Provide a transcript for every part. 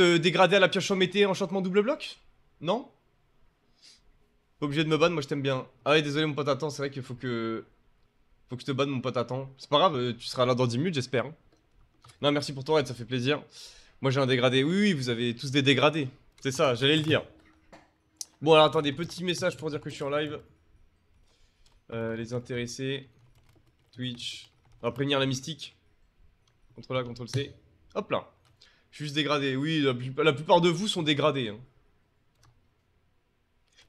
Euh, dégradé à la pioche en mété, enchantement double bloc Non obligé de me ban, moi je t'aime bien. Ah ouais, désolé mon pote, attends, c'est vrai qu'il faut que... Faut que je te banne mon pote, attends. C'est pas grave, euh, tu seras là dans 10 minutes, j'espère. Hein. Non, merci pour ton aide, ça fait plaisir. Moi j'ai un dégradé. Oui, oui, vous avez tous des dégradés. C'est ça, j'allais le dire. Bon, alors attendez, petit message pour dire que je suis en live. Euh, les intéressés. Twitch. On va prévenir la mystique. Ctrl A, Ctrl C. Hop là. Je juste dégradé. Oui, la, plupart de vous sont dégradés. Hein.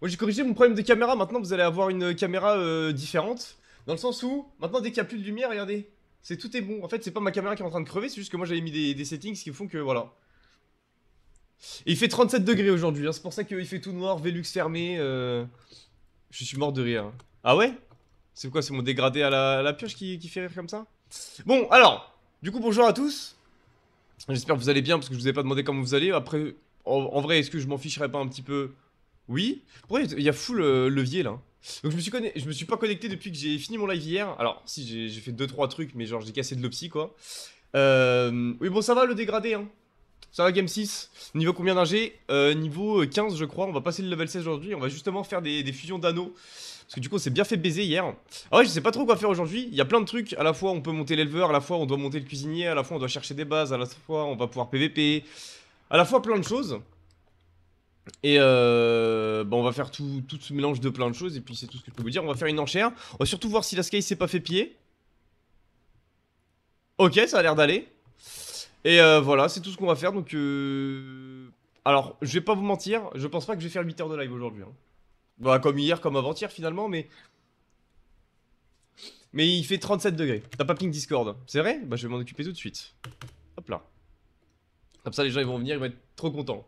Moi, j'ai corrigé mon problème de caméra. Maintenant, vous allez avoir une caméra euh, différente. Dans le sens où, maintenant, dès qu'il n'y a plus de lumière, regardez. C'est tout est bon. En fait, c'est pas ma caméra qui est en train de crever. C'est juste que moi, j'avais mis des, settings qui font que, voilà. il fait 37 degrés aujourd'hui. Hein. C'est pour ça qu'il fait tout noir, Velux fermé. Euh. Je suis mort de rire. Hein. Ah ouais C'est quoi C'est mon dégradé à la, pioche qui fait rire comme ça Bon, alors, du coup, bonjour à tous. J'espère que vous allez bien parce que je vous ai pas demandé comment vous allez. Après, en, vrai, est-ce que je m'en ficherais pas un petit peu Oui. Pourquoi il y a full levier là hein Donc je me suis je me suis pas connecté depuis que j'ai fini mon live hier. Alors si j'ai fait 2-3 trucs, mais genre j'ai cassé de l'opsy quoi. Euh, oui bon ça va le dégrader. hein. Ça va game 6. Niveau combien d'ingé euh, Niveau 15 euh, je crois. On va passer le level 16 aujourd'hui. On va justement faire des, des fusions d'anneaux. Parce que du coup, on s'est bien fait baiser hier. Ah ouais, je sais pas trop quoi faire aujourd'hui. Il y a plein de trucs. À la fois, on peut monter l'éleveur, à la fois, on doit monter le cuisinier, à la fois, on doit chercher des bases, à la fois, on va pouvoir PVP. À la fois, plein de choses. Et euh, bah on va faire tout, ce mélange de plein de choses. Et puis, c'est tout ce que je peux vous dire. On va faire une enchère. On va surtout voir si la Sky s'est pas fait piller. Ok, ça a l'air d'aller. Et euh, voilà, c'est tout ce qu'on va faire. Donc, euh... alors, je vais pas vous mentir. Je pense pas que je vais faire 8 heures de live aujourd'hui. Hein. Bah, comme hier, comme avant-hier finalement, mais. Mais il fait 37 degrés. T'as pas ping Discord. C'est vrai Bah, je vais m'en occuper tout de suite. Hop là. Comme ça, les gens ils vont venir, ils vont être trop contents.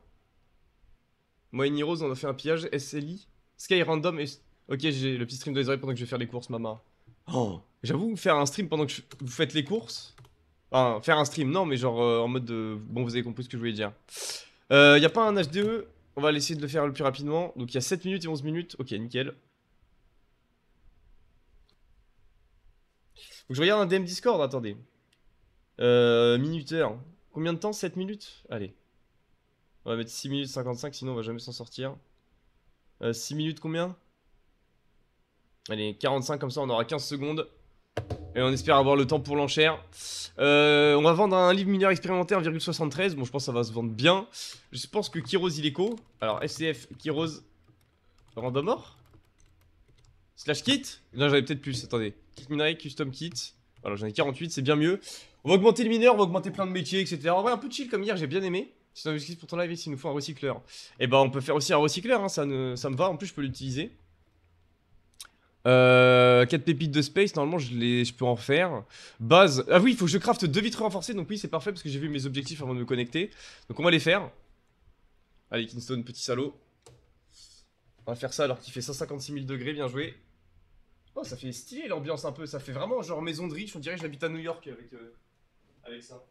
Moi et Niroz, on a fait un pillage SLI. Sky Random et. Ok, j'ai le petit stream de les pendant que je vais faire les courses, maman. Oh J'avoue, faire un stream pendant que vous faites les courses. Enfin, faire un stream, non, mais genre euh, en mode de. Bon, vous avez compris ce que je voulais dire. Euh, y a pas un HDE on va essayer de le faire le plus rapidement. Donc il y a 7 minutes et 11 minutes. Ok, nickel. Donc je regarde un DM Discord, attendez. Euh, minuteur. Combien de temps 7 minutes Allez. On va mettre 6 minutes 55, sinon on va jamais s'en sortir. 6 euh, minutes combien Allez, 45, comme ça on aura 15 secondes. Et on espère avoir le temps pour l'enchère. Euh, on va vendre un livre mineur expérimenté 1,73. Bon, je pense que ça va se vendre bien. Je pense que Kirozileko il est co. Alors, SCF, Kiroz, Randomor Slash kit Non, j'en ai peut-être plus, attendez. Kit minerai, custom kit. Alors j'en ai 48, c'est bien mieux. On va augmenter le mineur, on va augmenter plein de métiers, etc. En vrai, un peu de chill comme hier, j'ai bien aimé. C'est un objectif pour ton live, il nous faut un recycleur. Et eh bah, ben, on peut faire aussi un recycleur, hein, ça me va. En plus, je peux l'utiliser. Euh, 4 pépites de space, normalement je, les, je peux en faire. Base. Ah oui, il faut que je crafte 2 vitres renforcées, donc oui, c'est parfait parce que j'ai vu mes objectifs avant de me connecter. Donc on va les faire. Allez, Kingston, petit salaud. On va faire ça alors qu'il fait 156 000 degrés, bien joué. Oh, ça fait stylé l'ambiance un peu, ça fait vraiment genre maison de riche, on dirait que j'habite à New York avec, euh, avec ça.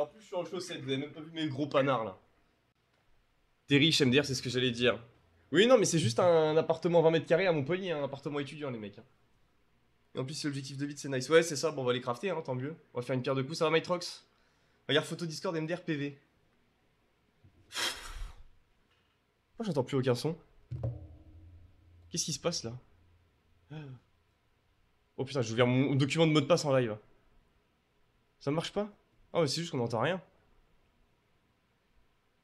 en plus, je suis en chaussette, vous avez même pas vu mes gros panards là. T'es riche, MDR, c'est ce que j'allais dire. Oui, non, mais c'est juste un appartement 20 mètres carrés à Montpellier, hein, un appartement étudiant, les mecs. Hein. Et en plus, l'objectif de vide, c'est nice. Ouais, c'est ça, bon, on va les crafter, hein, tant mieux. On va faire une paire de coups, ça va, Mytrox Regarde, photo Discord MDR PV. Moi, j'entends plus aucun son. Qu'est-ce qui se passe là Oh putain, j'ai ouvert mon document de mot de passe en live. Ça marche pas oh, c'est juste qu'on n'entend rien.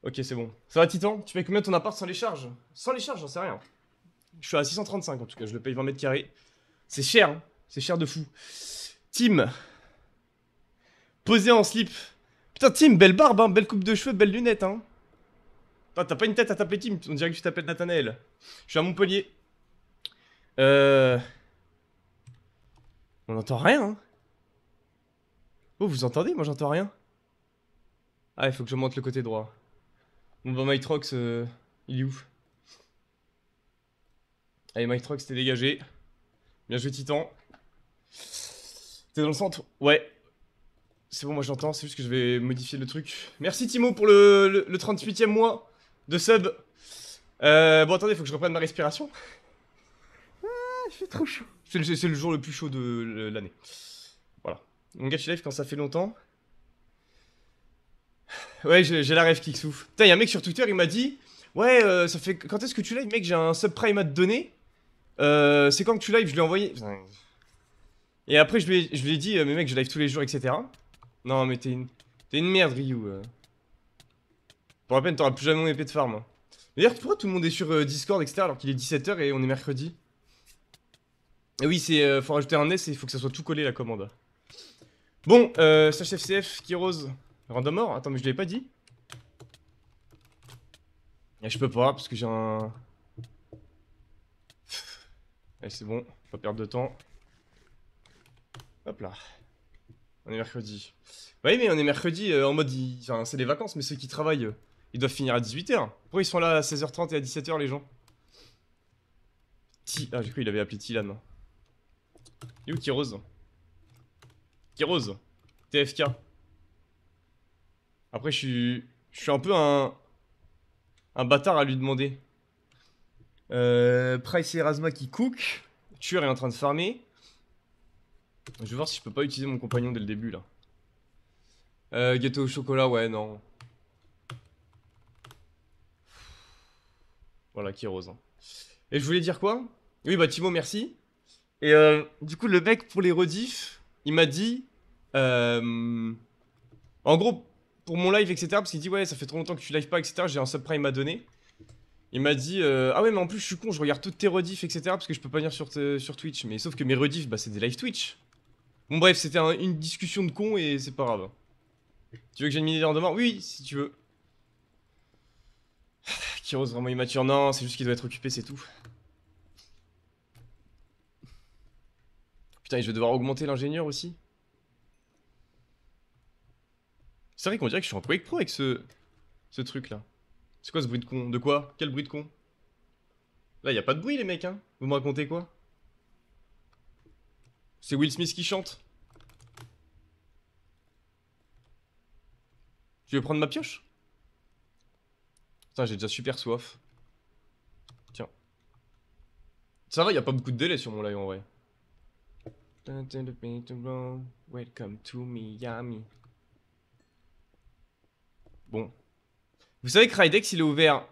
Ok, c'est bon. Ça va, Titan Tu fais combien ton appart sans les charges Sans les charges, j'en sais rien. Je suis à 635 en tout cas, je le paye 20 mètres carrés. C'est cher, hein C'est cher de fou. Tim. Posé en slip. Putain, Tim, belle barbe, hein Belle coupe de cheveux, belle lunette, hein T'as pas une tête à taper, Tim, on dirait que tu t'appelles Nathaniel. Je suis à Montpellier. Euh... On n'entend rien, hein Oh, vous entendez Moi, j'entends rien. Ah, il faut que je monte le côté droit. Bon, bah, Mytrox, euh, il est où Allez, Mytrox, t'es dégagé. Bien joué, Titan. T'es dans le centre Ouais. C'est bon, moi, j'entends. C'est juste que je vais modifier le truc. Merci, Timo, pour le, 38e mois de sub. Euh, bon, attendez, faut que je reprenne ma respiration. Ah, je suis trop chaud. C'est le jour le plus chaud de l'année. Mon gars tu live quand ça fait longtemps. Ouais, j'ai la rêve qui souffle. Putain, y'a un mec sur Twitter, il m'a dit Ouais, euh, ça fait. Quand est-ce que tu live, mec J'ai un subprime à te donner. Euh, c'est quand que tu live Je lui ai envoyé. Et après, je lui ai, je lui dit euh, Mais mec, je live tous les jours, etc. Non, mais t'es une. T'es une merde, Ryu. Pour la peine, t'auras plus jamais mon épée de farm. Hein. D'ailleurs, pourquoi tout le monde est sur Discord, etc. alors qu'il est 17h et on est mercredi Et oui, c'est. faut rajouter un S et il faut que ça soit tout collé la commande. Bon, euh, slash FCF, Kiroz, Randomor. Attends, mais je l'avais pas dit. je peux pas, parce que j'ai un... Allez c'est bon, pas perdre de temps. Hop là. On est mercredi. Bah oui, mais on est mercredi euh, en mode. Enfin, c'est les vacances, mais ceux qui travaillent, euh, ils doivent finir à 18h. Pourquoi ils sont là à 16h30 et à 17h, les gens Ah, j'ai cru il avait appelé Tilan. You qui rose. Kirose. TFK. Après, je suis, je suis un peu un, un bâtard à lui demander. Euh, Price et Erasma qui cook. Tueur est en train de farmer. Je vais voir si je peux pas utiliser mon compagnon dès le début là. Euh, gâteau au chocolat, ouais, non. Voilà, qui hein. Et je voulais dire quoi Oui, bah Timo, merci. Et euh, du coup, le mec pour les redifs il m'a dit euh, en gros, pour mon live, etc., parce qu'il dit, ouais, ça fait trop longtemps que tu live pas, etc., j'ai un subprime à donner. Il m'a dit, euh, ah ouais, mais en plus, je suis con, je regarde toutes tes rediffs, etc., parce que je peux pas venir sur, Twitch. Mais sauf que mes rediffs, bah, c'est des live Twitch. Bon, bref, c'était une discussion de con et c'est pas grave. Tu veux que j'ai miner milliard de mort Oui, si tu veux. Kyros vraiment immature. Non, c'est juste qu'il doit être occupé, c'est tout. Putain, je vais devoir augmenter l'ingénieur aussi C'est vrai qu'on dirait que je suis en Quake Pro avec ce, ce truc là. C'est quoi ce bruit de con De quoi Quel bruit de con Là, y a pas de bruit les mecs, hein Vous me racontez quoi C'est Will Smith qui chante Tu veux prendre ma pioche Putain, j'ai déjà super soif. Tiens. Ça va, y a pas beaucoup de délai sur mon live en vrai. Welcome to Miami. Bon. Vous savez que Rydex, il est ouvert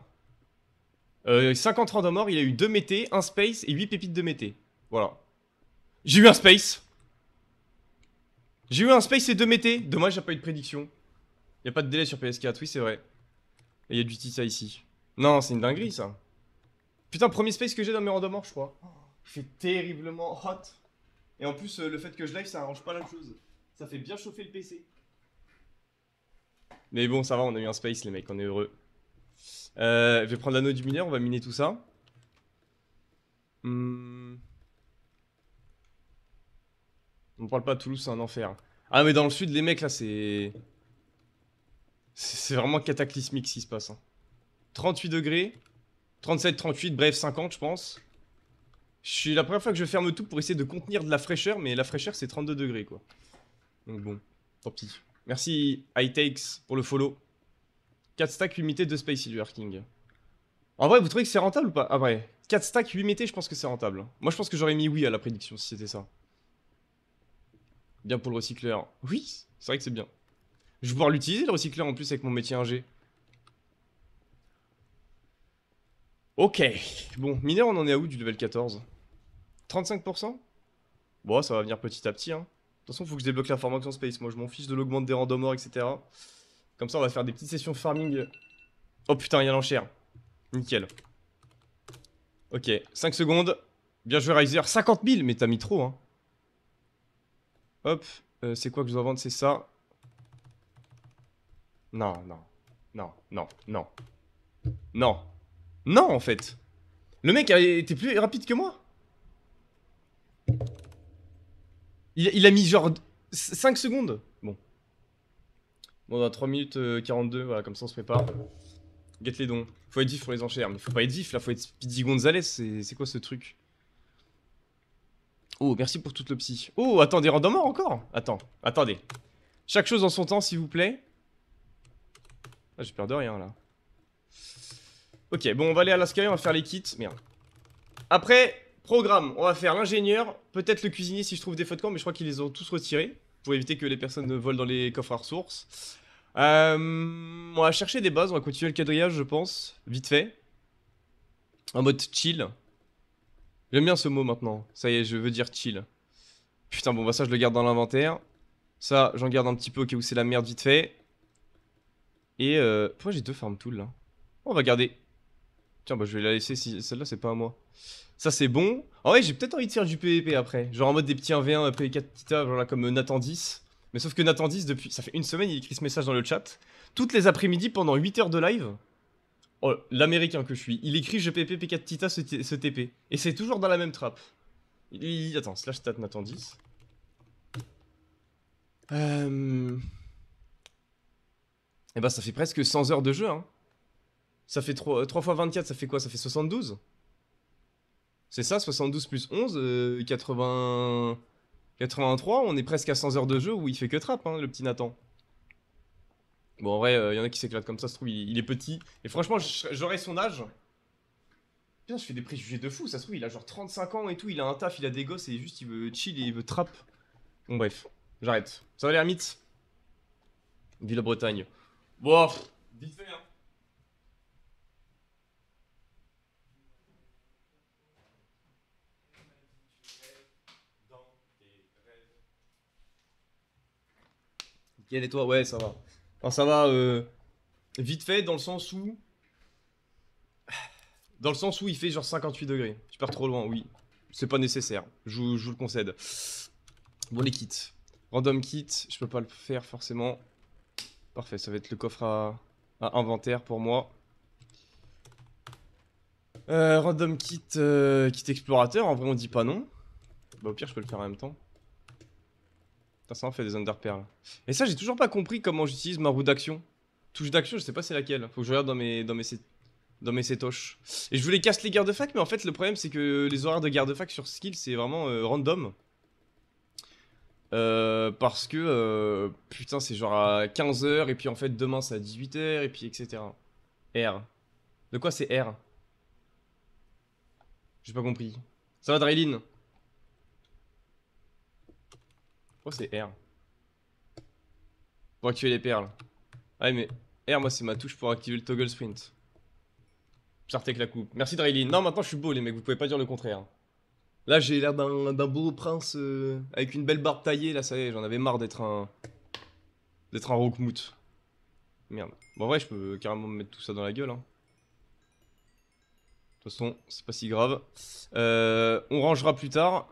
euh, 50 randoms morts, il a eu 2 métés, 1 space et 8 pépites de mété. Voilà. J'ai eu un space. J'ai eu un space et 2 mété Dommage, j'ai pas eu de prédiction. Y a pas de délai sur PS4, oui, c'est vrai. Et y a du Tita ici. Non, c'est une dinguerie ça. Putain, premier space que j'ai dans mes randoms morts, je crois. fait terriblement hot. Et en plus, euh, le fait que je live, ça arrange pas la chose. Ça fait bien chauffer le PC. Mais bon, ça va, on a eu un space, les mecs, on est heureux. Euh, je vais prendre l'anneau du mineur, on va miner tout ça. On hmm. On parle pas de Toulouse, c'est un enfer. Ah, mais dans le sud, les mecs, là, c'est... C'est vraiment cataclysmique ce qui se passe. 38 hein. degrés, 37, 38, bref, 50, je pense. Je suis la première fois que je ferme tout pour essayer de contenir de la fraîcheur, mais la fraîcheur, c'est 32 degrés, quoi. Donc bon, tant pis. Merci iTakes pour le follow. 4 stacks, 8 de 2 Space Silver King. En vrai, vous trouvez que c'est rentable ou pas Ah ouais, 4 stacks, 8 je pense que c'est rentable. Moi, je pense que j'aurais mis oui à la prédiction si c'était ça. Bien pour le recycleur. Oui, c'est vrai que c'est bien. Je vais pouvoir l'utiliser, le recycleur, en plus, avec mon métier ingé. g Ok. Bon, mineur, on en est à où du level 14 35% Bon, ça va venir petit à petit, hein toute façon, faut que je débloque la formation space. Moi, je m'en fiche de l'augmenter des randomers, etc. Comme ça, on va faire des petites sessions farming. Oh putain, il y a l'enchère. Nickel. Ok, 5 secondes. Bien joué, Riser. 50 000 Mais t'as mis trop, hein. Hop. Euh, c'est quoi que je dois vendre C'est ça. Non, non. Non, non, non. Non. Non, en fait. Le mec était été plus rapide que moi. Il, a mis genre 5 secondes Bon. Bon, a 3 minutes 42, euh, voilà, comme ça on se prépare. Get les dons. Faut être vif pour les enchères. Mais faut pas être vif, là, faut être Speedy Gonzalez. C'est quoi ce truc Oh, merci pour toute le psy. Oh, attendez, mort, encore Attends, attendez. Chaque chose en son temps, s'il vous plaît. Ah, j'ai peur de rien, là. Ok, bon, on va aller à l'Ascari, on va faire les kits. Merde. Après, Programme, on va faire l'ingénieur, peut-être le cuisinier si je trouve des feux de camp, mais je crois qu'ils les ont tous retirés, pour éviter que les personnes ne volent dans les coffres à ressources. Euh, on va chercher des bases, on va continuer le quadrillage je pense, vite fait. En mode chill. J'aime bien ce mot maintenant, ça y est, je veux dire chill. Putain, bon bah ça je le garde dans l'inventaire. Ça, j'en garde un petit peu ok, où c'est la merde vite fait. Et euh... Pourquoi j'ai deux farm tools là On va garder. Tiens, bah je vais la laisser celle-là c'est pas à moi. Ça, c'est bon. En vrai, j'ai peut-être envie de faire du PVP après. Genre en mode des petits 1v1 PV4 Tita, genre là, comme euh, Nathan 10. Mais sauf que Nathan 10, depuis. Ça fait une semaine, il écrit ce message dans le chat. Toutes les après-midi, pendant 8 heures de live. Oh, l'américain que je suis. Il écrit Je PVP P4 Tita ce, TP. Et c'est toujours dans la même trappe. Il... Attends, slash stat Nathan 10. Euh... Eh bah ça fait presque 100 heures de jeu, hein. Ça fait 3, 3 euh, fois 24, ça fait quoi Ça fait 72 c'est ça, 72 plus 11, 80... 83, on est presque à 100 heures de jeu où il fait que trap, hein, le petit Nathan. Bon, en vrai, il euh, y en a qui s'éclatent comme ça, se trouve, il, est petit. Et franchement, j'aurais son âge. Putain, je fais des préjugés de fou, ça se trouve, il a genre 35 ans et tout, il a un taf, il a des gosses et juste il veut chill et il veut trap. Bon, bref, j'arrête. Ça va les Ville Ville-Bretagne. Bon, vite fait, hein. Et ouais, ça va. Enfin, ça va euh, vite fait dans le sens où. Dans le sens où il fait genre 58 degrés. Je pars trop loin, oui. C'est pas nécessaire. Je, vous le concède. Bon, les kits. Random kit, je peux pas le faire forcément. Parfait, ça va être le coffre à, inventaire pour moi. Euh, random kit, euh, kit explorateur, en vrai on dit pas non. Bah au pire je peux le faire en même temps ça en fait des underpairs Et ça, j'ai toujours pas compris comment j'utilise ma roue d'action. Touche d'action, je sais pas c'est laquelle. Faut que je regarde dans mes, dans mes, dans mes Et je voulais casser les garde fac, mais en fait, le problème c'est que les horaires de garde fac sur skill c'est vraiment euh, random. Euh, parce que euh, putain, c'est genre à 15h et puis en fait demain c'est à 18h et puis etc. R. De quoi c'est R J'ai pas compris. Ça va, Draylin Oh c'est R Pour activer les perles. Ouais, ah, mais R, moi, c'est ma touche pour activer le toggle sprint. avec la coupe. Merci Draylin. Non, maintenant je suis beau, les mecs, vous pouvez pas dire le contraire. Là, j'ai l'air d'un beau prince euh, avec une belle barbe taillée. Là, ça y est, j'en avais marre d'être un. d'être un rockmout. Merde. Bon, en vrai, je peux carrément me mettre tout ça dans la gueule. Hein. De toute façon, c'est pas si grave. Euh, on rangera plus tard.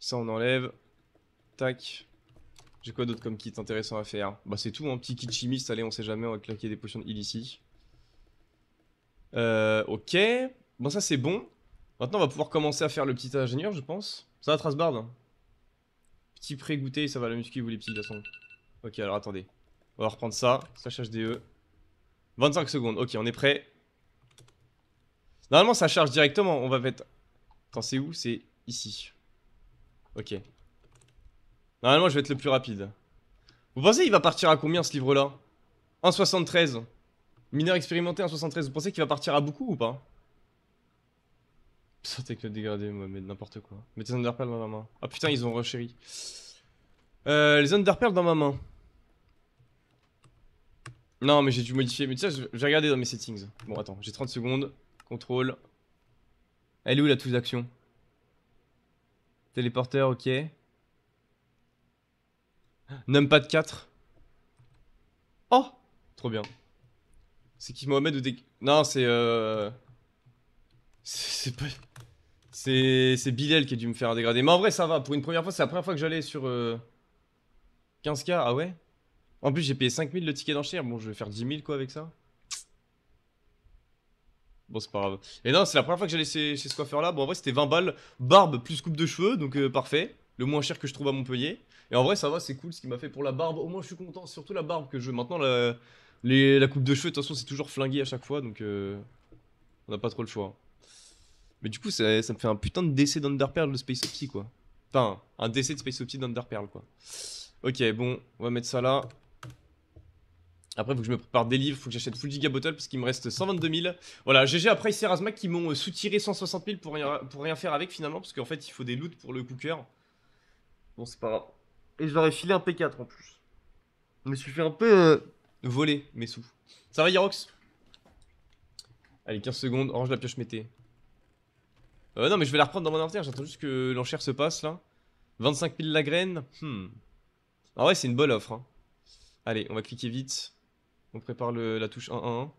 Ça, on enlève. Tac. J'ai quoi d'autre comme kit intéressant à faire Bah, c'est tout, un hein. petit kit chimiste. Allez, on sait jamais, on va claquer des potions de heal ici. Euh, ok. Bon, ça, c'est bon. Maintenant, on va pouvoir commencer à faire le petit ingénieur, je pense. Ça va, Trasbard Petit pré goûté ça va le muscu, vous les petits, de façon. Ok, alors attendez. On va reprendre ça. Slash HDE. 25 secondes. Ok, on est prêt. Normalement, ça charge directement. On va mettre... Attends, c'est où C'est ici. Ok. Normalement, je vais être le plus rapide. Vous pensez qu'il va partir à combien ce livre-là 1,73. Mineur expérimenté 1,73. Vous pensez qu'il va partir à beaucoup ou pas que le dégradé, moi, mais n'importe quoi. Mettez Underpearl dans ma main. Ah putain, ils ont rechéri. Euh, les underpearls dans ma main. Non, mais j'ai dû modifier. Mais tu sais, j'ai regardé dans mes settings. Bon, attends, j'ai 30 secondes. Contrôle. Elle est où la touche d'action Téléporteur, ok. Numpad 4. Oh Trop bien. C'est qui Mohamed ou des... Non, c'est... Euh, c'est pas... C'est Bilal qui a dû me faire un dégradé Mais en vrai, ça va. Pour une première fois, c'est la première fois que j'allais sur... 15k, euh, ah ouais En plus, j'ai payé 5000 le ticket d'enchère. Bon, je vais faire 10 000 quoi avec ça. Bon, c'est pas grave. Et non, c'est la première fois que j'allais chez, chez, ce coiffeur-là. Bon, en vrai, c'était 20 balles, barbe plus coupe de cheveux, donc euh, parfait. Le moins cher que je trouve à Montpellier. Et en vrai, ça va, c'est cool ce qu'il m'a fait pour la barbe. Au moins, je suis content, surtout la barbe que je veux. Maintenant, la, la coupe de cheveux, de toute façon, c'est toujours flingué à chaque fois, donc euh, on n'a pas trop le choix. Mais du coup, ça, ça me fait un putain de décès d'Underpearl de Space Opsy, quoi. Enfin, un décès de Space Opsy d'Underpearl, quoi. Ok, bon, on va mettre ça là. Après, il faut que je me prépare des livres, il faut que j'achète full gigabottle parce qu'il me reste 122 000. Voilà, GG après Razmak qui m'ont soutiré 160 000 pour rien, pour rien faire avec finalement, parce qu'en fait, il faut des loots pour le cooker. Bon, c'est pas grave. Et je leur ai filé un P4 en plus. Je me suis fait un peu euh, voler mes sous. Ça va, Yerox Allez, 15 secondes, orange la pioche mété. Euh, non, mais je vais la reprendre dans mon inventaire, j'attends juste que l'enchère se passe là. 25 000 la graine. Hmm. Ah ouais, c'est une bonne offre. Hein. Allez, on va cliquer vite. On prépare la touche 1 1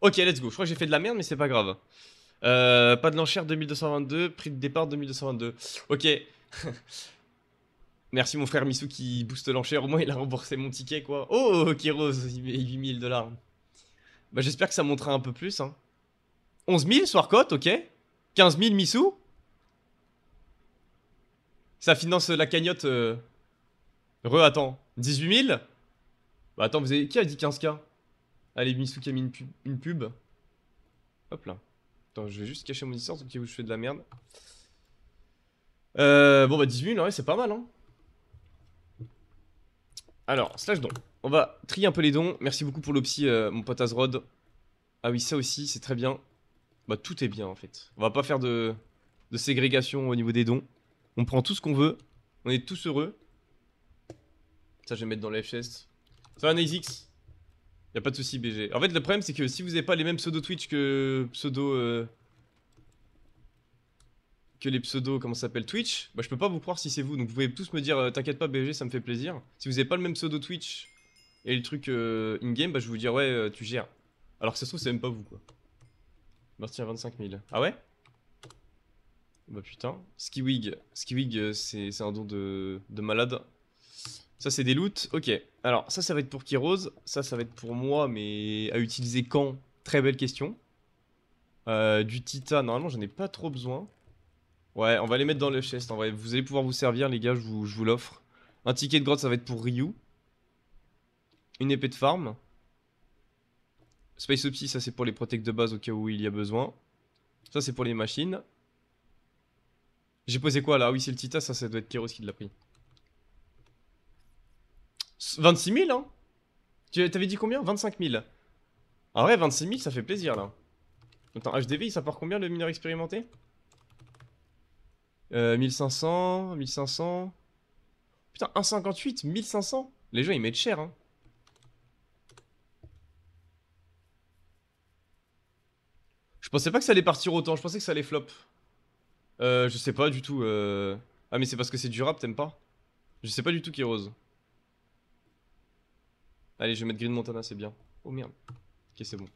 Ok, let's go. Je crois que j'ai fait de la merde, mais c'est pas grave. Euh, pas de l'enchère 2222, prix de départ 2222. Ok. Merci mon frère Missou qui booste l'enchère. Au moins, il a remboursé mon ticket, quoi. Oh, Kiroz, il 8000 dollars. Bah, j'espère que ça montera un peu plus. 11000, hein. 11 ok. 15000, 000, ça finance la cagnotte. Euh, Re, attends. 18 000 Bah attends, vous avez... Qui a dit 15K Allez, qui a mis une pub, une pub. Hop là. Attends, je vais juste cacher mon histoire donc je fais de la merde. Euh, bon bah 18 000, ouais, c'est pas mal, hein. Alors, slash don. On va trier un peu les dons. Merci beaucoup pour l'opsy, euh, mon pote Azrod. Ah oui, ça aussi, c'est très bien. Bah tout est bien, en fait. On va pas faire de ségrégation au niveau des dons. On prend tout ce qu'on veut. On est tous heureux. Ça, je vais mettre dans les chest. Ça va, y' Y'a pas de souci BG. En fait, le problème, c'est que si vous avez pas les mêmes pseudo Twitch que pseudo. Euh, que les pseudos, comment ça s'appelle, Twitch, bah, je peux pas vous croire si c'est vous. Donc, vous pouvez tous me dire, euh, t'inquiète pas, BG, ça me fait plaisir. Si vous avez pas le même pseudo Twitch et le truc euh, in-game, bah, je vous dire, ouais, tu gères. Alors que ça se trouve, c'est même pas vous, quoi. Merci à 25 000. Ah ouais bah putain. Skiwig. Skiwig, euh, c'est un don de, de malade. Ça, c'est des loots. Ok. Alors, ça, ça va être pour Kiroz, Ça, ça va être pour moi, mais à utiliser quand Très belle question. Euh, du Tita, normalement, j'en ai pas trop besoin. Ouais, on va les mettre dans le chest. En vous allez pouvoir vous servir, les gars, je vous, je vous l'offre. Un ticket de grotte, ça va être pour Ryu. Une épée de farm. Space Opsi ça c'est pour les protects de base au cas où il y a besoin. Ça c'est pour les machines. J'ai posé quoi là ah Oui, c'est le Tita, ça, ça doit être Kéros qui l'a pris. 26 000, hein t'avais dit combien 25 000. En vrai, 26 000, ça fait plaisir là. Attends, HDV, ça part combien le mineur expérimenté 1500, 1500. Putain, 1,58, 1500 Les gens, ils mettent cher, hein. Je pensais pas que ça allait partir autant, je pensais que ça allait flop. Euh, je sais pas du tout. Euh. Ah, mais c'est parce que c'est durable t'aimes pas Je sais pas du tout qui est rose. Allez, je vais mettre Green Montana, c'est bien. Oh merde. Ok, c'est bon.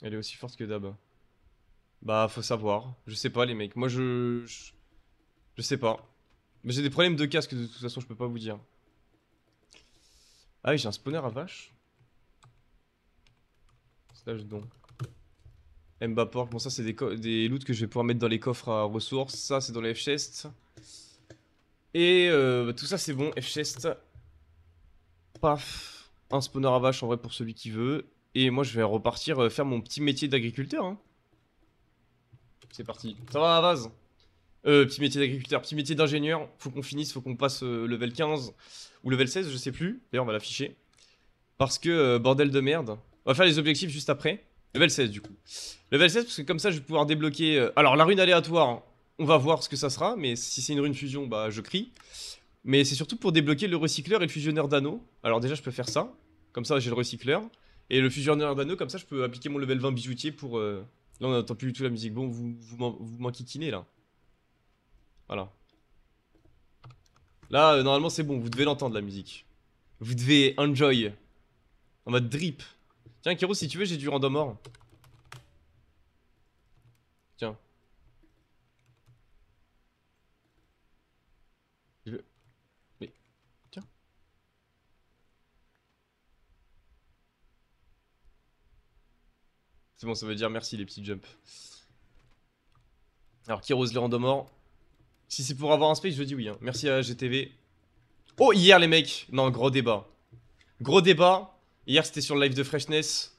Elle est aussi forte que d'hab. Bah, faut savoir. Je sais pas, les mecs. Moi, je. Je, sais pas. Mais j'ai des problèmes de casque, de toute façon, je peux pas vous dire. Ah oui, j'ai un spawner à vache. Slash don. Mbapport, bon ça c'est des, des loots que je vais pouvoir mettre dans les coffres à ressources, ça c'est dans les F-Chest. Et euh, tout ça c'est bon, F-Chest. Paf, un spawner à vache en vrai pour celui qui veut. Et moi je vais repartir euh, faire mon petit métier d'agriculteur. Hein. C'est parti, ça va Vaz euh, petit métier d'agriculteur, petit métier d'ingénieur, faut qu'on finisse, faut qu'on passe euh, level 15 ou level 16, je sais plus, d'ailleurs on va l'afficher. Parce que, bordel de merde, on va faire les objectifs juste après. Level 16 du coup. Level 16 parce que comme ça je vais pouvoir débloquer... Euh, alors la rune aléatoire, on va voir ce que ça sera, mais si c'est une rune fusion, bah je crie. Mais c'est surtout pour débloquer le recycleur et le fusionneur d'anneaux. Alors déjà je peux faire ça, comme ça j'ai le recycleur. Et le fusionneur d'anneaux, comme ça je peux appliquer mon level 20 bijoutier pour... Là euh, on n'entend plus du tout la musique, bon vous, vous m'enquiquinez là. Voilà. Là euh, normalement c'est bon, vous devez l'entendre la musique. Vous devez enjoy. En mode drip. Tiens, Kiro, si tu veux, j'ai du random or. Tiens. Je... Mais... Tiens. C'est bon, ça veut dire merci les petits jumps. Alors, Kiro's le random or. Si c'est pour avoir un space, je dis oui. Hein. Merci à GTV. Oh, hier les mecs. Non, gros débat. Gros débat. Hier, c'était sur le live de Freshness.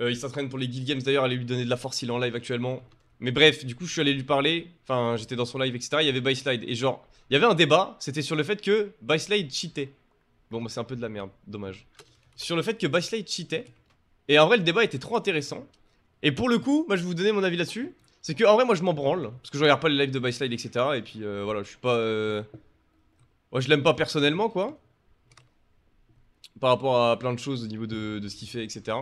Euh, il s'entraîne pour les Guild Games d'ailleurs, allez lui donner de la force, il est en live actuellement. Mais bref, du coup, je suis allé lui parler. Enfin, j'étais dans son live, etc. Il y avait Byslide. Et genre, il y avait un débat, c'était sur le fait que Byslide cheatait. Bon, bah, c'est un peu de la merde, dommage. Sur le fait que Byslide cheatait. Et en vrai, le débat était trop intéressant. Et pour le coup, moi, je vais vous donner mon avis là-dessus. C'est que, en vrai, moi, je m'en branle. Parce que je regarde pas les lives de Byslide, etc. Et puis, euh, voilà, je suis pas. Euh, moi, je l'aime pas personnellement, quoi par rapport à plein de choses au niveau de, de ce qu'il fait, etc.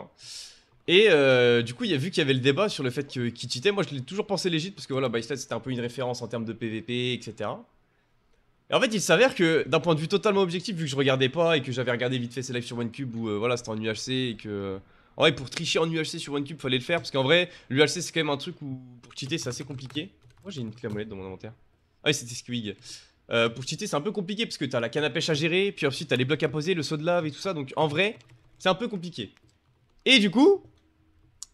Et euh, du coup, il y a vu qu'il y avait le débat sur le fait qu'il qu cheatait. Moi, je l'ai toujours pensé légit parce que voilà, Bystat c'était un peu une référence en termes de PVP, etc. Et en fait, il s'avère que d'un point de vue totalement objectif, vu que je regardais pas et que j'avais regardé vite fait ses lives sur OneCube où euh, voilà, c'était en UHC et que. En vrai, pour tricher en UHC sur OneCube, fallait le faire parce qu'en vrai, l'UHC c'est quand même un truc où pour cheater c'est assez compliqué. Moi, j'ai une clé à molette dans mon inventaire. Ah oui, c'était Squig. Euh, pour cheater, c'est un peu compliqué parce que t'as la canne à pêche à gérer, puis ensuite t'as les blocs à poser, le saut de lave et tout ça. Donc en vrai, c'est un peu compliqué. Et du coup,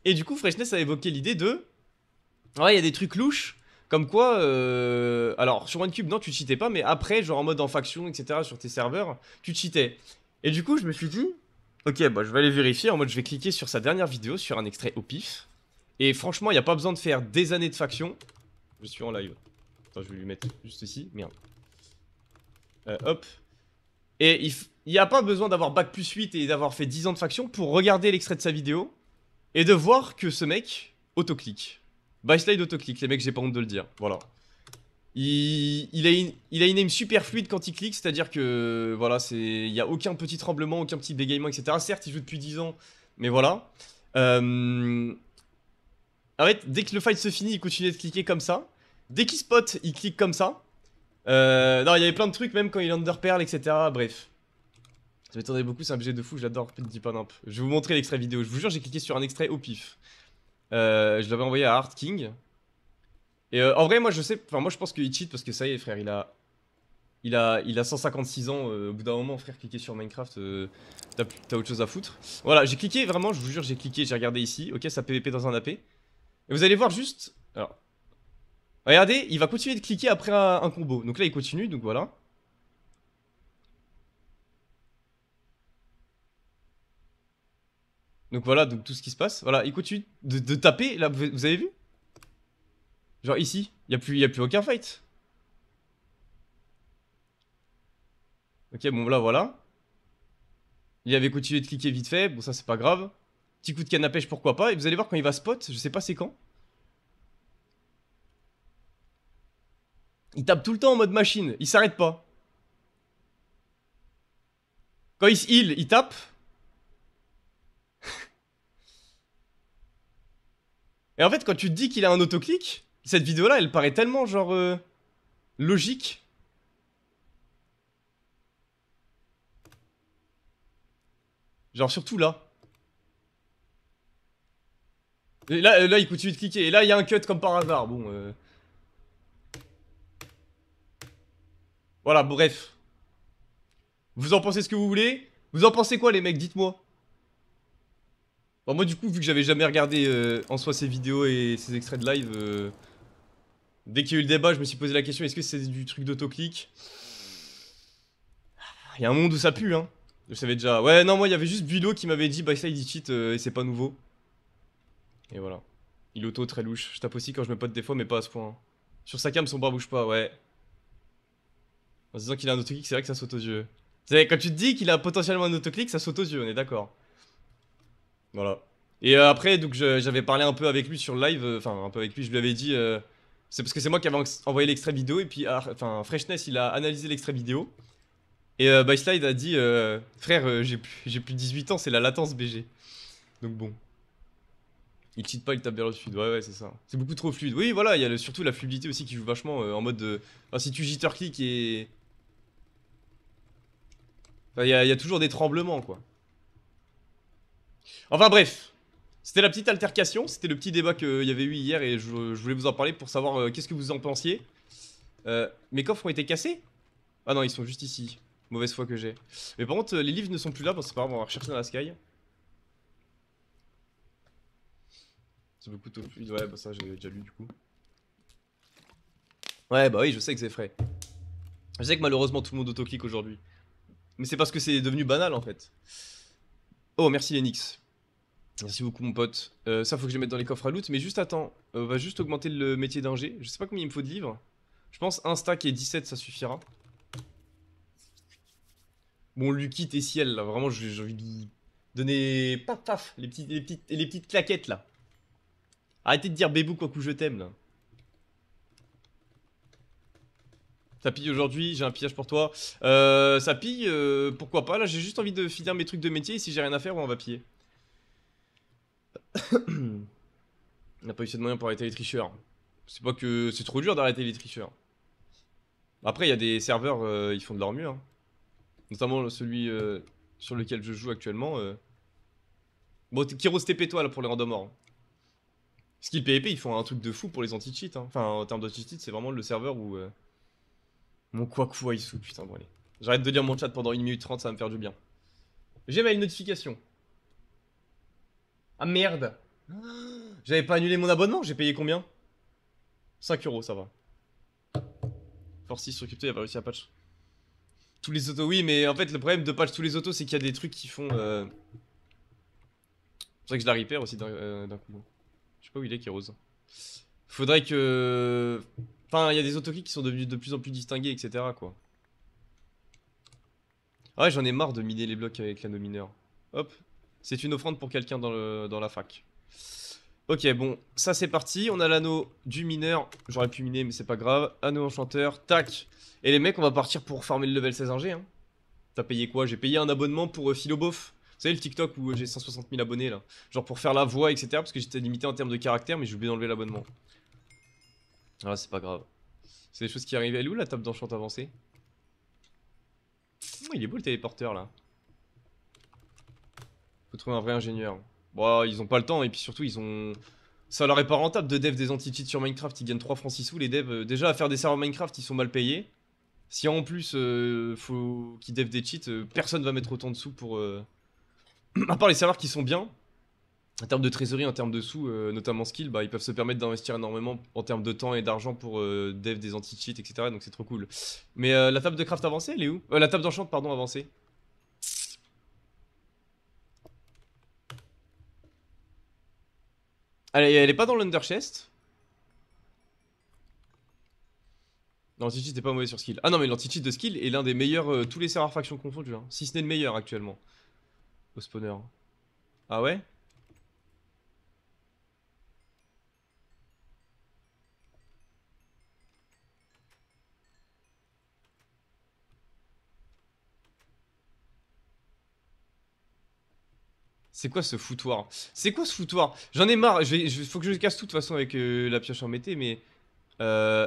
et du coup, Freshness a évoqué l'idée de, ouais, il y a des trucs louches. Comme quoi, euh, alors sur OneCube, non, tu cheatais pas, mais après, genre en mode en faction, etc., sur tes serveurs, tu cheatais. Et du coup, je me suis dit, ok, bah je vais aller vérifier. En mode, je vais cliquer sur sa dernière vidéo, sur un extrait au pif. Et franchement, il n'y a pas besoin de faire des années de faction. Je suis en live. Attends, je vais lui mettre juste ici. Merde. Euh, hop. Et il n'y a pas besoin d'avoir back plus 8 et d'avoir fait 10 ans de faction pour regarder l'extrait de sa vidéo et de voir que ce mec autoclique. By slide autoclique, les mecs, j'ai pas honte de le dire. Voilà. Il, a une, il, a une, aim super fluide quand il clique, c'est-à-dire que voilà, c'est il n'y a aucun petit tremblement, aucun petit bégaiement, etc. Certes, il joue depuis 10 ans, mais voilà. Euh, en fait, dès que le fight se finit, il continue de cliquer comme ça. Dès qu'il spot, il clique comme ça. Euh, non, il y avait plein de trucs, même quand il underperle, etc. Bref. Ça m'étonnait beaucoup, c'est un budget de fou, j'adore Petit Panimp. Je vais vous montrer l'extrait vidéo, je vous jure, j'ai cliqué sur un extrait au pif. Euh, je l'avais envoyé à Art King. Et euh, en vrai, moi je sais, enfin moi je pense qu'il cheat parce que ça y est, frère, il a. Il a, il a 156 ans, euh, au bout d'un moment, frère, cliquer sur Minecraft, euh, t'as autre chose à foutre. Voilà, j'ai cliqué, vraiment, je vous jure, j'ai cliqué, j'ai regardé ici, ok, ça PVP dans un AP. Et vous allez voir juste, alors, Regardez, il va continuer de cliquer après un, combo. Donc là, il continue, donc voilà. Donc voilà, donc tout ce qui se passe. Voilà, il continue de, taper. Là, vous, avez vu Genre ici, il n'y a, plus, a plus aucun fight. Ok, bon là, voilà. Il avait continué de cliquer vite fait. Bon, ça, c'est pas grave. Petit coup de canne à pêche, pourquoi pas. Et vous allez voir, quand il va spot, je sais pas c'est quand. Il tape tout le temps en mode machine, il s'arrête pas. Quand il se heal, il tape. Et en fait, quand tu te dis qu'il a un autoclic, cette vidéo-là, elle paraît tellement genre euh, logique. Genre surtout là. Et là, là, il continue de cliquer. Et là, il y a un cut comme par hasard. Bon. Euh, Voilà, bref. Vous en pensez ce que vous voulez Vous en pensez quoi les mecs Dites-moi. Bon, moi du coup, vu que j'avais jamais regardé euh, en soi ces vidéos et ces extraits de live, euh, dès qu'il y a eu le débat, je me suis posé la question, est-ce que c'est du truc d'autoclic Il y a un monde où ça pue, hein. Je savais déjà. Ouais, non, moi, il y avait juste Bulo qui m'avait dit, bah ça, il dit cheat euh, et c'est pas nouveau. Et voilà. Il auto très louche. Je tape aussi quand je me pote des fois, mais pas à ce point. Hein. Sur sa cam, son bras bouge pas, ouais. En se disant qu'il a un autoclick, c'est vrai que ça saute aux yeux. C'est quand tu te dis qu'il a potentiellement un autoclick, ça saute aux yeux, on est d'accord. Voilà. Et euh, après, donc j'avais parlé un peu avec lui sur le live, euh, enfin un peu avec lui, je lui avais dit, euh, c'est parce que c'est moi qui avais envoyé l'extrait vidéo et puis, ah, enfin Freshness, il a analysé l'extrait vidéo et BySlide bah, a dit, frère, j'ai plus, de 18 ans, c'est la latence BG. Donc bon, il cheat pas, il tape vers le sud, ouais ouais c'est ça. C'est beaucoup trop fluide. Oui voilà, il y a surtout la fluidité aussi qui joue vachement en mode, de, ah, si tu jitter click et il y, a toujours des tremblements, quoi. Enfin bref, c'était la petite altercation, c'était le petit débat qu'il euh, y avait eu hier et je, voulais vous en parler pour savoir euh, qu'est-ce que vous en pensiez. Euh, mes coffres ont été cassés Ah non, ils sont juste ici. Mauvaise foi que j'ai. Mais par contre, les livres ne sont plus là, parce que c'est pas grave, on va rechercher dans la sky. C'est beaucoup trop ouais, bah ça j'ai déjà lu du coup. Ouais, bah oui, je sais que c'est frais. Je sais que malheureusement tout le monde autoclique aujourd'hui. Mais c'est parce que c'est devenu banal en fait. Oh, merci Lenix. Merci beaucoup mon pote. Euh, ça faut que je mette dans les coffres à loot, mais juste attends, euh, on va juste augmenter le métier d'ingé. Je sais pas combien il me faut de livres. Je pense un stack et 17 ça suffira. Bon Lucky et ciel là, vraiment j'ai envie de donner paf paf les petites les petites les petites claquettes là. Arrêtez de dire bébou quoi que je t'aime là. Ça pille aujourd'hui, j'ai un pillage pour toi. Euh, ça pille, euh, pourquoi pas. Là, j'ai juste envie de finir mes trucs de métier. si j'ai rien à faire, on va piller. on n'a pas eu assez de moyens pour arrêter les tricheurs. C'est pas que c'est trop dur d'arrêter les tricheurs. Après, il y a des serveurs, euh, ils font de leur mieux. Hein. Notamment celui euh, sur lequel je joue actuellement. Bon, Kyros TP toi là pour les randomors. Hein. Skill PvP, ils font un truc de fou pour les anti-cheats. Hein. Enfin, en termes d'anti-cheat, c'est vraiment le serveur où. Mon Kwaku Aisu, putain, bon allez. J'arrête de lire mon chat pendant 1 minute 30, ça va me faire du bien. J'ai une notification. Ah merde J'avais pas annulé mon abonnement, j'ai payé combien 5 euros, ça va. Force 6 sur crypto, y'a pas réussi à patch. Tous les autos, oui, mais en fait, le problème de patch tous les autos, c'est qu'il y a des trucs qui font. Euh... C'est vrai que je la ripère aussi euh, d'un coup. Je sais pas où il est, rose. Faudrait que. Enfin, il y a des autokicks qui sont devenus de plus en plus distingués, etc. quoi. Ah ouais, j'en ai marre de miner les blocs avec l'anneau mineur. Hop, c'est une offrande pour quelqu'un dans, dans la fac. Ok, bon, ça c'est parti. On a l'anneau du mineur. J'aurais pu miner, mais c'est pas grave. Anneau enchanteur, tac. Et les mecs, on va partir pour farmer le level 16 g hein. T'as payé quoi J'ai payé un abonnement pour euh, Philo Philobof. Vous savez, le TikTok où euh, j'ai 160 000 abonnés, là. Genre pour faire la voix, etc. Parce que j'étais limité en termes de caractère, mais j'ai oublié d'enlever l'abonnement. Ah, c'est pas grave. C'est des choses qui arrivent. Elle est où la table d'enchant avancée mmh, Il est beau le téléporteur là. Faut trouver un vrai ingénieur. Bon, bah, ils ont pas le temps et puis surtout ils ont. Ça leur est pas rentable de dev des anti-cheats sur Minecraft, ils gagnent 3 francs 6 sous. Les devs, euh, déjà à faire des serveurs Minecraft, ils sont mal payés. Si en plus euh, faut qu'ils dev des cheats, euh, personne va mettre autant de sous pour. À part les serveurs qui sont bien, en termes de trésorerie, en termes de sous, euh, notamment skill, bah, ils peuvent se permettre d'investir énormément en termes de temps et d'argent pour euh, dev des anti-cheats, etc. Donc c'est trop cool. Mais euh, la table de craft avancée, elle est où La table d'enchant, pardon, avancée. Allez, elle est pas dans l'underchest. L'anti-cheat n'est pas mauvais sur skill. Ah non, mais l'anti-cheat de skill est l'un des meilleurs, tous les serveurs factions confondus, hein. si ce n'est le meilleur actuellement. Au spawner. Ah ouais C'est quoi ce foutoir C'est quoi ce foutoir J'en ai marre. Il faut que je casse tout de toute façon avec euh, la pioche en mété, mais. Euh,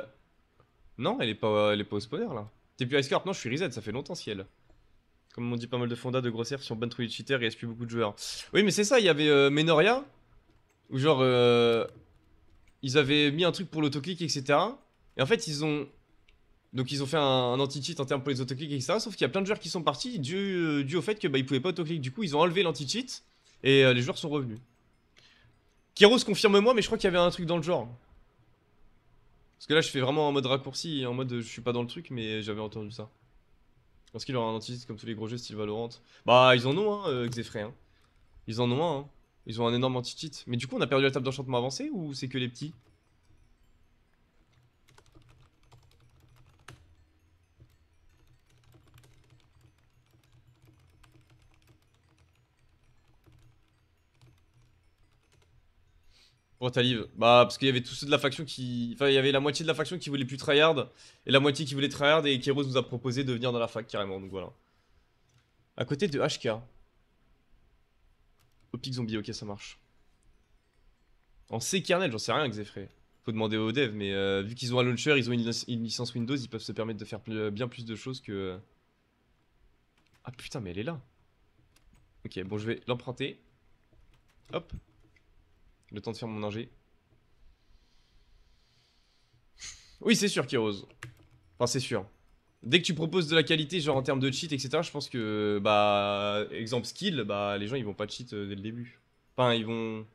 non, elle est, pas, elle est pas au spawner là. T'es plus Ice Non, je suis reset, ça fait longtemps ciel. Comme on dit pas mal de fondas de grossières sur ban trop de cheaters et plus beaucoup de joueurs. Oui, mais c'est ça, il y avait euh, Menoria. Où genre. ils avaient mis un truc pour l'autoclick, etc. Et en fait, ils ont. Donc ils ont fait un, anti-cheat en termes pour les autoclicks, etc. Sauf qu'il y a plein de joueurs qui sont partis du au fait que bah, pouvaient pas autoclick. Du coup, ils ont enlevé l'anti-cheat. Et euh, les joueurs sont revenus. Kairos, confirme-moi, mais je crois qu'il y avait un truc dans le genre. Parce que là, je fais vraiment en mode raccourci, en mode euh, je suis pas dans le truc, mais j'avais entendu ça. Parce qu'il aura un anti comme tous les gros jeux style Valorant. Bah, ils en ont un, hein, euh, hein. Ils en ont un, hein. Ils ont un énorme anti Mais du coup, on a perdu la table d'enchantement avancée ou c'est que les petits pour Bah parce qu'il y avait tous ceux de la faction qui... Enfin il y avait la moitié de la faction qui voulait plus tryhard et la moitié qui voulait tryhard et Keros nous a proposé de venir dans la fac carrément donc voilà. À côté de HK. Au pic zombie, ok ça marche. En C kernel, j'en sais rien il Faut demander aux devs mais euh, vu qu'ils ont un launcher, ils ont une, licence Windows, ils peuvent se permettre de faire bien plus de choses que... Ah putain mais elle est là. Ok bon je vais l'emprunter. Hop. Le temps de faire mon ingé. Oui, c'est sûr, Kiroz. Enfin, c'est sûr. Dès que tu proposes de la qualité, genre en termes de cheat, etc., je pense que, bah, exemple skill, bah, les gens, ils vont pas cheat euh, dès le début. Enfin, ils vont...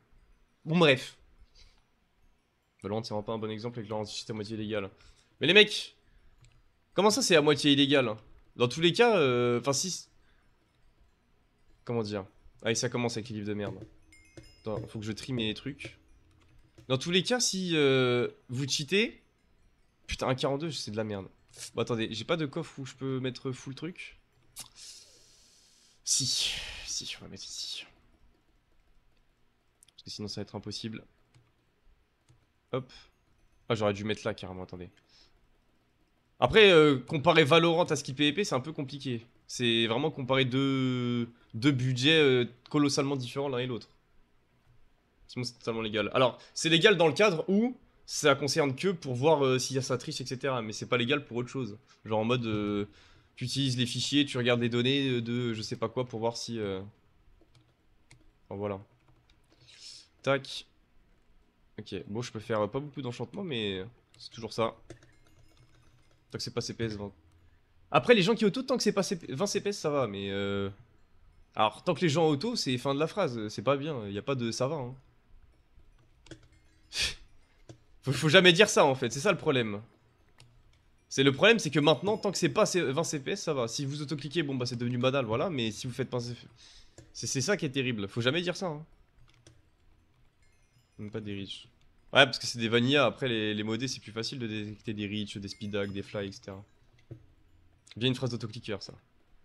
Bon, bref. Valorant, bah, c'est vraiment pas un bon exemple avec leur anti-cheat à moitié illégal. Mais les mecs, comment ça, c'est à moitié illégal Dans tous les cas, euh, enfin, si... Comment dire et ah ça commence avec les livres de merde faut que je trie mes trucs. Dans tous les cas, si euh, vous cheatez... Putain, un 42, c'est de la merde. Bon, attendez, j'ai pas de coffre où je peux mettre full truc Si, si, on va mettre ici. Parce que sinon, ça va être impossible. Hop. Ah, j'aurais dû mettre là, carrément, attendez. Après, euh, comparer Valorant à ce qui PvP, c'est un peu compliqué. C'est vraiment comparer deux, budgets euh, colossalement différents l'un et l'autre. Sinon, c'est totalement légal. Alors, c'est légal dans le cadre où ça concerne que pour voir euh, y a ça triche, etc. Mais c'est pas légal pour autre chose. Genre en mode, euh, tu utilises les fichiers, tu regardes les données euh, de je sais pas quoi pour voir si. Euh... voilà. Tac. Ok, bon, je peux faire pas beaucoup d'enchantement, mais c'est toujours ça. Tant que c'est pas CPS 20. Après, les gens qui auto, tant que c'est pas 20 CPS, ça va, mais. Alors, tant que les gens auto, c'est fin de la phrase, c'est pas bien, Il y a pas de ça va. Hein. Faut, jamais dire ça en fait, c'est ça le problème. C'est le problème, c'est que maintenant, tant que c'est pas 20 CPS, ça va. Si vous autocliquez, bon bah c'est devenu banal, voilà, mais si vous faites pas... C'est ça qui est terrible, faut jamais dire ça. Hein. pas des riches. Ouais, parce que c'est des vanilla, après les, modés, c'est plus facile de détecter des riches, des speedag, des fly, etc. Bien une phrase d'autocliqueur, ça.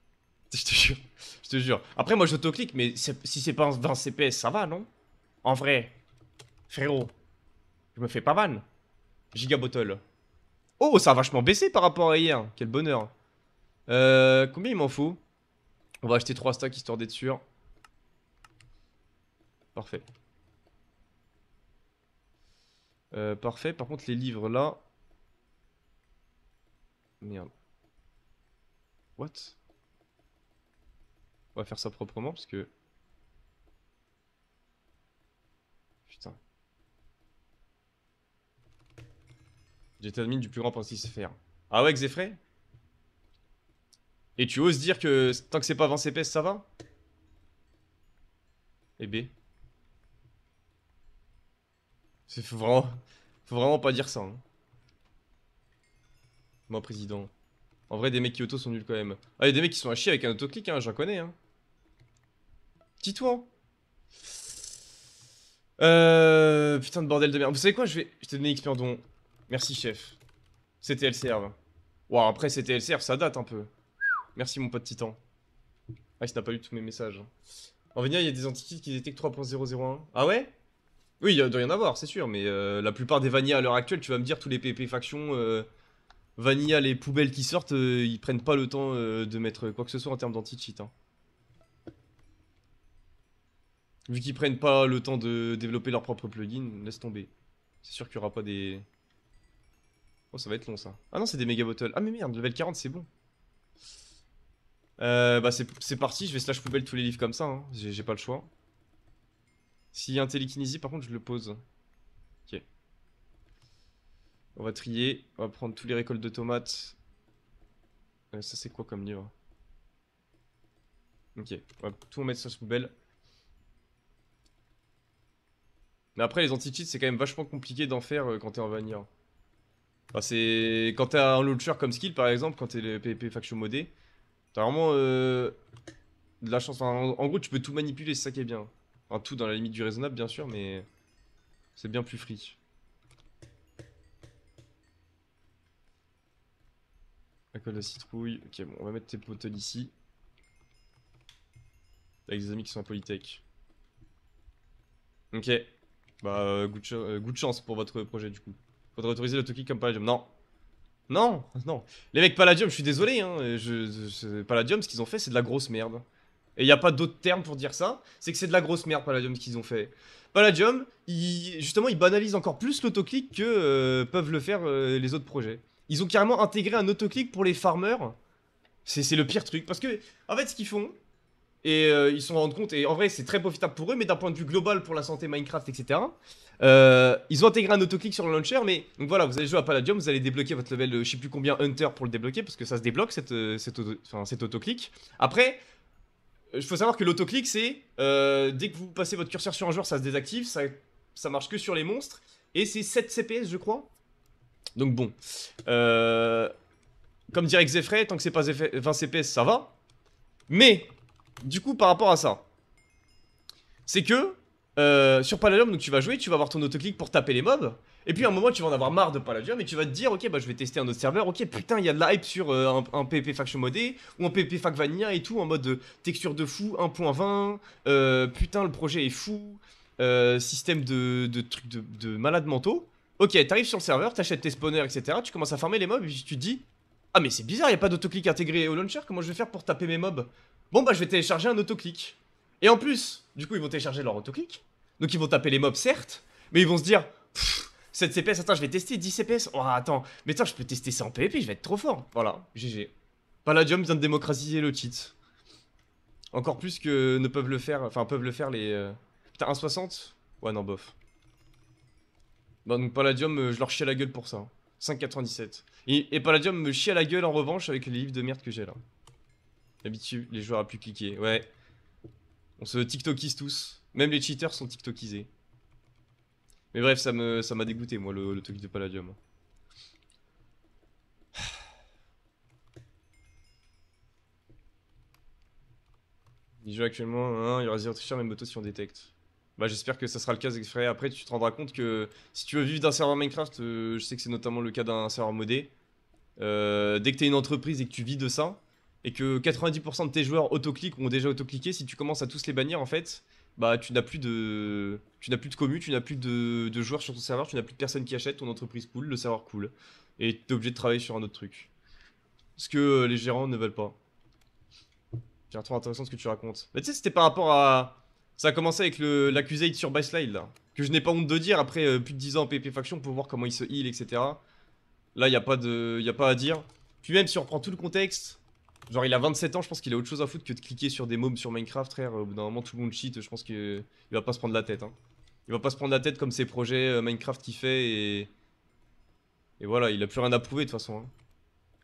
Je te jure, je te jure. Après, moi j'autoclique, mais si c'est pas 20 CPS, ça va, non En vrai, frérot. Je me fais pas mal. Gigabottle. Oh, ça a vachement baissé par rapport à hier. Quel bonheur. Euh, combien il m'en faut On va acheter 3 stacks histoire d'être sûr. Parfait. Euh, parfait. Par contre, les livres là. Merde. What On va faire ça proprement parce que terminé du plus grand faire. Ah ouais, frais Et tu oses dire que tant que c'est pas 20 CPS, ça va Eh B. faut vraiment... pas dire ça. Hein. Moi, président. En vrai, des mecs qui auto sont nuls quand même. Ah, y'a des mecs qui sont à chier avec un autoclic, hein, j'en connais. Hein. toi Euh... Putain de bordel de merde. Vous savez quoi, je vais... Je te donner dont... Merci, chef. C'était LCR. Wow, après, c'était LCR, ça date un peu. Merci, mon pote Titan. Ah, il n'a pas lu tous mes messages. En venir, il y a des cheats qui détectent 3.001. Ah ouais Oui, il doit y en avoir, c'est sûr, mais euh, la plupart des vanillas à l'heure actuelle, tu vas me dire, tous les PP factions, euh, Vanilla, les poubelles qui sortent, euh, ils prennent pas le temps de mettre quoi que ce soit en termes d'anti-cheat. Hein. Vu qu'ils prennent pas le temps de développer leur propre plugin, laisse tomber. C'est sûr qu'il y aura pas des... Oh, ça va être long ça. Ah non, c'est des méga bottles. Ah mais merde, level 40, c'est bon. Euh, bah c'est parti, je vais slash poubelle tous les livres comme ça, hein. j'ai pas le choix. S'il y a un télékinésie, par contre, je le pose. Ok. On va trier, on va prendre tous les récoltes de tomates. Euh, ça c'est quoi comme livre Ok, on va tout mettre sur poubelle. Mais après, les anti-cheats, c'est quand même vachement compliqué d'en faire euh, quand t'es en vanilla. Bah, c'est quand t'as un launcher comme skill par exemple, quand t'es le PvP faction modé, t'as vraiment euh, de la chance. en, gros, tu peux tout manipuler, c'est ça qui est bien. Enfin, tout dans la limite du raisonnable, bien sûr, mais c'est bien plus free. La colle de la citrouille. Ok, bon, on va mettre tes potes ici. Avec des amis qui sont à Polytech. Ok. Bah, euh, euh, good, chance pour votre projet du coup. Faudrait autoriser le comme Palladium. Non. Non, non. Les mecs Palladium, je suis désolé. Hein, je, Palladium, ce qu'ils ont fait, c'est de la grosse merde. Et il n'y a pas d'autre terme pour dire ça. C'est que c'est de la grosse merde, Palladium, ce qu'ils ont fait. Palladium, justement, ils banalisent encore plus l'autoclick que euh, peuvent le faire euh, les autres projets. Ils ont carrément intégré un autoclick pour les farmers. C'est le pire truc. Parce que, en fait, ce qu'ils font, et euh, ils sont rendent compte, et en vrai, c'est très profitable pour eux, mais d'un point de vue global pour la santé Minecraft, etc., euh, ils ont intégré un autoclick sur le launcher, mais donc voilà, vous allez jouer à Palladium, vous allez débloquer votre level, euh, je sais plus combien, Hunter pour le débloquer, parce que ça se débloque cette, euh, cette cet autoclick. Après, il faut savoir que l'autoclick, c'est dès que vous passez votre curseur sur un joueur, ça se désactive, ça, ça marche que sur les monstres, et c'est 7 CPS, je crois. Donc bon, comme dirait Xefray, tant que c'est pas 20 CPS, ça va. Mais, du coup, par rapport à ça, c'est que euh, sur Palladium, donc tu vas jouer, tu vas avoir ton autoclick pour taper les mobs. Et puis à un moment, tu vas en avoir marre de Palladium et tu vas te dire, ok, bah je vais tester un autre serveur. Ok, putain, il y a de la sur euh, un, un, faction modé ou un PP fac vanilla et tout en mode euh, texture de fou 1.20. putain, le projet est fou. système de, trucs de, de, malades mentaux. Ok, t'arrives sur le serveur, t'achètes tes spawners, etc. Tu commences à farmer les mobs et tu te dis, ah mais c'est bizarre, il y a pas d'autoclick intégré au launcher. Comment je vais faire pour taper mes mobs Bon bah je vais télécharger un autoclick. Et en plus, du coup, ils vont télécharger leur autoclick. Donc ils vont taper les mobs, certes, mais ils vont se dire 7 CPS, attends, je vais tester 10 CPS. Oh, attends, mais attends, je peux tester ça en PvP, je vais être trop fort. Voilà, GG. Palladium vient de démocratiser le cheat. Encore plus que ne peuvent le faire, enfin, peuvent le faire les. Euh, putain, 1,60 Ouais, non, bof. Bon, bah, donc Palladium, euh, je leur chie à la gueule pour ça. 5,97. Hein. Et, Palladium me chie à la gueule en revanche avec les livres de merde que j'ai là. D'habitude, les joueurs à plus cliquer. Ouais. On se tiktokise tous. Même les cheaters sont tiktokisés. Mais bref, ça m'a dégoûté, moi, le, le de Palladium. Il joue actuellement, hein, il y aura zéro sur même motos si on détecte. Bah j'espère que ça sera le cas exprès. Après tu te rendras compte que si tu veux vivre d'un serveur Minecraft, euh, je sais que c'est notamment le cas d'un serveur modé. Euh, dès que t'es une entreprise et que tu vis de ça, et que 90% de tes joueurs autocliquent ou ont déjà autocliqué, si tu commences à tous les bannir en fait, bah tu n'as plus de tu n'as plus de commu, tu n'as plus de, joueurs sur ton serveur, tu n'as plus de personnes qui achètent, ton entreprise coule, le serveur coule et t'es obligé de travailler sur un autre truc. Ce que euh, les gérants ne veulent pas. J'ai trop intéressant ce que tu racontes. Mais tu sais, c'était par rapport à ça a commencé avec l'accusé sur Baseline là, que je n'ai pas honte de dire après euh, plus de 10 ans en PP faction pour voir comment il se heal etc. Là, il n'y a pas de y a pas à dire. Puis même si on reprend tout le contexte, Genre, il a 27 ans, je pense qu'il a autre chose à foutre que de cliquer sur des mobs sur Minecraft, frère. Au bout d'un moment, tout le monde cheat. Je pense qu'il va pas se prendre la tête. Hein. Il va pas se prendre la tête comme ses projets euh, Minecraft qu'il fait et. Et voilà, il a plus rien à prouver de toute façon. Hein.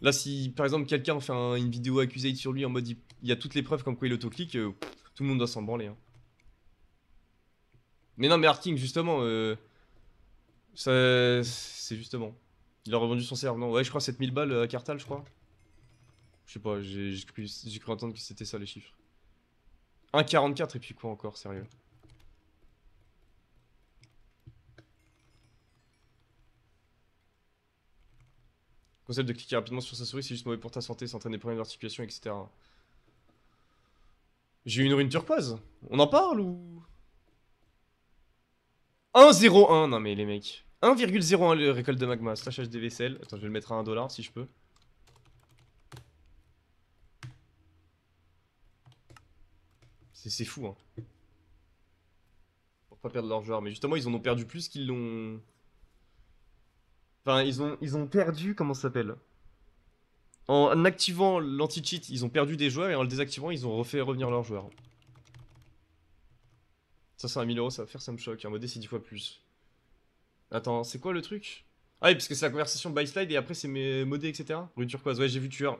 Là, si par exemple quelqu'un fait une vidéo accusée sur lui en mode il, y a toutes les preuves comme quoi il autoclique, euh, tout le monde doit s'en branler. Hein. Mais non, mais Arking, justement, euh, c'est justement. Il a revendu son serve, non Ouais, je crois 7000 balles euh, à Cartal, je crois. Je sais pas, j'ai cru, entendre que c'était ça les chiffres. 1,44 et puis quoi encore, sérieux Concept de cliquer rapidement sur sa souris, c'est juste mauvais pour ta santé, ça entraîne des problèmes d'articulation, etc. J'ai une rune turquoise On en parle ou 1,01 Non mais les mecs. 1,01 le récolte de magma, slash des vaisselle. Attends, je vais le mettre à 1$ si je peux. C'est fou, hein. Pour pas perdre leurs joueurs. Mais justement, ils en ont perdu plus qu'ils l'ont. Enfin, ils ont, ils ont perdu, comment ça s'appelle En activant l'anti-cheat, ils ont perdu des joueurs et en le désactivant, ils ont refait revenir leurs joueurs. Ça, c'est un 1000 euros, ça va faire, ça me choque. Un modé, c'est 10 fois plus. Attends, c'est quoi le truc Ah oui, parce que c'est la conversation by slide et après, c'est mes modés, etc. Rue turquoise, ouais, j'ai vu tueur.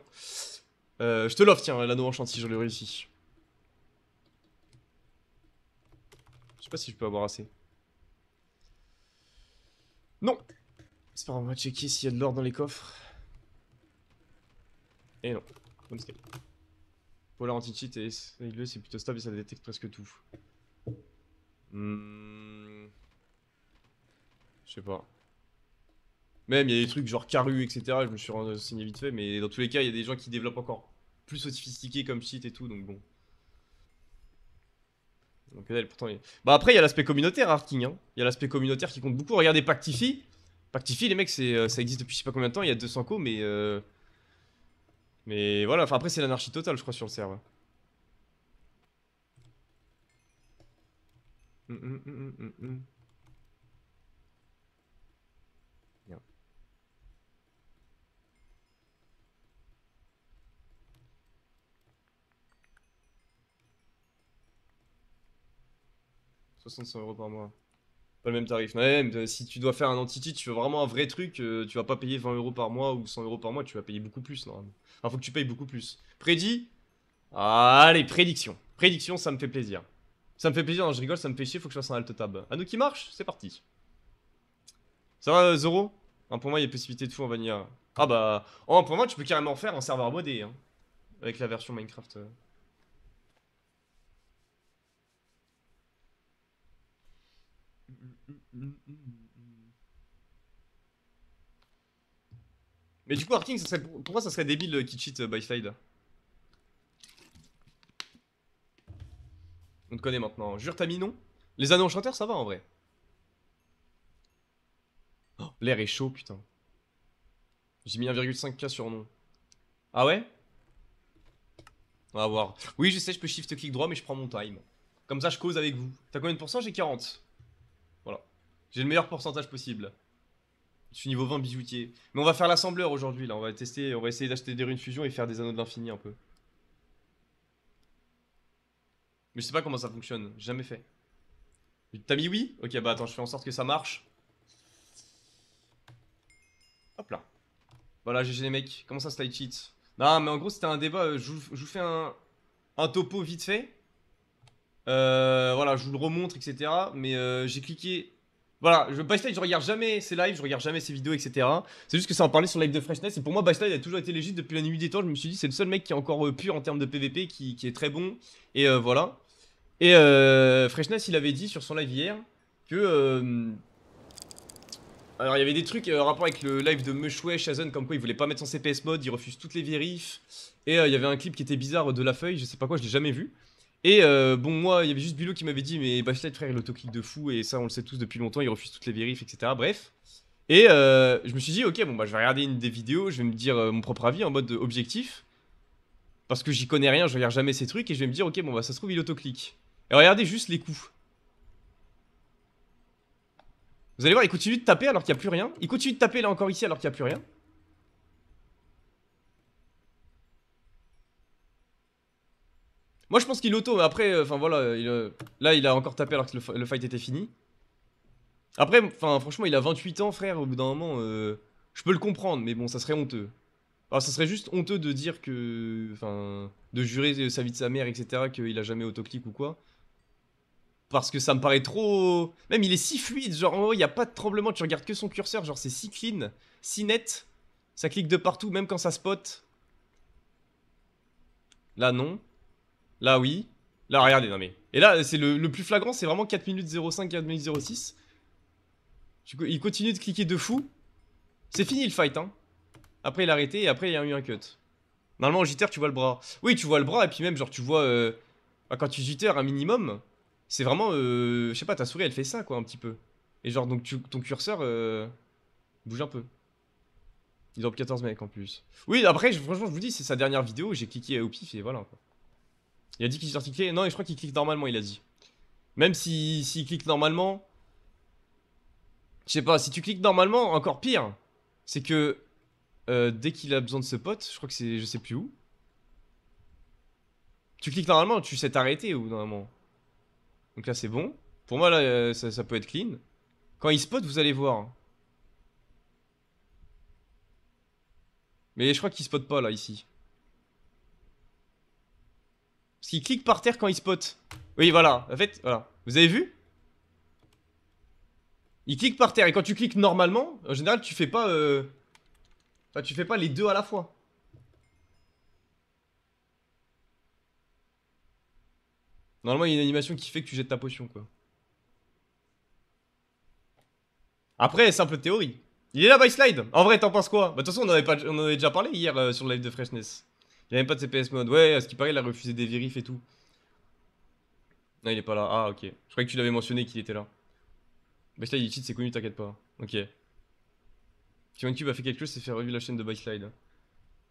Euh, je te l'offre, tiens, l'anneau en Si je l'ai réussi. Je sais pas si je peux avoir assez. Non J'espère on va checker s'il y a de l'or dans les coffres. Et non. Bonne scale. anti-cheat et le c'est plutôt stable et ça détecte presque tout. Hmm. Je sais pas. Même, il y a des trucs genre Caru, etc. Je me suis renseigné vite fait, mais dans tous les cas, il y a des gens qui développent encore plus sophistiqués comme cheat et tout, donc bon. Donc, pourtant, Bah après, il y a l'aspect communautaire, hein, Arking. Hein. Il y a l'aspect communautaire qui compte beaucoup. Regardez Pactify Pactify les mecs, c'est, euh, ça existe depuis je sais pas combien de temps. Il y a 200 co, mais. Euh, mais voilà, enfin après, c'est l'anarchie totale, je crois, sur le serveur. Hum, hum, hum, 65 euros par mois. Pas le même tarif. mais euh, si tu dois faire un entity, tu veux vraiment un vrai truc, euh, tu vas pas payer 20 euros par mois ou 100 euros par mois, tu vas payer beaucoup plus normalement. Enfin, faut que tu payes beaucoup plus. Prédit Allez, prédiction. Prédiction, ça me fait plaisir. Ça me fait plaisir, non, hein, je rigole, ça me fait chier, faut que je fasse un alt tab. nous qui marche, c'est parti. Ça va, euh, Zoro Pour moi, il y a possibilité de fou en vanilla. Ah bah, oh, pour moi, tu peux carrément faire un serveur modé. Hein, avec la version Minecraft. Mais du coup, Arking, ça ça serait débile euh, qui cheat euh, by slide. On te connaît maintenant. Jure, t'as mis non Les anneaux enchanteurs, ça va en vrai. Oh, l'air est chaud, putain. J'ai mis 1,5k sur non. Ah ouais On va voir. Oui, je sais, je peux shift click droit, mais je prends mon time. Comme ça, je cause avec vous. T'as combien de pourcent J'ai 40. J'ai le meilleur pourcentage possible. Je suis niveau 20 bijoutier. Mais on va faire l'assembleur aujourd'hui là, on va tester, on va essayer d'acheter des runes fusion et faire des anneaux de l'infini un peu. Mais je sais pas comment ça fonctionne, jamais fait. T'as mis oui Ok bah attends, je fais en sorte que ça marche. Hop là. Voilà, GG les mecs. Comment ça, slide cheat Non, mais en gros, c'était un débat. Je, vous fais un, un, topo vite fait. Euh, voilà, je vous le remontre, etc. Mais euh, j'ai cliqué voilà, je, je regarde jamais ses lives, je regarde jamais ses vidéos, etc. C'est juste que ça en parlait sur live de Freshness. Et pour moi, Bastille a toujours été légitime depuis la nuit des temps. Je me suis dit, c'est le seul mec qui est encore euh, pur en termes de PVP, qui, est très bon. Et euh, voilà. Et euh, Freshness, il avait dit sur son live hier que. alors, il y avait des trucs en rapport avec le live de Mushway, Shazen, comme quoi il voulait pas mettre son CPS mode, il refuse toutes les vérifs. Et il y avait un clip qui était bizarre de La Feuille, je sais pas quoi, je l'ai jamais vu. Et euh, bon, moi, il y avait juste Bilo qui m'avait dit, mais de frère, il autoclique de fou, et ça, on le sait tous depuis longtemps, il refuse toutes les vérifs, etc. Bref. Et euh, je me suis dit, ok, bon, bah, je vais regarder une des vidéos, je vais me dire euh, mon propre avis en mode objectif. Parce que j'y connais rien, je regarde jamais ces trucs, et je vais me dire, ok, bon, bah, ça se trouve, il autoclique. Et regardez juste les coups. Vous allez voir, il continue de taper alors qu'il n'y a plus rien. Il continue de taper là encore ici alors qu'il n'y a plus rien. Moi, je pense qu'il auto, mais après, euh, enfin voilà, il, euh, là, il a encore tapé alors que le, fight était fini. Après, enfin, franchement, il a 28 ans, frère, au bout d'un moment, euh, je peux le comprendre, mais bon, ça serait honteux. Alors, ça serait juste honteux de dire que. Enfin, de jurer sa vie de sa mère, etc., qu'il a jamais autoclic ou quoi. Parce que ça me paraît trop. Même il est si fluide, genre, il n'y a pas de tremblement, tu regardes que son curseur, genre, c'est si clean, si net, ça clique de partout, même quand ça spot. Là, non. Là, oui. Là, regardez, non mais. Et là, c'est le, plus flagrant, c'est vraiment 4 minutes 05, 4 minutes 06. Il continue de cliquer de fou. C'est fini le fight, hein. Après, il a arrêté et après, il y a eu un cut. Normalement, en tu vois le bras. Oui, tu vois le bras et puis même, genre, tu vois. Euh, quand tu JTR un minimum, c'est vraiment. Euh, je sais pas, ta souris, elle fait ça, quoi, un petit peu. Et genre, donc, tu... ton curseur euh, bouge un peu. Il ont 14 mecs en plus. Oui, après, franchement, je vous dis, c'est sa dernière vidéo, j'ai cliqué au pif et voilà, quoi. Il a dit qu'il clé Non, je crois qu'il clique normalement, il a dit. Même s'il si, si clique normalement. Je sais pas, si tu cliques normalement, encore pire. C'est que euh, dès qu'il a besoin de ce pote, je crois que c'est. Je sais plus où. Tu cliques normalement, tu sais t'arrêter ou normalement. Donc là, c'est bon. Pour moi, là, euh, ça, ça peut être clean. Quand il spot, vous allez voir. Mais je crois qu'il spot pas là ici. Parce qu'il clique par terre quand il spot. Oui, voilà. En fait, voilà. Vous avez vu Il clique par terre. Et quand tu cliques normalement, en général, tu fais pas... Euh, tu fais pas les deux à la fois. Normalement, il y a une animation qui fait que tu jettes ta potion, quoi. Après, simple théorie. Il est là, by slide. En vrai, t'en penses quoi Bah, de toute façon, on en avait, on déjà parlé hier euh, sur le live de Freshness. Il n'y pas de CPS mode. Ouais, à ce qui paraît, il a refusé des vérifs et tout. Non, il est pas là. Ah, ok. Je croyais que tu l'avais mentionné qu'il était là. Byslide il cheat, c'est connu, t'inquiète pas. Ok. Si OneCube a fait quelque chose, c'est faire revivre la chaîne de Byslide.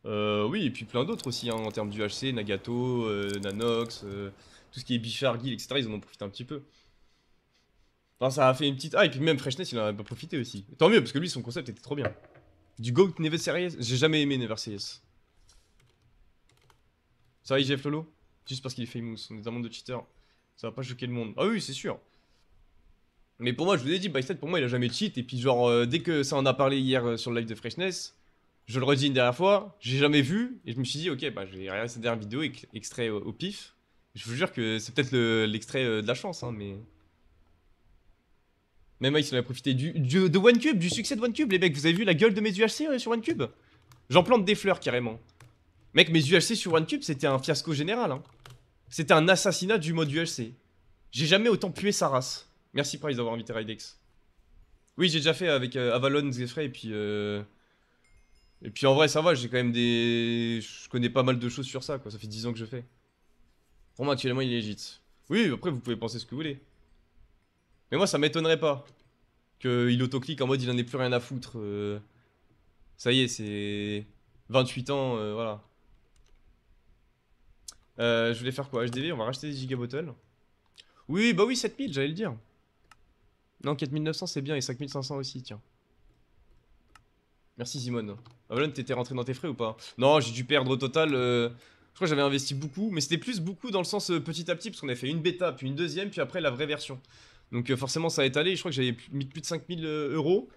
Euh, oui, et puis plein d'autres aussi, hein, en termes du HC, Nagato, euh, Nanox, euh, tout ce qui est Bichard, Guild, etc. Ils en ont profité un petit peu. Enfin, ça a fait une petite. Ah, et puis même Freshness, il en a pas profité aussi. Tant mieux, parce que lui, son concept était trop bien. Du GOAT Never Series, j'ai jamais aimé Never Series. Ça va, IGF Lolo Juste parce qu'il est famous, on est un monde de cheaters. Ça va pas choquer le monde. Ah oui, c'est sûr. Mais pour moi, je vous ai dit, Bystead, pour moi, il a jamais cheat. Et puis, genre, euh, dès que ça en a parlé hier euh, sur le live de Freshness, je le redis une dernière fois, j'ai jamais vu. Et je me suis dit, ok, bah, j'ai regardé cette dernière vidéo, extrait au, pif. Je vous jure que c'est peut-être l'extrait euh, de la chance, hein, mais. Même Ice il en a profité du, du, de OneCube, du succès de OneCube, les mecs. Vous avez vu la gueule de mes UHC sur OneCube J'en plante des fleurs carrément. Mec, mes ULC sur OneCube, c'était un fiasco général. Hein. C'était un assassinat du mode ULC. J'ai jamais autant pué sa race. Merci Price d'avoir invité Rydex. Oui, j'ai déjà fait avec euh, Avalon, Zephyr et puis... Euh, et puis en vrai, ça va, j'ai quand même des... Je connais pas mal de choses sur ça, quoi. Ça fait 10 ans que je fais. Pour moi, actuellement, il est legit. Oui, après, vous pouvez penser ce que vous voulez. Mais moi, ça m'étonnerait pas. Qu'il autoclique en mode, il en ait plus rien à foutre. Euh. Ça y est, c'est... 28 ans, voilà. Euh, je voulais faire quoi HDV, on va racheter des gigabottles. Oui, bah oui, 7000, j'allais le dire. Non, 4900 c'est bien et 5500 aussi, tiens. Merci Simone. Avalon, ah, t'étais rentré dans tes frais ou pas Non, j'ai dû perdre au total. Euh, je crois que j'avais investi beaucoup, mais c'était plus beaucoup dans le sens euh, petit à petit, parce qu'on avait fait une bêta, puis une deuxième, puis après la vraie version. Donc forcément, ça a étalé. Je crois que j'avais mis plus de 5000 euros.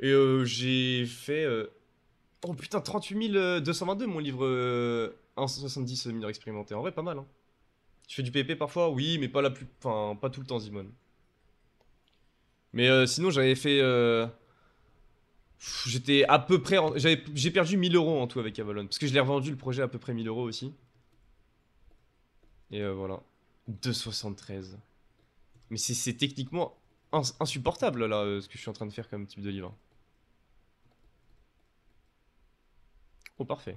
Et j'ai fait. Oh putain, 38 222 mon livre 1,70 mineur expérimentés, En vrai, pas mal. Hein. Tu fais du PP parfois Oui, mais pas la plus. Enfin, pas tout le temps, Zimon. Mais euh, sinon, j'avais fait. Euh, j'étais à peu près. J'ai perdu 1000 euros en tout avec Avalon. Parce que je l'ai revendu le projet à peu près 1000 euros aussi. Et euh, voilà. 2,73. Mais c'est techniquement insupportable là, ce que je suis en train de faire comme type de livre. Oh, parfait.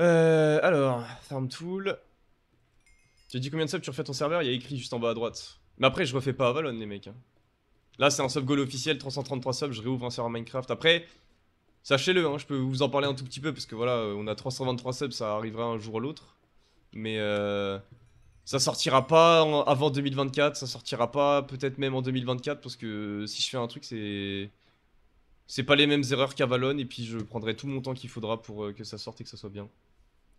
Euh, alors, farm tool. Tu dit combien de subs tu refais ton serveur Il y a écrit juste en bas à droite. Mais après, je refais pas Avalon, les mecs. Hein. Là, c'est un sub goal officiel, 333 subs, je réouvre un serveur Minecraft. Après, sachez-le, hein, je peux vous en parler un tout petit peu, parce que voilà, euh, on a 323 subs, ça arrivera un jour ou l'autre. Mais euh, ça sortira pas avant 2024, ça sortira pas peut-être même en 2024, parce que euh, si je fais un truc, c'est... C'est pas les mêmes erreurs qu'Avalon, et puis je prendrai tout mon temps qu'il faudra pour que ça sorte et que ça soit bien.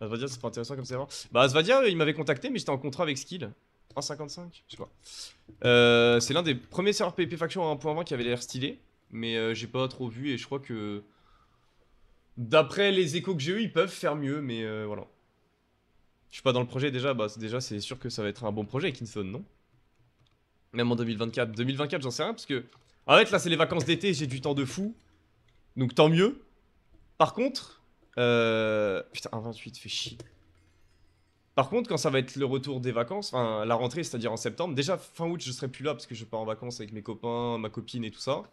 Asvadia, c'est pas intéressant comme serveur Bah, Asvadia, il m'avait contacté, mais j'étais en contrat avec Skill. 1,55 Je sais pas. Euh, c'est l'un des premiers serveurs PvP Faction à 1.20 qui avait l'air stylé. Mais euh, j'ai pas trop vu et je crois que. D'après les échos que j'ai eu, ils peuvent faire mieux, mais euh, voilà. Je suis pas dans le projet déjà, bah déjà c'est sûr que ça va être un bon projet, Kingston, non Même en 2024. 2024, j'en sais rien, parce que. En fait, là c'est les vacances d'été, j'ai du temps de fou. Donc tant mieux. Par contre, euh... Putain, 1,28, fait chier. Par contre, quand ça va être le retour des vacances, enfin la rentrée, c'est-à-dire en septembre, déjà fin août, je serai plus là parce que je pars en vacances avec mes copains, ma copine et tout ça.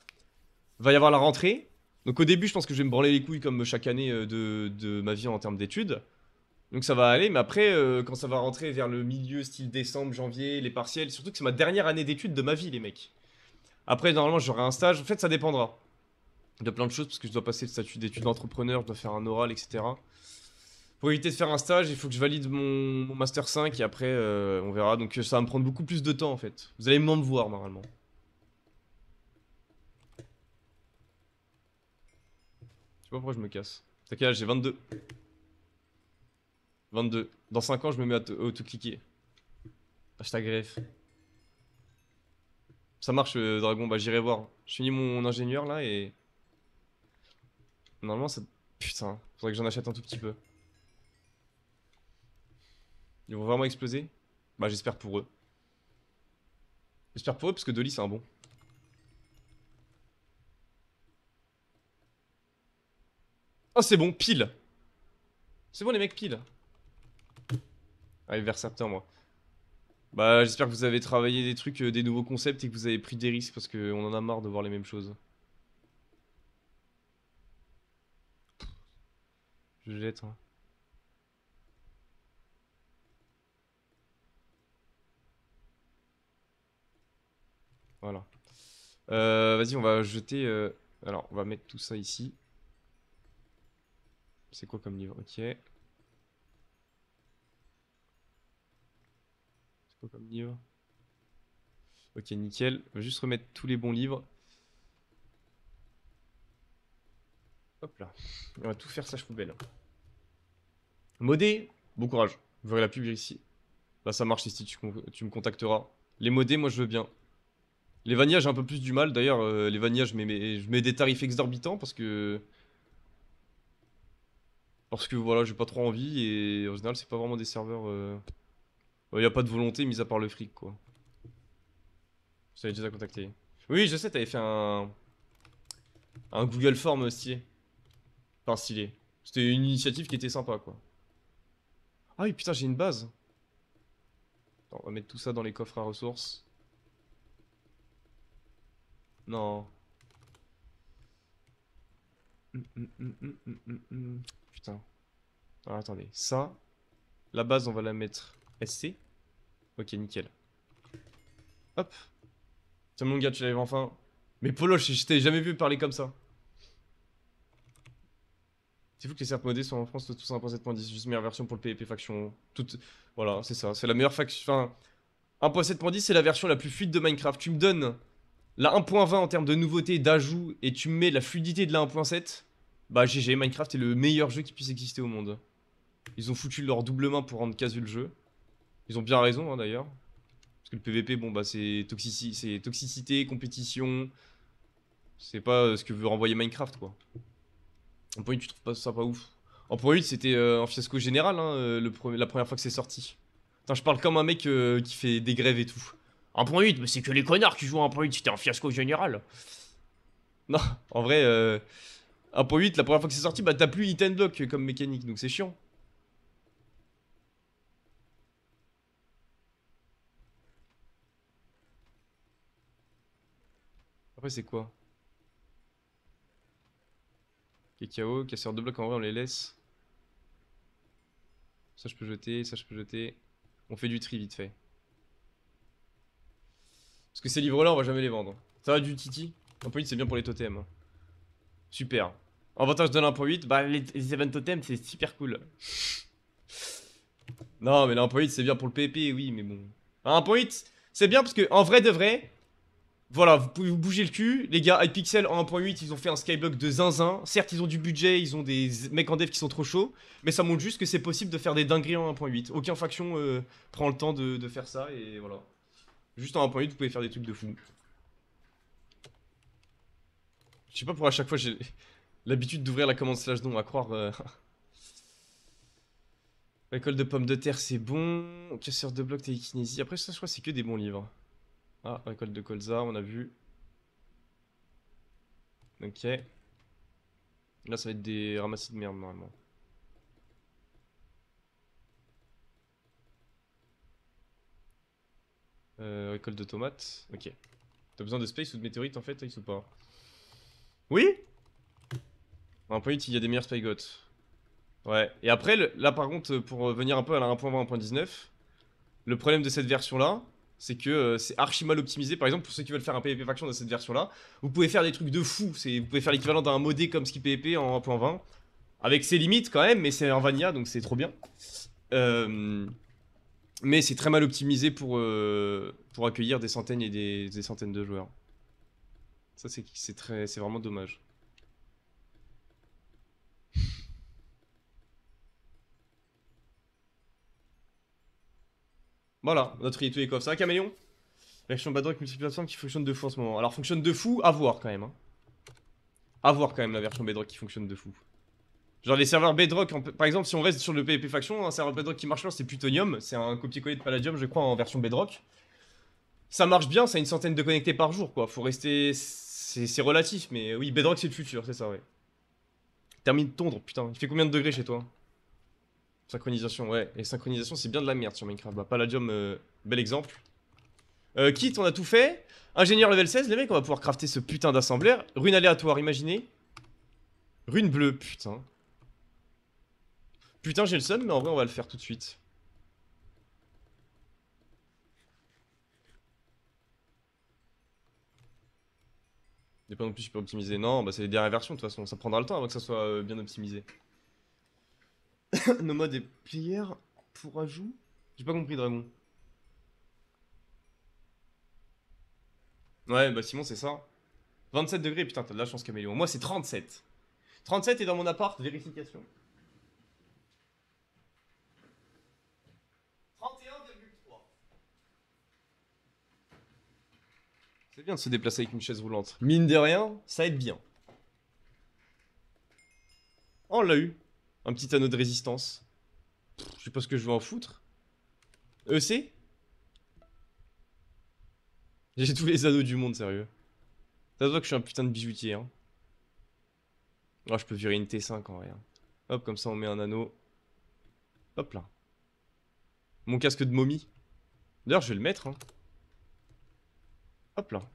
Va y avoir la rentrée. Donc au début, je pense que je vais me branler les couilles comme chaque année euh, de, ma vie en termes d'études. Donc ça va aller, mais après, euh, quand ça va rentrer vers le milieu, style décembre, janvier, les partiels, surtout que c'est ma dernière année d'études de ma vie, les mecs. Après, normalement, j'aurai un stage. En fait, ça dépendra de plein de choses parce que je dois passer le statut d'étudiant entrepreneur, je dois faire un oral, etc. Pour éviter de faire un stage, il faut que je valide mon, master 5 et après euh, on verra. Donc euh, ça va me prendre beaucoup plus de temps en fait. Vous allez moins de voir normalement. Je sais pas pourquoi je me casse. T'inquiète, J'ai 22. 22. Dans 5 ans, je me mets à auto-cliquer. Hashtag greffe. Ça marche, euh, Dragon. Bah, j'irai voir. Je finis mon ingénieur là et Normalement, ça. Putain, faudrait que j'en achète un tout petit peu. Ils vont vraiment exploser Bah, j'espère pour eux. J'espère pour eux parce que Dolly, c'est un bon. Oh, c'est bon, pile C'est bon, les mecs, pile Allez, ah, vers septembre, moi. Bah, j'espère que vous avez travaillé des trucs, euh, des nouveaux concepts et que vous avez pris des risques parce qu'on en a marre de voir les mêmes choses. Je jette. Hein. Voilà. Euh, vas-y, on va jeter... Euh, alors, on va mettre tout ça ici. C'est quoi comme livre Ok. C'est quoi comme livre Ok, nickel. On va juste remettre tous les bons livres. Hop là. On va tout faire slash poubelle. Modé, bon courage. Vous vais la pub ici. Là, ça marche ici, tu, tu me contacteras. Les modés, moi, je veux bien. Les vanillages, j'ai un peu plus du mal. D'ailleurs, euh, les vanillages, je mets, je mets des tarifs exorbitants parce que... Parce que, voilà, j'ai pas trop envie et en général, c'est pas vraiment des serveurs... Il euh, y a pas de volonté, mis à part le fric, quoi. Je avez déjà contacté. Oui, je sais, t'avais fait un... Un Google Form aussi. Pas stylé. C'était une initiative qui était sympa, quoi. Ah oui, putain, j'ai une base. on va mettre tout ça dans les coffres à ressources. Non. Hum, hum, hum, putain. attendez. Ça, la base, on va la mettre SC. Ok, nickel. Hop. Tiens, mon gars, tu l'avais enfin. Mais Poloche, je t'ai jamais vu parler comme ça. C'est fou que les serpents modés sont en France de 1.7.10, juste meilleure version pour le PvP faction. Voilà, c'est ça, c'est la meilleure faction. Enfin, 1.7.10, c'est la version la plus fluide de Minecraft. Tu me donnes la 1.20 en termes de nouveautés, d'ajouts, et tu me mets la fluidité de la 1.7. Bah, GG, Minecraft est le meilleur jeu qui puisse exister au monde. Ils ont foutu leur double main pour rendre casu le jeu. Ils ont bien raison, hein, d'ailleurs. Parce que le PvP, bon, bah, c'est toxicité, compétition. C'est pas euh, ce que veut renvoyer Minecraft, quoi. En point 8, tu trouves pas ça pas ouf En point 8, c'était euh, un fiasco général, hein, euh, le la première fois que c'est sorti. Attends je parle comme un mec euh, qui fait des grèves et tout. En point 8, mais c'est que les connards qui jouent en point 8, c'était un fiasco général. Non, en vrai, euh, 1.8, la première fois que c'est sorti, bah t'as plus hit and comme mécanique, donc c'est chiant. Après, c'est quoi les KO. Casseur de blocs en vrai, on les laisse. Ça, je peux jeter. Ça, je peux jeter. On fait du tri vite fait. Parce que ces livres-là, on va jamais les vendre. Ça va du Titi Un point c'est bien pour les totems. Hein. Super. Avantage de 1.8, bah les, 7 totems, c'est super cool. non, mais l'1.8 c'est bien pour le PP, oui, mais bon. 1.8, c'est bien parce que, en vrai de vrai, voilà, vous pouvez vous bouger le cul. Les gars, Hypixel en 1.8, ils ont fait un skyblock de zinzin. Certes, ils ont du budget, ils ont des mecs en dev qui sont trop chauds, mais ça montre juste que c'est possible de faire des dingueries en 1.8. Aucun faction euh, prend le temps de, faire ça, et voilà. Juste en 1.8, vous pouvez faire des trucs de fou. Je sais pas pour à chaque fois, j'ai l'habitude d'ouvrir la commande slash don, à croire... Euh. La colle de pommes de terre, c'est bon. Casseur de blocs, télékinésie. Après, ça, je crois, c'est que des bons livres. Ah, récolte de colza, on a vu. Ok. Là, ça va être des ramassis de merde, normalement. Euh, récolte de tomates. Ok. T'as besoin de space ou de météorite, en fait, ils sont pas Oui En point il y a des meilleurs spygots. Ouais. Et après, là, par contre, pour venir un peu à la 1.20, 1.19, le problème de cette version-là, c'est que euh, c'est archi mal optimisé. Par exemple, pour ceux qui veulent faire un PvP faction dans cette version-là, vous pouvez faire des trucs de fou. Vous pouvez faire l'équivalent d'un modé comme ce qui PvP en 1.20, avec ses limites quand même, mais c'est en vanilla, donc c'est trop bien. Euh, mais c'est très mal optimisé pour, euh, pour accueillir des centaines et des, des centaines de joueurs. Ça, c'est vraiment dommage. Voilà, notre tous est comme Ça un caméléon Version Badrock qui fonctionne de fou en ce moment. Alors, fonctionne de fou, à voir quand même. Hein. À voir quand même la version Bedrock qui fonctionne de fou. Genre les serveurs Bedrock, par exemple, si on reste sur le PvP Faction, un serveur Bedrock qui marche bien, c'est Plutonium. C'est un copier-coller de Palladium, je crois, en version Bedrock. Ça marche bien, ça a une centaine de connectés par jour, quoi. Faut rester. C'est relatif, mais oui, Bedrock c'est le futur, c'est ça, ouais. Termine de tondre, putain. Il fait combien de degrés chez toi Synchronisation, ouais. Et synchronisation, c'est bien de la merde sur Minecraft. Bah, Palladium, euh, bel exemple. Euh, kit, on a tout fait. Ingénieur level 16, les mecs, on va pouvoir crafter ce putain d'assembleur. Rune aléatoire, imaginez. Rune bleue, putain. Putain, j'ai le seum, mais en vrai, on va le faire tout de suite. N'est pas non plus super optimisé. Non, bah c'est les dernières versions de toute façon, ça prendra le temps avant que ça soit euh, bien optimisé. Nos modes et player pour ajout J'ai pas compris, Dragon. Ouais, bah Simon, c'est ça. 27 degrés, putain, t'as de la chance, Caméléon. Moi, c'est 37. 37 est dans mon appart, vérification. 31,3. C'est bien de se déplacer avec une chaise roulante. Mine de rien, ça aide bien. Oh, on l'a eu. Un petit anneau de résistance. je sais pas ce que je vais en foutre. EC J'ai tous les anneaux du monde, sérieux. Ça se voit que je suis un putain de bijoutier, hein. Oh, je peux virer une T5 en rien. Hein. Hop, comme ça on met un anneau. Hop là. Mon casque de momie. D'ailleurs, je vais le mettre. Hein. Hop là.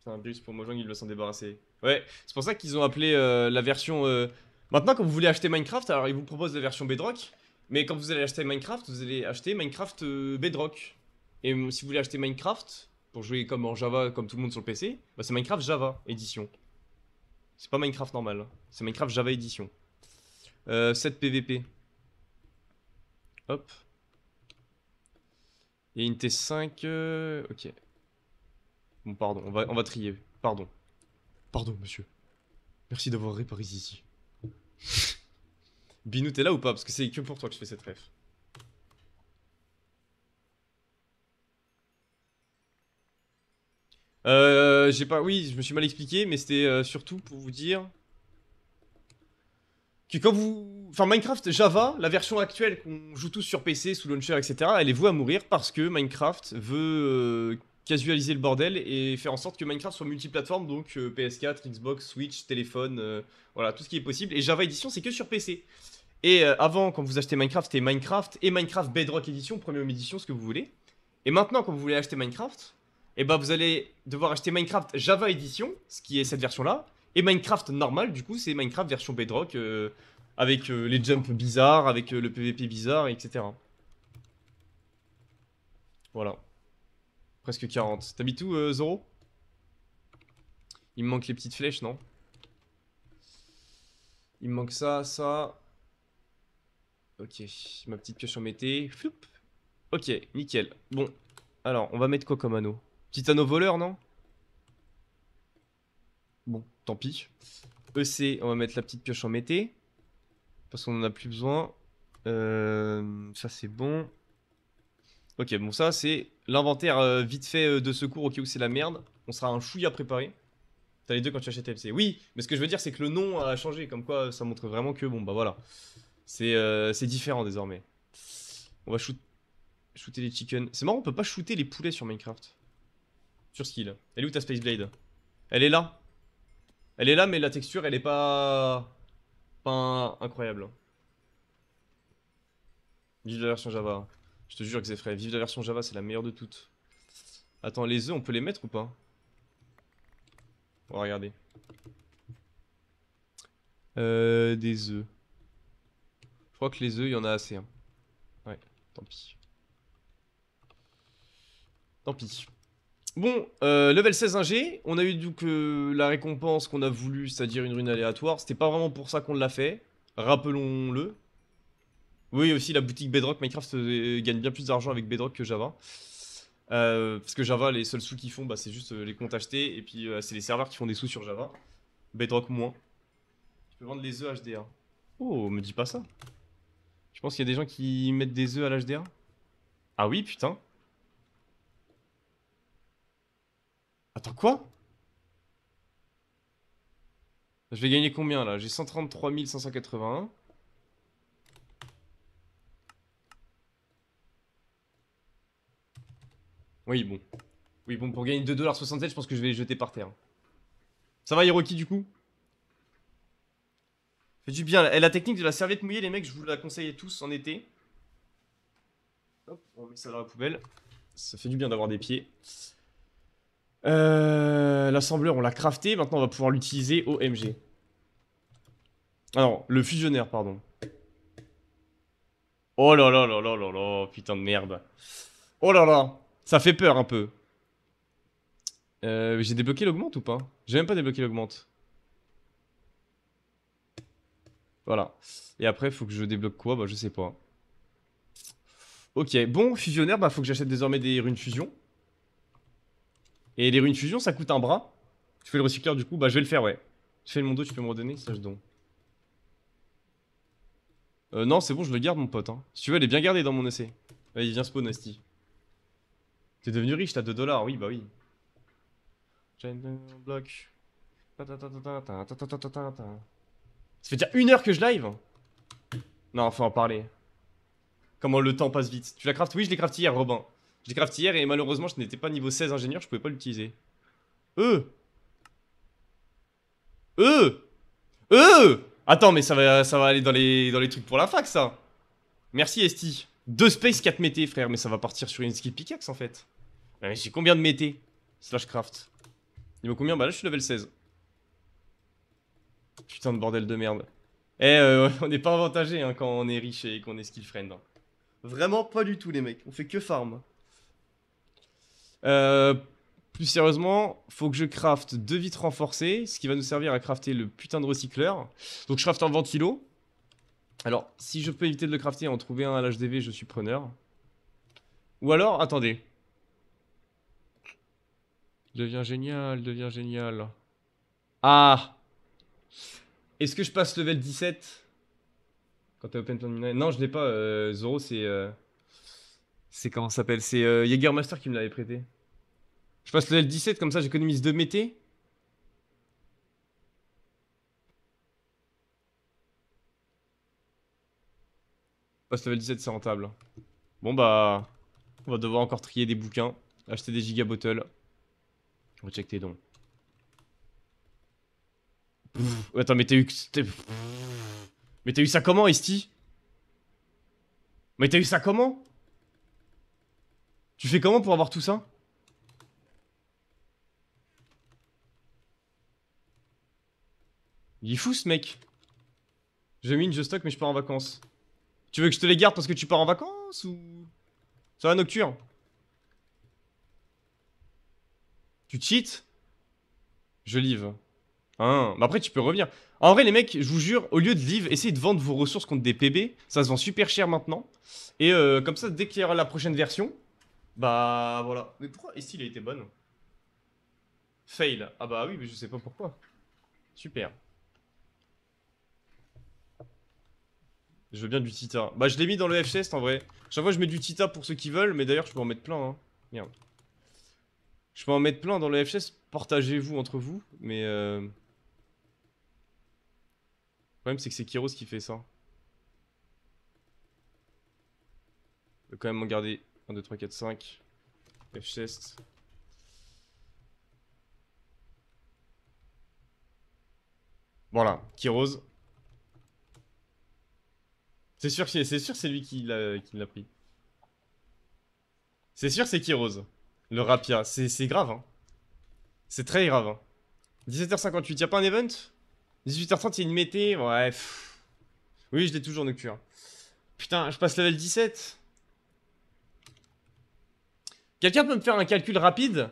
C'est un bus pour Mojang, il doit s'en débarrasser. Ouais, c'est pour ça qu'ils ont appelé euh, la version. Euh, maintenant, quand vous voulez acheter Minecraft, alors ils vous proposent la version Bedrock, mais quand vous allez acheter Minecraft, vous allez acheter Minecraft euh, Bedrock. Et si vous voulez acheter Minecraft pour jouer comme en Java, comme tout le monde sur le PC, bah, c'est Minecraft Java Edition. C'est pas Minecraft normal, hein. c'est Minecraft Java Edition. 7 PVP. Hop. Et une T5. Ok. Bon, pardon, on va, on va trier. Pardon. Pardon, monsieur. Merci d'avoir réparé ici. Binou, t'es là ou pas Parce que c'est que pour toi que je fais cette ref. Euh, j'ai pas, oui, je me suis mal expliqué, mais c'était euh, surtout pour vous dire que quand vous, enfin Minecraft Java, la version actuelle qu'on joue tous sur PC sous launcher, etc., elle est vouée à mourir parce que Minecraft veut euh, casualiser le bordel et faire en sorte que Minecraft soit multiplateforme, donc euh, PS4, Xbox, Switch, téléphone, euh, voilà, tout ce qui est possible. Et Java Edition, c'est que sur PC. Et euh, avant, quand vous achetez Minecraft, c'était Minecraft et Minecraft Bedrock Edition, premium édition, ce que vous voulez. Et maintenant, quand vous voulez acheter Minecraft, et eh ben vous allez devoir acheter Minecraft Java Edition, ce qui est cette version-là, et Minecraft normal, du coup, c'est Minecraft version Bedrock, avec les jumps bizarres, avec le PvP bizarre, etc. Voilà. Presque 40. T'habites où, euh, Zoro Il me manque les petites flèches, non Il me manque ça, ça. Ok, ma petite pioche en mété. Ok, nickel. Bon, alors, on va mettre quoi comme anneau Petit anneau voleur, non Bon, tant pis. EC, on va mettre la petite pioche en mété. Parce qu'on en a plus besoin. Euh, ça, c'est bon. Ok, bon ça c'est l'inventaire euh, vite fait euh, de secours au cas où c'est la merde. On sera un chouïa préparé. T'as les deux quand tu achètes MC. Oui, mais ce que je veux dire c'est que le nom a changé, comme quoi ça montre vraiment que bon bah voilà. C'est euh, différent désormais. On va shoot... shooter les chickens. C'est marrant, on peut pas shooter les poulets sur Minecraft. Sur skill. Elle est où ta Space Blade Elle est là. Elle est là, mais la texture elle est pas. pas incroyable. Vive de la version Java. Je te jure, que frais. vive la version Java, c'est la meilleure de toutes. Attends, les œufs, on peut les mettre ou pas On va regarder. Euh, des œufs. Je crois que les œufs, il y en a assez. Hein. Ouais, tant pis. Tant pis. Bon, euh, level 16 1G, on a eu donc euh, la récompense qu'on a voulu, c'est-à-dire une rune aléatoire. C'était pas vraiment pour ça qu'on l'a fait, rappelons-le. Oui, aussi la boutique Bedrock. Minecraft euh, gagne bien plus d'argent avec Bedrock que Java. Euh, parce que Java, les seuls sous qu'ils font, bah, c'est juste euh, les comptes achetés. Et puis, c'est les serveurs qui font des sous sur Java. Bedrock moins. Je peux vendre les œufs HDA Oh, me dis pas ça. Je pense qu'il y a des gens qui mettent des œufs à l'HDA Ah oui, putain. Attends, quoi Je vais gagner combien là J'ai 133 581. Oui, bon. Oui, bon, pour gagner 2,67$, je pense que je vais les jeter par terre. Ça va, Hiroki, du coup Fait du bien. la technique de la serviette mouillée, les mecs, je vous la conseille tous en été. Hop, on met ça dans la poubelle. Ça fait du bien d'avoir des pieds. Euh, l'assembleur, on l'a crafté. Maintenant, on va pouvoir l'utiliser au MG. Alors, le fusionnaire, pardon. Oh là là là là là là, putain de merde. Oh là là. Ça fait peur un peu. Euh, j'ai débloqué l'augmente ou pas J'ai même pas débloqué l'augmente. Voilà. Et après, faut que je débloque quoi Bah, je sais pas. Ok, bon, fusionnaire, bah, faut que j'achète désormais des runes fusion. Et les runes fusion, ça coûte un bras. Tu fais le recycleur, du coup, bah, je vais le faire, ouais. Je fais le monde tu peux me redonner, ça je euh, non, c'est bon, je le garde, mon pote. Hein. Si tu veux, elle est bien gardé dans mon essai. Il vient viens spawn, Asti. T'es devenu riche, t'as 2 dollars, oui, bah oui. bloc. Ça fait déjà une heure que je live Non, faut en parler. Comment le temps passe vite. Tu la craft Oui, je l'ai crafté hier, Robin. Je l'ai crafté hier et malheureusement, je n'étais pas niveau 16 ingénieur, je pouvais pas l'utiliser. Euh Euh Euh Attends, mais ça va, ça va aller dans les, dans les trucs pour la fac, ça Merci, Esti. Deux space 4 mété, frère, mais ça va partir sur une skill pickaxe, en fait j'ai combien de mété Slash craft. vaut combien Bah là, je suis level 16. Putain de bordel de merde. Eh, euh, on n'est pas avantagé hein, quand on est riche et qu'on est skill friend. Hein. Vraiment pas du tout, les mecs. On fait que farm. Euh, plus sérieusement, faut que je crafte deux vitres renforcées, ce qui va nous servir à crafter le putain de recycleur. Donc je crafte un ventilo. Alors, si je peux éviter de le crafter et en trouver un à l'HDV, je suis preneur. Ou alors, attendez, Devient génial, devient génial. Ah Est-ce que je passe level 17 Quand t'es open plan de Non, je l'ai pas. Euh, Zoro, c'est. Euh... C'est comment ça s'appelle C'est euh, Master qui me l'avait prêté. Je passe level 17, comme ça j'économise 2 mété. Passe level 17, c'est rentable. Bon bah. On va devoir encore trier des bouquins, acheter des gigabottles. Recheck tes dons. attends, mais t'as eu... Mais t'as eu ça comment, Esti Mais t'as eu ça comment Tu fais comment pour avoir tout ça Il est fou, ce mec. Je mine, je stock mais je pars en vacances. Tu veux que je te les garde parce que tu pars en vacances ou... Ça va, Nocturne Tu cheats Je live. Hein. Bah, après, tu peux revenir. En vrai, les mecs, je vous jure, au lieu de live, essayez de vendre vos ressources contre des PB. Ça se vend super cher maintenant. Et euh, comme ça, dès qu'il y aura la prochaine version, bah voilà. Mais pourquoi s'il a été bonne Fail. Ah bah oui, mais je sais pas pourquoi. Super. Je veux bien du Tita. Bah je l'ai mis dans le f en vrai. Chaque fois je mets du Tita pour ceux qui veulent, mais d'ailleurs je peux en mettre plein. Hein. Merde. Je peux en mettre plein dans le fs partagez-vous entre vous, mais... Euh... Le problème c'est que c'est Kyros qui fait ça. Je vais quand même en garder 1, 2, 3, 4, 5. F-chest. Voilà, Kyros. C'est sûr, c'est c'est lui qui l'a pris. C'est sûr, c'est Kyros. Le rapia, c'est grave, hein. C'est très grave, hein. 17h58, y'a a pas un event 18h30, il y a une mété, ouais. Oui, je l'ai toujours nocturne. Hein. Putain, je passe level 17. Quelqu'un peut me faire un calcul rapide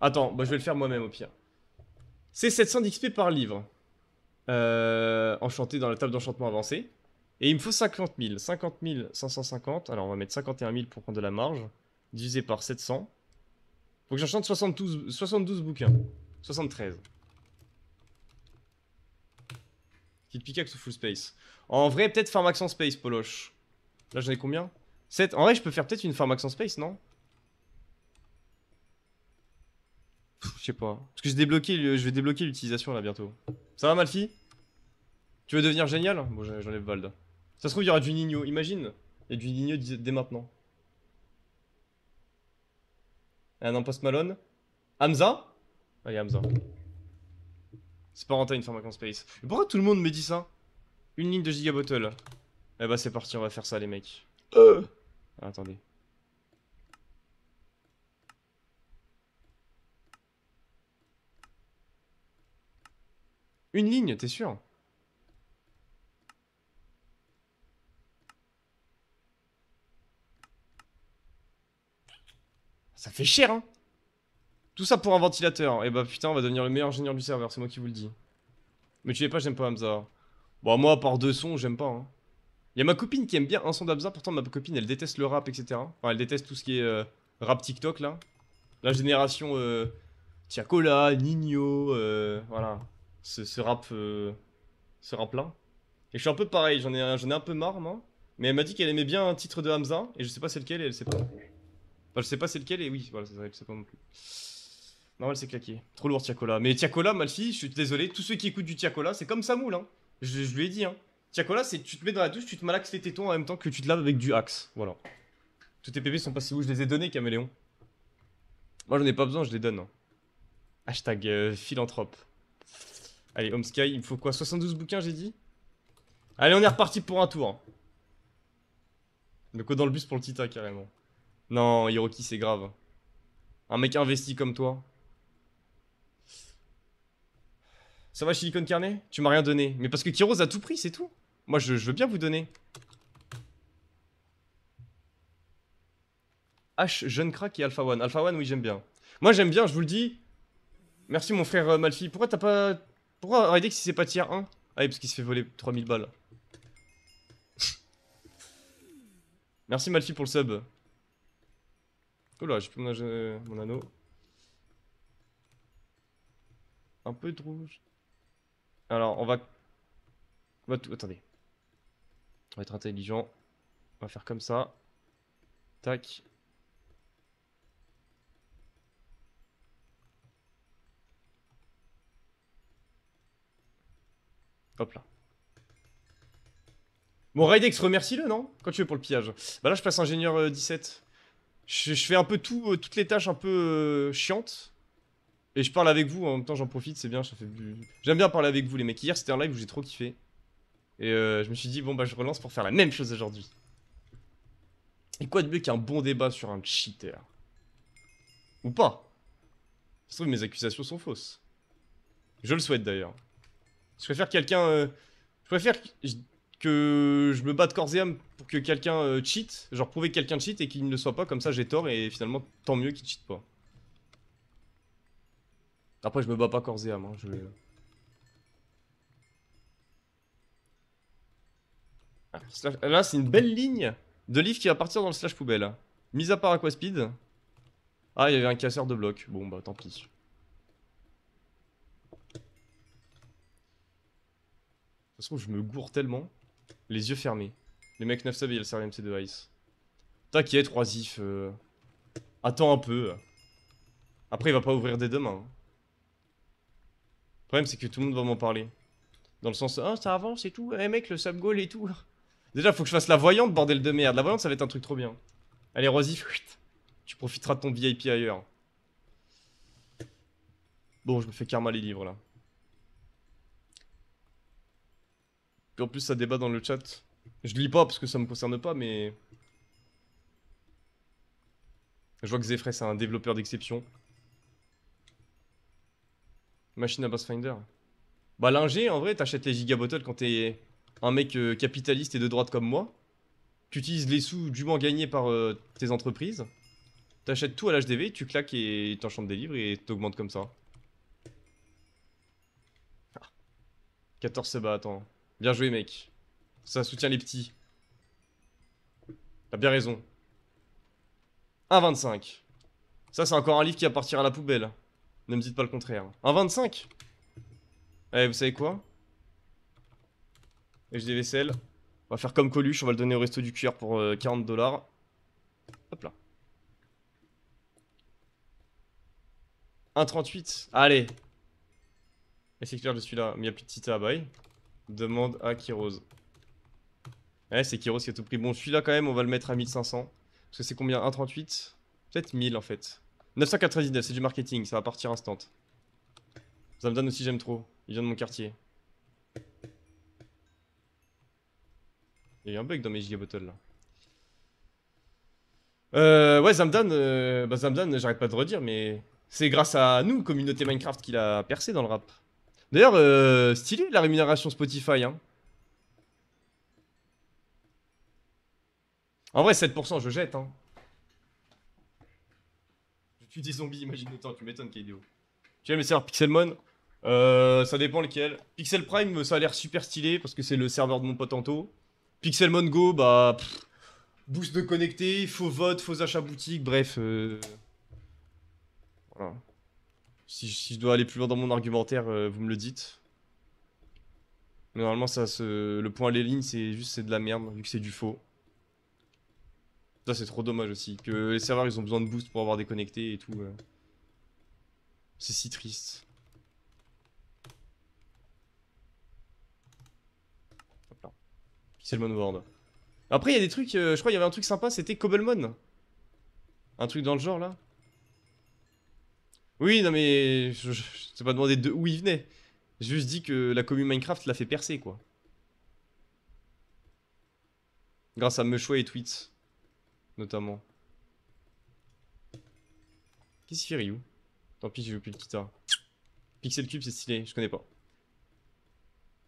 Attends, bah, je vais le faire moi-même au pire. C'est 700 d'XP par livre. Euh, enchanté dans la table d'enchantement avancé. Et il me faut 50 000. 50 550. Alors on va mettre 51 000 pour prendre de la marge. Divisé par 700. Faut que j'en chante 72, 72 bouquins. 73. Petit Pickaxe Full Space En vrai, peut-être pharmax en Space, Poloche. Là, j'en ai combien 7. En vrai, je peux faire peut-être une pharmax en Space, non Je sais pas. Parce que j'ai débloqué, je vais débloquer l'utilisation là bientôt. Ça va, Malfi Tu veux devenir génial Bon, j'enlève Vald. Ça se trouve, il y aura du Nino, imagine. a du Nino dès maintenant un non, Malone. Hamza Allez, Hamza. C'est pas rentable une pharmacie en space. pourquoi tout le monde me dit ça Une ligne de gigabottle. Eh bah c'est parti, on va faire ça les mecs. Euh. attendez. Une ligne, t'es sûr Ça fait cher, hein Tout ça pour un ventilateur. Et eh bah ben, putain, on va devenir le meilleur ingénieur du serveur, c'est moi qui vous le dis. Mais tu sais pas, j'aime pas Hamza. Bon, moi, par deux sons, j'aime pas. Hein. Y'a a ma copine qui aime bien un son d'Hamza, pourtant ma copine, elle déteste le rap, etc. Enfin, elle déteste tout ce qui est euh, rap TikTok, là. La génération euh, Tiakola, Nino, euh, voilà. Ce, ce rap... Euh, ce rap-là. Et je suis un peu pareil, j'en ai, ai un peu marre, moi. Mais elle m'a dit qu'elle aimait bien un titre de Hamza, et je sais pas c'est lequel, elle sait pas. Bah, je sais pas c'est lequel, et oui, voilà, c'est vrai, je sais pas non plus. Normal c'est claqué Trop lourd, tiacola Mais Tiakola, Malfi, je suis désolé, tous ceux qui écoutent du tiacola c'est comme ça hein. Je, lui ai dit, hein. tiacola c'est tu te mets dans la douche, tu te malaxes les tétons en même temps que tu te laves avec du axe. Voilà. Tous tes pépés sont pas si où Je les ai donnés, Caméléon. Moi, j'en ai pas besoin, je les donne. Hein. Hashtag euh, philanthrope. Allez, sky, il me faut quoi 72 bouquins, j'ai dit Allez, on est reparti pour un tour. Hein. Le quoi dans le bus pour le Tita, carrément. Non, Hiroki, c'est grave. Un mec investi comme toi. Ça va, Silicon Carnet Tu m'as rien donné. Mais parce que Kiroz a tout pris, c'est tout. Moi, je, veux bien vous donner. H, Jeune Crack et Alpha One. Alpha One, oui, j'aime bien. Moi, j'aime bien, je vous le dis. Merci, mon frère euh, Malfi. Pourquoi t'as pas... Pourquoi que si c'est pas tier 1 Ah, oui, parce qu'il se fait voler 3000 balles. Merci, Malfi, pour le sub là, j'ai plus euh, mon, anneau. Un peu de rouge. Alors, on va... va Attendez. On va être intelligent. On va faire comme ça. Tac. Hop là. Bon, Raidex, remercie-le, non Quand tu veux pour le pillage. Bah là, je passe ingénieur 17. Euh, je, fais un peu tout, euh, toutes les tâches un peu euh, chiantes. Et je parle avec vous, en même temps j'en profite, c'est bien, ça J'aime bien parler avec vous les mecs. Hier c'était un live où j'ai trop kiffé. Et euh, je me suis dit, bon bah je relance pour faire la même chose aujourd'hui. Et quoi de mieux qu'un bon débat sur un cheater Ou pas Je trouve que mes accusations sont fausses. Je le souhaite d'ailleurs. Je préfère quelqu'un... Je préfère que je me batte corps et pour que quelqu'un euh, cheat, genre prouver que quelqu'un cheat et qu'il ne le soit pas, comme ça j'ai tort et finalement tant mieux qu'il cheat pas. Après je me bats pas corps hein, je... Euh. Ah, là c'est une belle ligne de livre qui va partir dans le slash poubelle. Hein. Mis à part Aquaspeed. Ah il y avait un casseur de bloc, bon bah tant pis. De toute façon je me gourre tellement. Les yeux fermés. Les mecs 9 sub et le serveur MC2 Ice. T'inquiète, Roisif. Euh, attends un peu. Après, il va pas ouvrir dès demain. Hein. Le problème, c'est que tout le monde va m'en parler. Dans le sens, ah, ça avance et tout. Eh mec, le sub goal et tout. Déjà, faut que je fasse la voyante, bordel de merde. La voyante, ça va être un truc trop bien. Allez, Roisif, tu profiteras de ton VIP ailleurs. Bon, je me fais karma les livres là. En plus, ça débat dans le chat. Je lis pas parce que ça me concerne pas, mais. Je vois que Zephyr, c'est un développeur d'exception. Machine à Bassfinder Bah, l'ingé, en vrai, t'achètes les gigabottles quand t'es un mec euh, capitaliste et de droite comme moi. Tu utilises les sous dûment gagnés par euh, tes entreprises. T'achètes tout à l'HDV, tu claques et t'enchantes des livres et t'augmentes comme ça. 14 se bat, attends. Bien joué, mec. Ça soutient les petits. T'as bien raison. 1,25. Ça, c'est encore un livre qui va partir à la poubelle. Ne me dites pas le contraire. 1,25 Eh, vous savez quoi des vaisselle. On va faire comme Coluche, on va le donner au resto du cuir pour 40 euh, dollars. Hop là. 1,38. Allez. Et c'est clair, je suis là. Mais il n'y a plus de Tita à Demande à Kiroz. Ouais, c'est Kiroz qui a tout pris. Bon, celui-là, quand même, on va le mettre à 1500. Parce que c'est combien 1,38 Peut-être 1000 en fait. 999, c'est du marketing, ça va partir instant. Zamdan aussi, j'aime trop. Il vient de mon quartier. Il y a un bug dans mes gigabottles là. Euh, ouais, Zamdan, euh, bah Zamdan, j'arrête pas de redire, mais c'est grâce à nous, communauté Minecraft, qu'il a percé dans le rap. D'ailleurs, euh, stylé la rémunération Spotify. Hein. En vrai, 7%, je jette. Hein. tue des zombies, imagine autant, tu m'étonnes, KDO. Tu aimes mes serveurs Pixelmon euh, Ça dépend lequel. Pixel Prime, ça a l'air super stylé parce que c'est le serveur de mon pote Anto. Pixelmon Go, bah. boost de connecté, faux vote, faux achat boutique, bref. Euh, voilà. Si, je dois aller plus loin dans mon argumentaire, euh, vous me le dites. normalement, ça, le point à les lignes, c'est juste c'est de la merde, vu que c'est du faux. Ça, c'est trop dommage aussi. Que les serveurs, ils ont besoin de boost pour avoir déconnecté et tout. Euh. C'est si triste. C'est le monoword. Après, il y a des trucs, euh, je crois qu'il y avait un truc sympa, c'était Cobblemon. Un truc dans le genre, là. Oui, non mais je, ne t'ai pas demandé de où il venait. J'ai juste dit que la commune Minecraft l'a fait percer, quoi. Grâce à Mushway et Tweets, notamment. Qui ce qu'il fait Ryu Tant pis, j'ai plus le guitare. Pixel Cube, c'est stylé, je connais pas.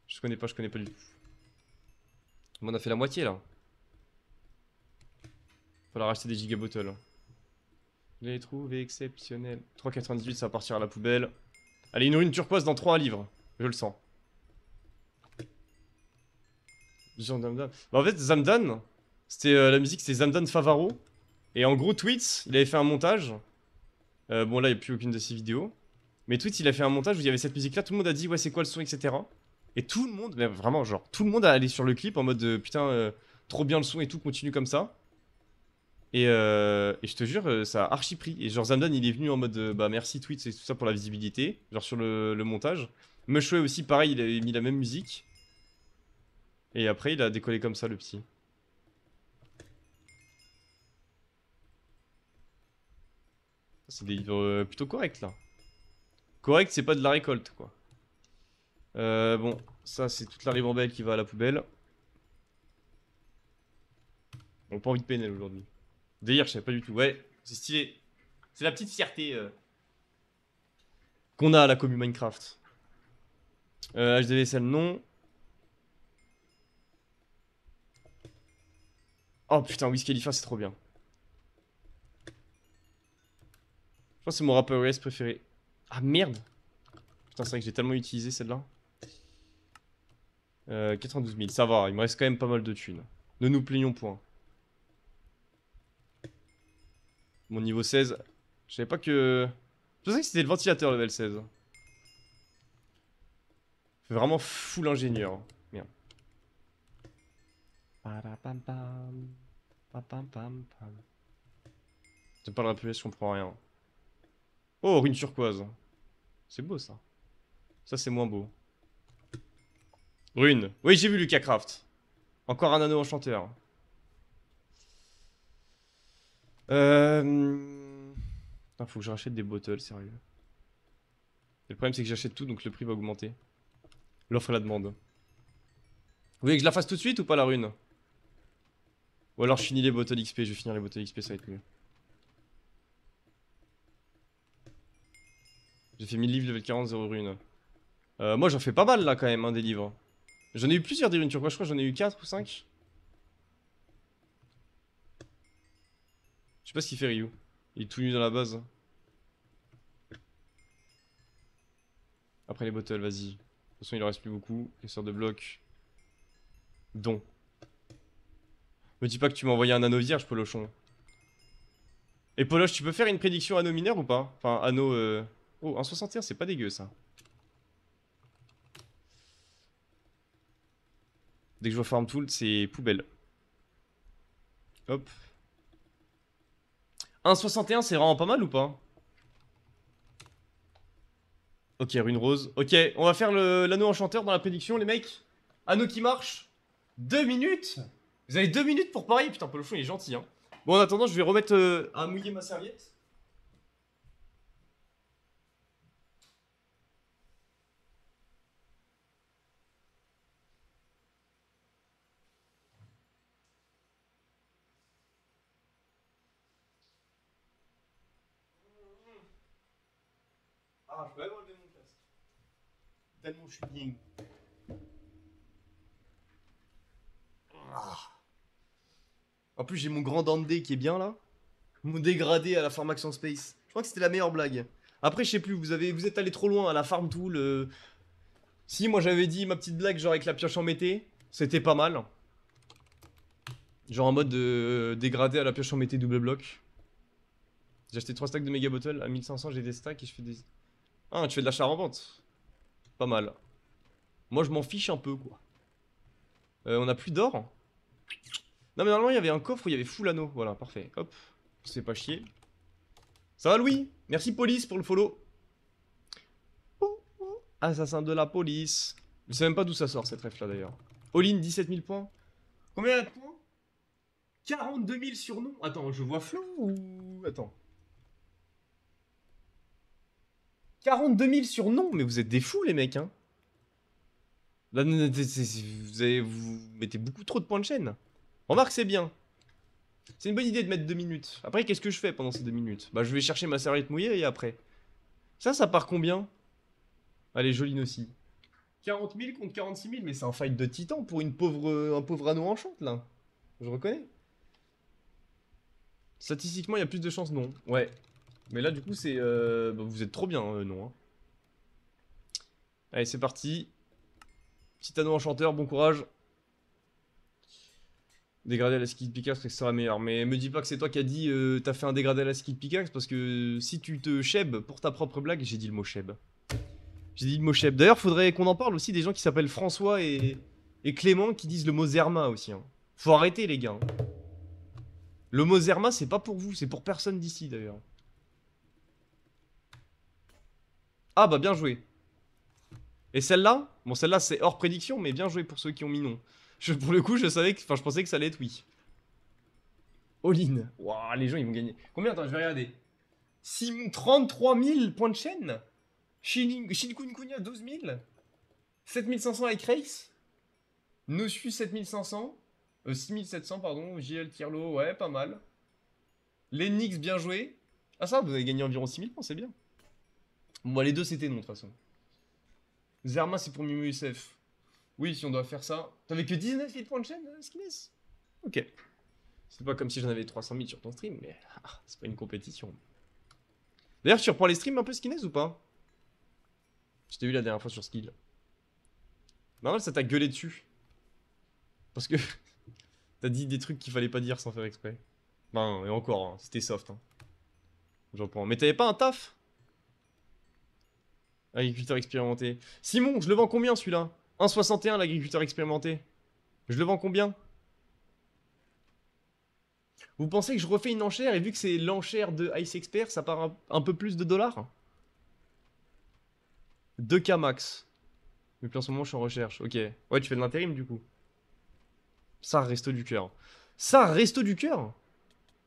Je connais pas, je connais pas du tout. On a fait la moitié, là. Falloir acheter des gigabottles. Hein. Je l'ai trouvé exceptionnel. 3,98, ça va partir à la poubelle. Allez, une ruine turquoise dans 3 livres. Je le sens. Jean Zamdan. Bah, en fait, Zamdan, c'était euh, la musique, c'est Zamdan Favaro. Et en gros, Tweets, il avait fait un montage. Euh, bon, là, il n'y a plus aucune de ses vidéos. Mais Tweets, il a fait un montage où il y avait cette musique-là. Tout le monde a dit, ouais, c'est quoi le son, etc. Et tout le monde, mais vraiment, genre, tout le monde a allé sur le clip en mode, euh, putain, trop bien le son et tout, continue comme ça. Euh, et, je te jure, euh, ça a archi pris. Et genre Zamdan, il est venu en mode euh, bah merci tweet et tout ça pour la visibilité, genre sur le, montage. Mushway aussi, pareil, il avait mis la même musique. Et après, il a décollé comme ça le psy C'est des livres plutôt corrects là. Correct, c'est pas de la récolte quoi. bon, ça c'est toute la ribambelle qui va à la poubelle. On n'a pas envie de peine aujourd'hui. Délire, je savais pas du tout. Ouais, c'est stylé. C'est la petite fierté euh, qu'on a à la commu Minecraft. Euh, HDVSL, non. Oh putain, whisky c'est trop bien. Je pense que c'est mon rappeur OS préféré. Ah merde Putain, c'est vrai que j'ai tellement utilisé celle-là. Euh, 92 000, ça va, il me reste quand même pas mal de thunes. Ne nous plaignons point. Mon niveau 16. Je savais pas que... Je pensais que c'était le ventilateur level 16. Fait vraiment full ingénieur. Merde. Je pas un peu, je comprends rien. Oh, rune turquoise. C'est beau ça. Ça c'est moins beau. Rune. Oui, j'ai vu Lucas Craft. Encore un anneau enchanteur. Euh... Non faut que je rachète des bottles, sérieux. le problème, c'est que j'achète tout, donc le prix va augmenter. L'offre et la demande. Vous voulez que je la fasse tout de suite ou pas la rune Ou alors je finis les bottles XP, je vais finir les bottles XP, ça va être mieux. J'ai fait 1000 livres level 40, 0 rune. Euh, moi j'en fais pas mal là quand même, un hein, des livres. J'en ai eu plusieurs des runes quoi je crois que j'en ai eu 4 ou 5. Je sais pas ce qu'il fait Ryu. Il est tout nu dans la base. Après les bottles, vas-y. De toute façon, il en reste plus beaucoup. Les de blocs. Don. Me dis pas que tu m'as envoyé un anneau vierge, Polochon. Et Poloch tu peux faire une prédiction anneau mineur ou pas Enfin, anneau... Euh... Oh, 61 c'est pas dégueu, ça. Dès que je vois Farm Tool, c'est poubelle. Hop. 1,61, c'est vraiment pas mal ou pas Ok, rune rose. Ok, on va faire l'anneau enchanteur dans la prédiction, les mecs. Anneau qui marche. Deux minutes Vous avez deux minutes pour parier Putain, le il est gentil, hein. Bon, en attendant, je vais remettre euh, à mouiller ma serviette. je ah. En plus, j'ai mon grand Dandé qui est bien là. Mon dégradé à la Farm Action Space. Je crois que c'était la meilleure blague. Après, je sais plus, vous, avez, vous êtes allé trop loin à la Farm Tool. Si, moi j'avais dit ma petite blague, genre avec la pioche en mété, c'était pas mal. Genre en mode de euh, dégradé à la pioche en mété double bloc. J'ai acheté 3 stacks de méga bottle à 1500, j'ai des stacks et je fais des. Ah, tu fais de l'achat en vente pas mal. Moi, je m'en fiche un peu, quoi. Euh, on a plus d'or Non, mais normalement, il y avait un coffre où il y avait full anneau. Voilà, parfait. Hop, c'est pas chier. Ça va, Louis Merci, police, pour le follow. Oh, oh. Assassin de la police. Je sais même pas d'où ça sort, cette ref là d'ailleurs. All-in, 17 000 points. Combien de points 42 000 surnoms. Attends, je vois flou ou... Attends. 42 000 sur non, mais vous êtes des fous, les mecs, hein. Là, vous, vous mettez beaucoup trop de points de chaîne. Remarque, c'est bien. C'est une bonne idée de mettre 2 minutes. Après, qu'est-ce que je fais pendant ces 2 minutes Bah, je vais chercher ma serviette mouillée et après. Ça, ça part combien Allez, jolie aussi. 40 000 contre 46 000, mais c'est un fight de titan pour une pauvre, euh, un pauvre anneau enchante là. Je reconnais. Statistiquement, il y a plus de chances, non. Ouais, mais là, du coup, c'est... Euh, bah, vous êtes trop bien, euh, non hein. Allez, c'est parti. Petit anneau enchanteur, bon courage. Dégradé à la ski pickaxe, ça sera meilleur. Mais me dis pas que c'est toi qui as dit euh, t'as fait un dégradé à la ski parce que si tu te chèbes pour ta propre blague, j'ai dit le mot chèbe. J'ai dit le mot chèbe. D'ailleurs, faudrait qu'on en parle aussi des gens qui s'appellent François et... Clément qui disent le mot Zerma aussi. Hein. Faut arrêter, les gars. Hein. Le mot Zerma, c'est pas pour vous, c'est pour personne d'ici d'ailleurs. Ah bah bien joué. Et celle-là Bon celle-là c'est hors prédiction mais bien joué pour ceux qui ont mis non. Je, pour le coup je savais que... Enfin je pensais que ça allait être oui. All-in. Waouh les gens ils vont gagner. Combien Attends je vais regarder. 6, 33 000 points de chaîne Shin, Shinkunkunya 12 000 7500 avec Race Nosu 7500 6700 pardon JL Kirlo ouais pas mal Lenix bien joué. Ah ça vous avez gagné environ 6000 points c'est bien. Bon, bah, les deux, c'était non, de toute façon. Zerma, c'est pour MimuSF. Oui, si on doit faire ça. T'avais que 19 000 points de chaîne, euh, Skines Ok. C'est pas comme si j'en avais 300 000 sur ton stream, mais ah, c'est pas une compétition. D'ailleurs, tu reprends les streams un peu Skines ou pas Je t'ai vu la dernière fois sur Skill. Normal, ça t'a gueulé dessus. Parce que t'as dit des trucs qu'il fallait pas dire sans faire exprès. Ben, et encore, hein, c'était soft. Hein. J'en prends. Mais t'avais pas un taf Agriculteur expérimenté. Simon, je le vends combien celui-là 1,61 l'agriculteur expérimenté. Je le vends combien Vous pensez que je refais une enchère et vu que c'est l'enchère de Ice Expert, ça part un, peu plus de dollars 2K max. Mais puis en ce moment, je suis en recherche. Ok. Ouais, tu fais de l'intérim du coup. Ça, resto du cœur. Ça, resto du cœur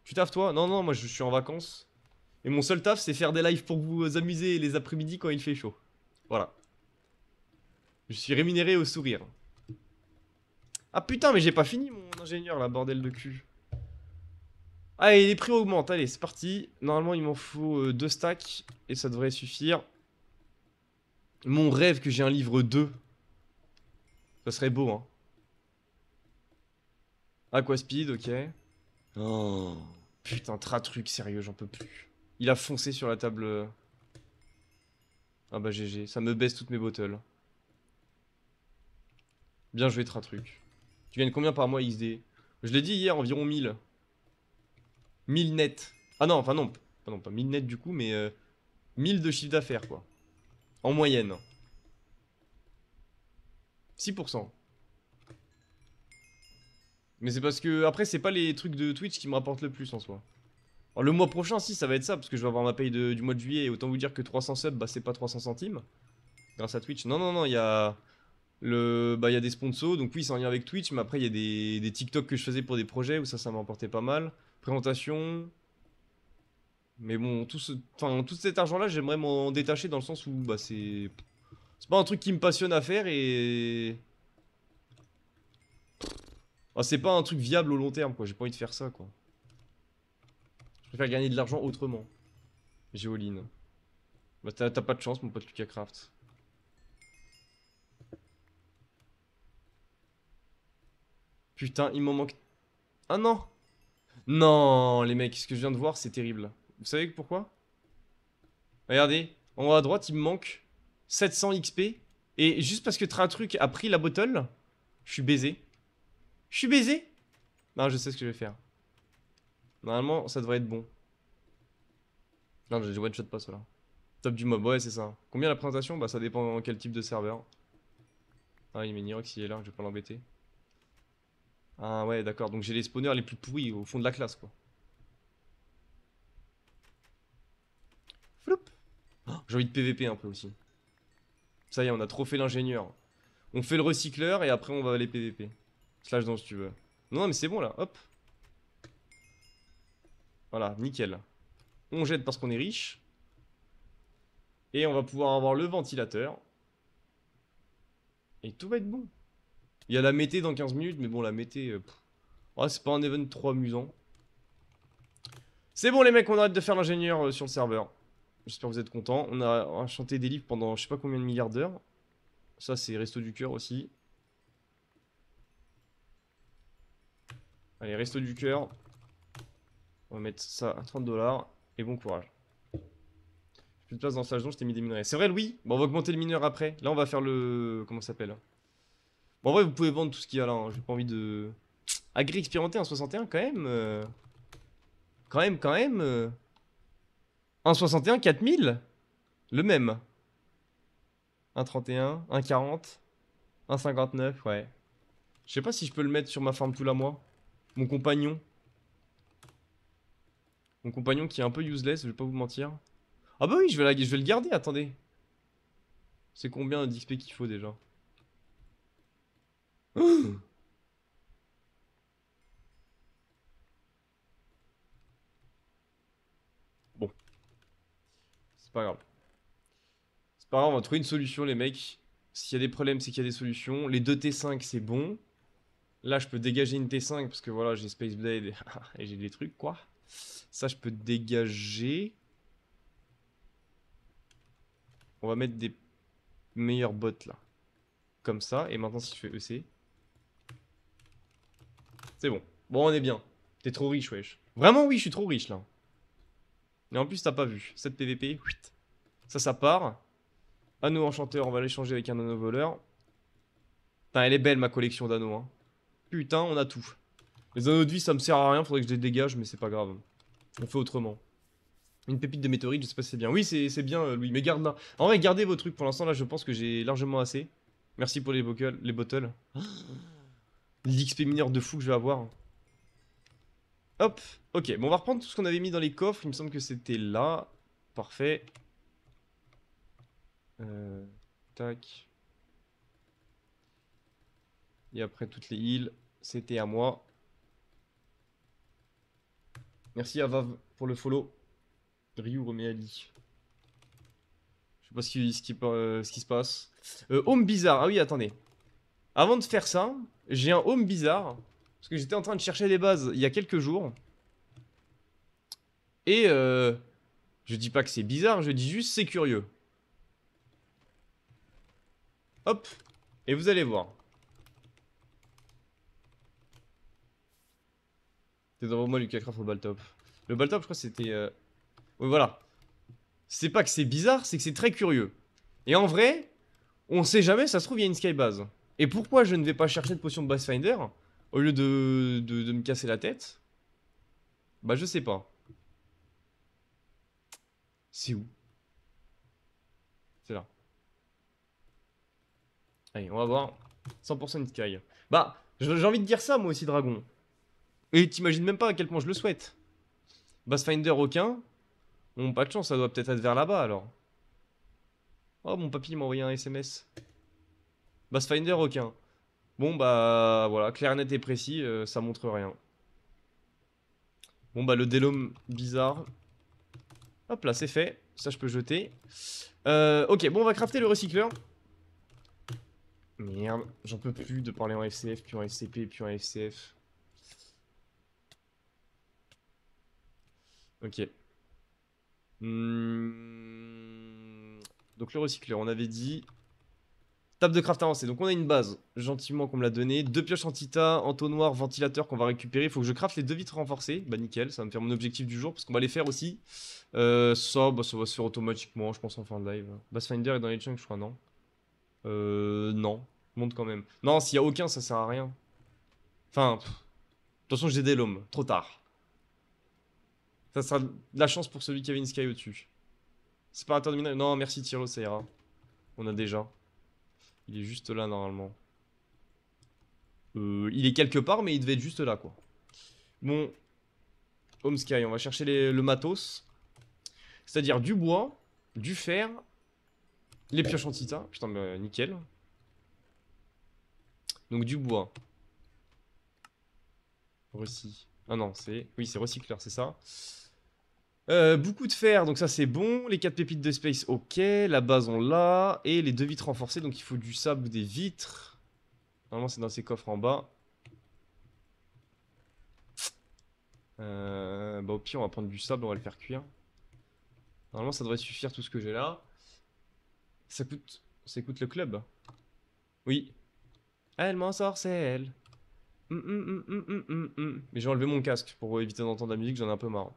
Tu taffes toi Non, non, moi je suis en vacances. Et mon seul taf, c'est faire des lives pour vous amuser les après-midi quand il fait chaud. Voilà. Je suis rémunéré au sourire. Ah putain, mais j'ai pas fini mon ingénieur là, bordel de cul. Allez, ah, les prix augmentent, allez, c'est parti. Normalement, il m'en faut euh, deux stacks et ça devrait suffire. Mon rêve que j'ai un livre 2. Ça serait beau, hein. Speed, ok. Oh. Putain, tra truc, sérieux, j'en peux plus. Il a foncé sur la table. Ah bah GG, ça me baisse toutes mes bottles. Bien joué, truc. Tu viennes combien par mois XD Je l'ai dit hier, environ 1000. 1000 net. Ah non, enfin non, pardon, pas 1000 net du coup, mais 1000 euh, de chiffre d'affaires, quoi. En moyenne. 6%. Mais c'est parce que, après, c'est pas les trucs de Twitch qui me rapportent le plus en soi le mois prochain, si, ça va être ça, parce que je vais avoir ma paye du mois de juillet, et autant vous dire que 300 subs, bah, c'est pas 300 centimes, grâce à Twitch. Non, non, non, il y a... Le, bah, il y a des sponsors, donc oui, c'est en lien avec Twitch, mais après, il y a des, TikTok que je faisais pour des projets où ça, ça m'a emporté pas mal. Présentation. Mais bon, tout, ce, tout cet argent-là, j'aimerais m'en détacher dans le sens où bah, c'est. C'est pas un truc qui me passionne à faire et. Ah, c'est pas un truc viable au long terme, quoi. J'ai pas envie de faire ça, quoi. Faire gagner de l'argent autrement. Géoline. Bah t'as pas de chance mon pote Lucas Putain, il m'en manque... Ah non Non, les mecs, ce que je viens de voir, c'est terrible. Vous savez pourquoi Regardez, en haut à droite, il me manque 700 XP. Et juste parce que Tratruc a pris la bottle, je suis baisé. Je suis baisé Non, bah, je sais ce que je vais faire. Normalement, ça devrait être bon. Non, j'ai one shot pas cela. Top du mob, ouais, c'est ça. Combien la présentation Bah, ça dépend quel type de serveur. Ah, il met Nirox, il est là, je vais pas l'embêter. Ah, ouais, d'accord. Donc, j'ai les spawners les plus pourris au fond de la classe, quoi. Oh, j'ai envie de PVP un peu aussi. Ça y est, on a trop fait l'ingénieur. On fait le recycleur et après, on va aller PVP. Slash dans si tu veux. non mais c'est bon là, hop. Voilà, nickel. On jette parce qu'on est riche. Et on va pouvoir avoir le ventilateur. Et tout va être bon. Il y a la mété dans 15 minutes, mais bon, la mété... Euh, ah, c'est pas un event trop amusant. C'est bon les mecs, on arrête de faire l'ingénieur euh, sur le serveur. J'espère que vous êtes contents. On a, enchanté des livres pendant je sais pas combien de milliards d'heures. Ça, c'est Resto du Cœur aussi. Allez, Resto du Cœur. On va mettre ça à 30 dollars et bon courage. J'ai plus de place dans sa donjon, je t'ai mis des minerais. C'est vrai, Louis Bon, on va augmenter le mineur après. Là, on va faire le. Comment ça s'appelle hein Bon, en vrai, vous pouvez vendre tout ce qu'il y a là. Hein. J'ai pas envie de. Agri expérimenté, 61 euh. quand même. Quand même, quand même. 1,61, 4000 Le même. 1,31, 1,40, 1,59, ouais. Je sais pas si je peux le mettre sur ma farm tout à moi. Mon compagnon. Mon compagnon qui est un peu useless, je vais pas vous mentir. Ah bah oui, je vais, je vais le garder, attendez. C'est combien d'XP qu'il faut déjà Bon. C'est pas grave. C'est pas grave, on va trouver une solution les mecs. S'il y a des problèmes, c'est qu'il y a des solutions. Les deux T5, c'est bon. Là, je peux dégager une T5 parce que voilà, j'ai Space Blade et j'ai des trucs, quoi. Ça, je peux dégager. On va mettre des meilleures bottes là. Comme ça. Et maintenant, si je fais EC. C'est bon. Bon, on est bien. T'es trop riche, wesh. Vraiment, oui, je suis trop riche là. Et en plus, t'as pas vu. 7 PVP. Ça, ça part. Anneau ah, enchanteur, on va l'échanger avec un anneau voleur. elle est belle ma collection d'anneaux. Hein. Putain, on a tout. Les anneaux de vie, ça me sert à rien, faudrait que je les dégage, mais c'est pas grave. On fait autrement. Une pépite de météorite, je sais pas si c'est bien. Oui, c'est bien, euh, Louis, mais garde la En vrai, gardez vos trucs pour l'instant, là, je pense que j'ai largement assez. Merci pour les, bottles. les bottles. L'XP mineur de fou que je vais avoir. Hop, ok, bon, on va reprendre tout ce qu'on avait mis dans les coffres, il me semble que c'était là. Parfait. Euh, tac. Et après toutes les îles, c'était à moi. Merci à Vav pour le follow. Ryu remet Ali. Je sais pas ce qui, euh, se passe. Euh, home bizarre. Ah oui, attendez. Avant de faire ça, j'ai un home bizarre. Parce que j'étais en train de chercher des bases il y a quelques jours. Et euh, je dis pas que c'est bizarre, je dis juste c'est curieux. Hop. Et vous allez voir. devant moi au Baltop. Le Baltop, je crois, c'était. Euh, voilà. C'est pas que c'est bizarre, c'est que c'est très curieux. Et en vrai, on sait jamais, ça se trouve, il y a une skybase. Et pourquoi je ne vais pas chercher de potion de Bassfinder au lieu de, me casser la tête Bah, je sais pas. C'est où C'est là. Allez, on va voir. 100% de sky. Bah, j'ai envie de dire ça, moi aussi, dragon. Et t'imagines même pas à quel point je le souhaite. Bassfinder, aucun. Bon, pas de chance, ça doit peut-être être vers là-bas alors. Oh, mon papy m'a envoyé un SMS. Bassfinder, aucun. Bon, bah voilà, clair, net et précis, euh, ça montre rien. Bon, bah le délome bizarre. Hop là, c'est fait. Ça, je peux jeter. Euh, ok, bon, on va crafter le recycleur. Merde, j'en peux plus de parler en FCF, puis en SCP, puis en FCF. Ok. Hmm. Donc le recycleur, on avait dit. Table de craft avancée. Donc on a une base, gentiment qu'on me l'a donnée. Deux pioches antita, entonnoir, ventilateur qu'on va récupérer. Il faut que je craft les deux vitres renforcées. Bah nickel, ça va me faire mon objectif du jour parce qu'on va les faire aussi. Euh, ça, bah, ça va se faire automatiquement, je pense en fin de live. Bassfinder est dans les chunks, je crois, non Euh, non. Monte quand même. Non, s'il y a aucun, ça sert à rien. Enfin, de toute façon, j'ai des l'homme. Trop tard. Ça sera la chance pour celui qui avait une sky au-dessus. C'est pas un terminal Non, merci Tiro, ça On a déjà. Il est juste là normalement. Euh, il est quelque part, mais il devait être juste là quoi. Bon. Home Sky, on va chercher le matos. C'est-à-dire du bois, du fer, les pioches en tita. Putain, mais bah, nickel. Donc du bois. Recy. Ah non, c'est. Oui, c'est recycleur, c'est ça. Euh, beaucoup de fer, donc ça c'est bon. Les 4 pépites de space, ok. La base, on l'a. Et les deux vitres renforcées, donc il faut du sable ou des vitres. Normalement, c'est dans ces coffres en bas. Euh, bah, au pire, on va prendre du sable, on va le faire cuire. Normalement, ça devrait suffire tout ce que j'ai là. Ça coûte, ça le club. Oui. Elle m'en sort, c'est elle. Mm, mm, mm, Mais j'ai enlevé mon casque pour éviter d'entendre la musique, j'en ai un peu marre.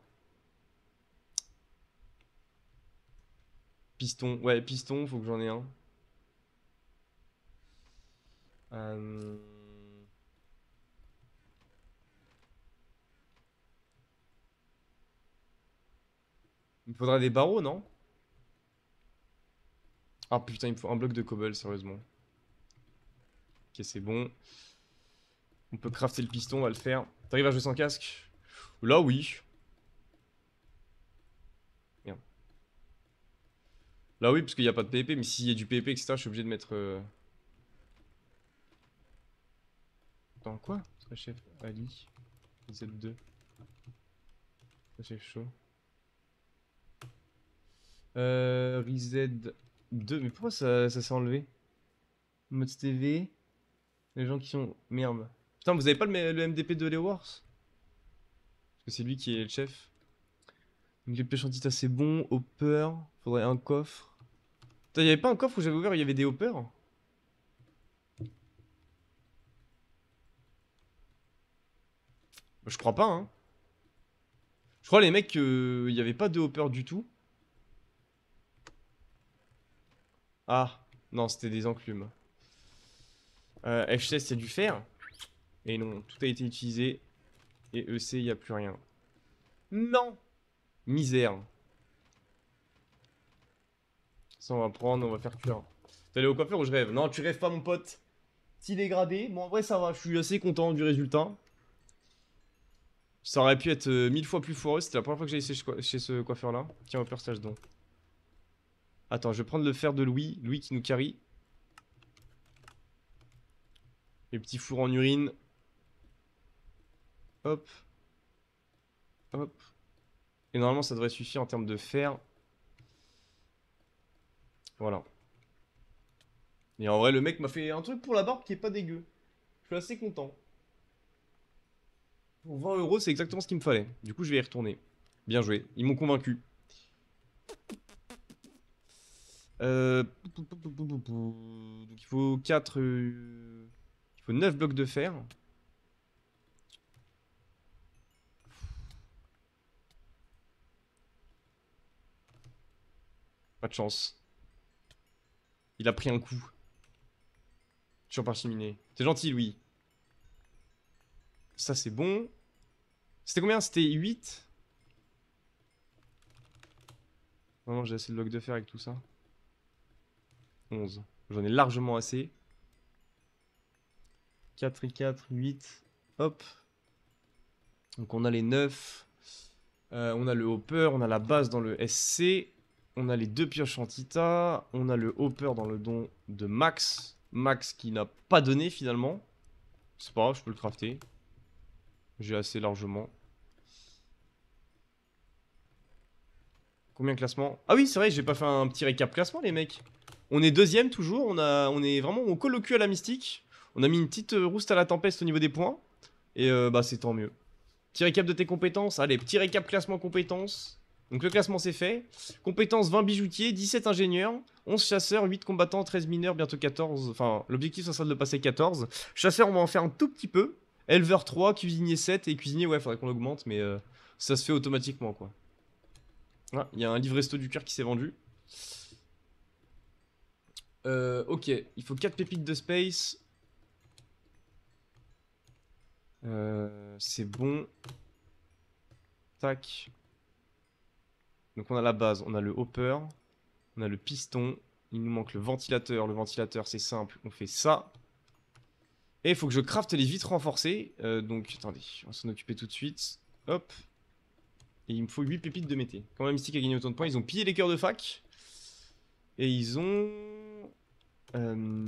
Piston, ouais, piston, faut que j'en ai un. Euh, il me faudra des barreaux, non Ah putain, il me faut un bloc de cobble, sérieusement. Ok, c'est bon. On peut crafter le piston, on va le faire. T'arrives à jouer sans casque Là, oui. Là oui, parce qu'il n'y a pas de PVP, mais s'il y a du PVP, etc., je suis obligé de mettre... Attends euh, Dans quoi chef Ali, Z2. chef chaud. Euh, 2, mais pourquoi ça, s'est enlevé Mode TV, les gens qui sont... Merde. Putain, vous avez pas le, MDP de les Wars Parce que c'est lui qui est le chef. Donc les pêches titre c'est bon, hopper, faudrait un coffre. Il n'y avait pas un coffre où j'avais ouvert, il y avait des hoppers Je crois pas, hein. Je crois les mecs, qu'il n'y avait pas de hoppers du tout. Ah, non, c'était des enclumes. Euh, c'est du fer. Et non, tout a été utilisé. Et EC, il n'y a plus rien. Non Misère on va prendre, on va faire cuire. T'es allé au coiffeur ou je rêve Non, tu rêves pas, mon pote. Petit dégradé. Bon, en vrai, ça va. Je suis assez content du résultat. Ça aurait pu être euh, mille fois plus foireux. C'était la première fois que j'ai essayé chez, ce coiffeur-là. Tiens, au stage donc. Attends, je vais prendre le fer de Louis. Louis qui nous carry. Les petits fours en urine. Hop. Hop. Et normalement, ça devrait suffire en termes de fer. Voilà. Et en vrai, le mec m'a fait un truc pour la barbe qui est pas dégueu. Je suis assez content. Pour 20 euros, c'est exactement ce qu'il me fallait. Du coup, je vais y retourner. Bien joué. Ils m'ont convaincu. Euh, il faut 4... Euh, il faut 9 blocs de fer. Pas de chance. Il a pris un coup. Sur parcheminé. T'es gentil, oui. Ça, c'est bon. C'était combien C'était 8 Vraiment, j'ai assez de blocs de fer avec tout ça. 11. J'en ai largement assez. 4 et 4, 8. Hop. Donc on a les 9. Euh, on a le hopper, on a la base dans le SC. On a les deux pioches en Tita. On a le Hopper dans le don de Max. Max qui n'a pas donné finalement. C'est pas grave, je peux le crafter. J'ai assez largement. Combien de classement Ah oui, c'est vrai, j'ai pas fait un petit récap classement les mecs. On est deuxième toujours, on, a, on est vraiment au colloque à la mystique. On a mis une petite euh, rouste à la tempeste au niveau des points. Et euh, bah c'est tant mieux. Petit récap de tes compétences. Allez, petit récap classement compétences. Donc le classement c'est fait. compétence 20 bijoutiers, 17 ingénieurs, 11 chasseurs, 8 combattants, 13 mineurs, bientôt 14. Enfin, l'objectif ça sera de passer 14. Chasseurs, on va en faire un tout petit peu. Éleveur 3, cuisinier 7 et cuisinier, ouais, faudrait qu'on l'augmente, mais euh, ça se fait automatiquement quoi. Ah, il y a un livre resto du cœur qui s'est vendu. Euh, ok, il faut 4 pépites de space. Euh, c'est bon. Tac. Donc on a la base, on a le hopper, on a le piston, il nous manque le ventilateur. Le ventilateur, c'est simple, on fait ça. Et il faut que je crafte les vitres renforcées. Euh, donc, attendez, on s'en occuper tout de suite. Hop. Et il me faut 8 pépites de mété. même Mystique a gagné autant de points Ils ont pillé les cœurs de fac. Et ils ont... Euh,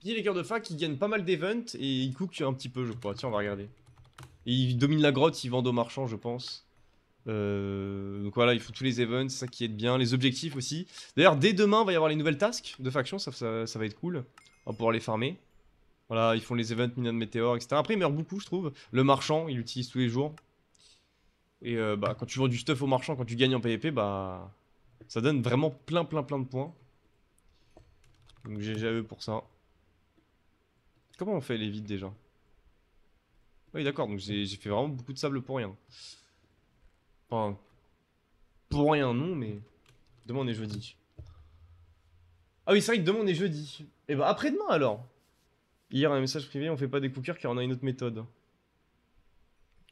pillé les cœurs de fac, ils gagnent pas mal d'events. Et ils cookent un petit peu, je crois. Tiens, on va regarder. Et il domine la grotte, ils vendent aux marchands, je pense. Euh, donc voilà, il faut tous les events, ça qui est bien, les objectifs aussi. D'ailleurs, dès demain, il va y avoir les nouvelles tasks de faction, ça, va être cool. On va pouvoir les farmer. Voilà, ils font les events minions de météores, etc. Après, ils meurent beaucoup, je trouve. Le marchand, il l'utilise tous les jours. Et euh, bah, quand tu vends du stuff au marchand, quand tu gagnes en PvP, bah, ça donne vraiment plein, plein, plein de points. Donc j'ai à eux pour ça. Comment on fait les vides déjà oui, d'accord, donc j'ai fait vraiment beaucoup de sable pour rien. Enfin, pour rien, non, mais demain on est jeudi. Ah oui, c'est vrai que demain on est jeudi. Et eh bah ben, après-demain alors Hier, un message privé, on fait pas des cookers car on a une autre méthode.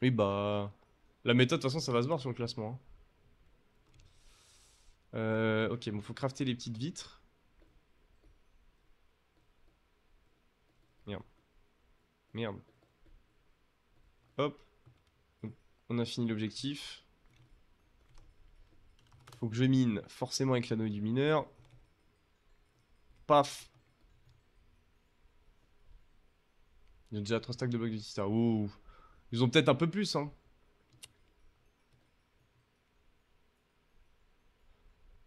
Oui, bah... La méthode, de toute façon, ça va se voir sur le classement. Hein. Euh, ok, bon, faut crafter les petites vitres. Merde. Merde. Hop. On a fini l'objectif. Faut que je mine forcément avec l'anneau du mineur. Paf. Il y a déjà trois stacks de blocs de tista. Ouh. Ils ont peut-être un peu plus, hein.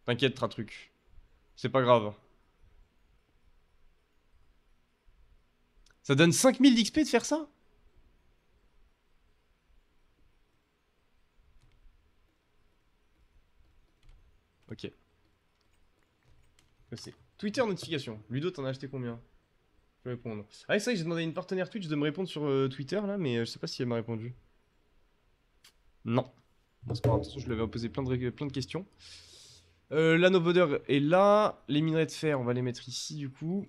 T'inquiète, Tratruc. C'est pas grave. Ça donne 5000 d'XP de faire ça Ok. Twitter notification. Ludo, t'en as acheté combien Je vais répondre. Ah, c'est vrai j'ai demandé à une partenaire Twitch de me répondre sur euh, Twitter, là, mais euh, je sais pas si elle m'a répondu. Non. Parce que, je lui avais posé plein de, plein de questions. Euh, est là. Les minerais de fer, on va les mettre ici, du coup.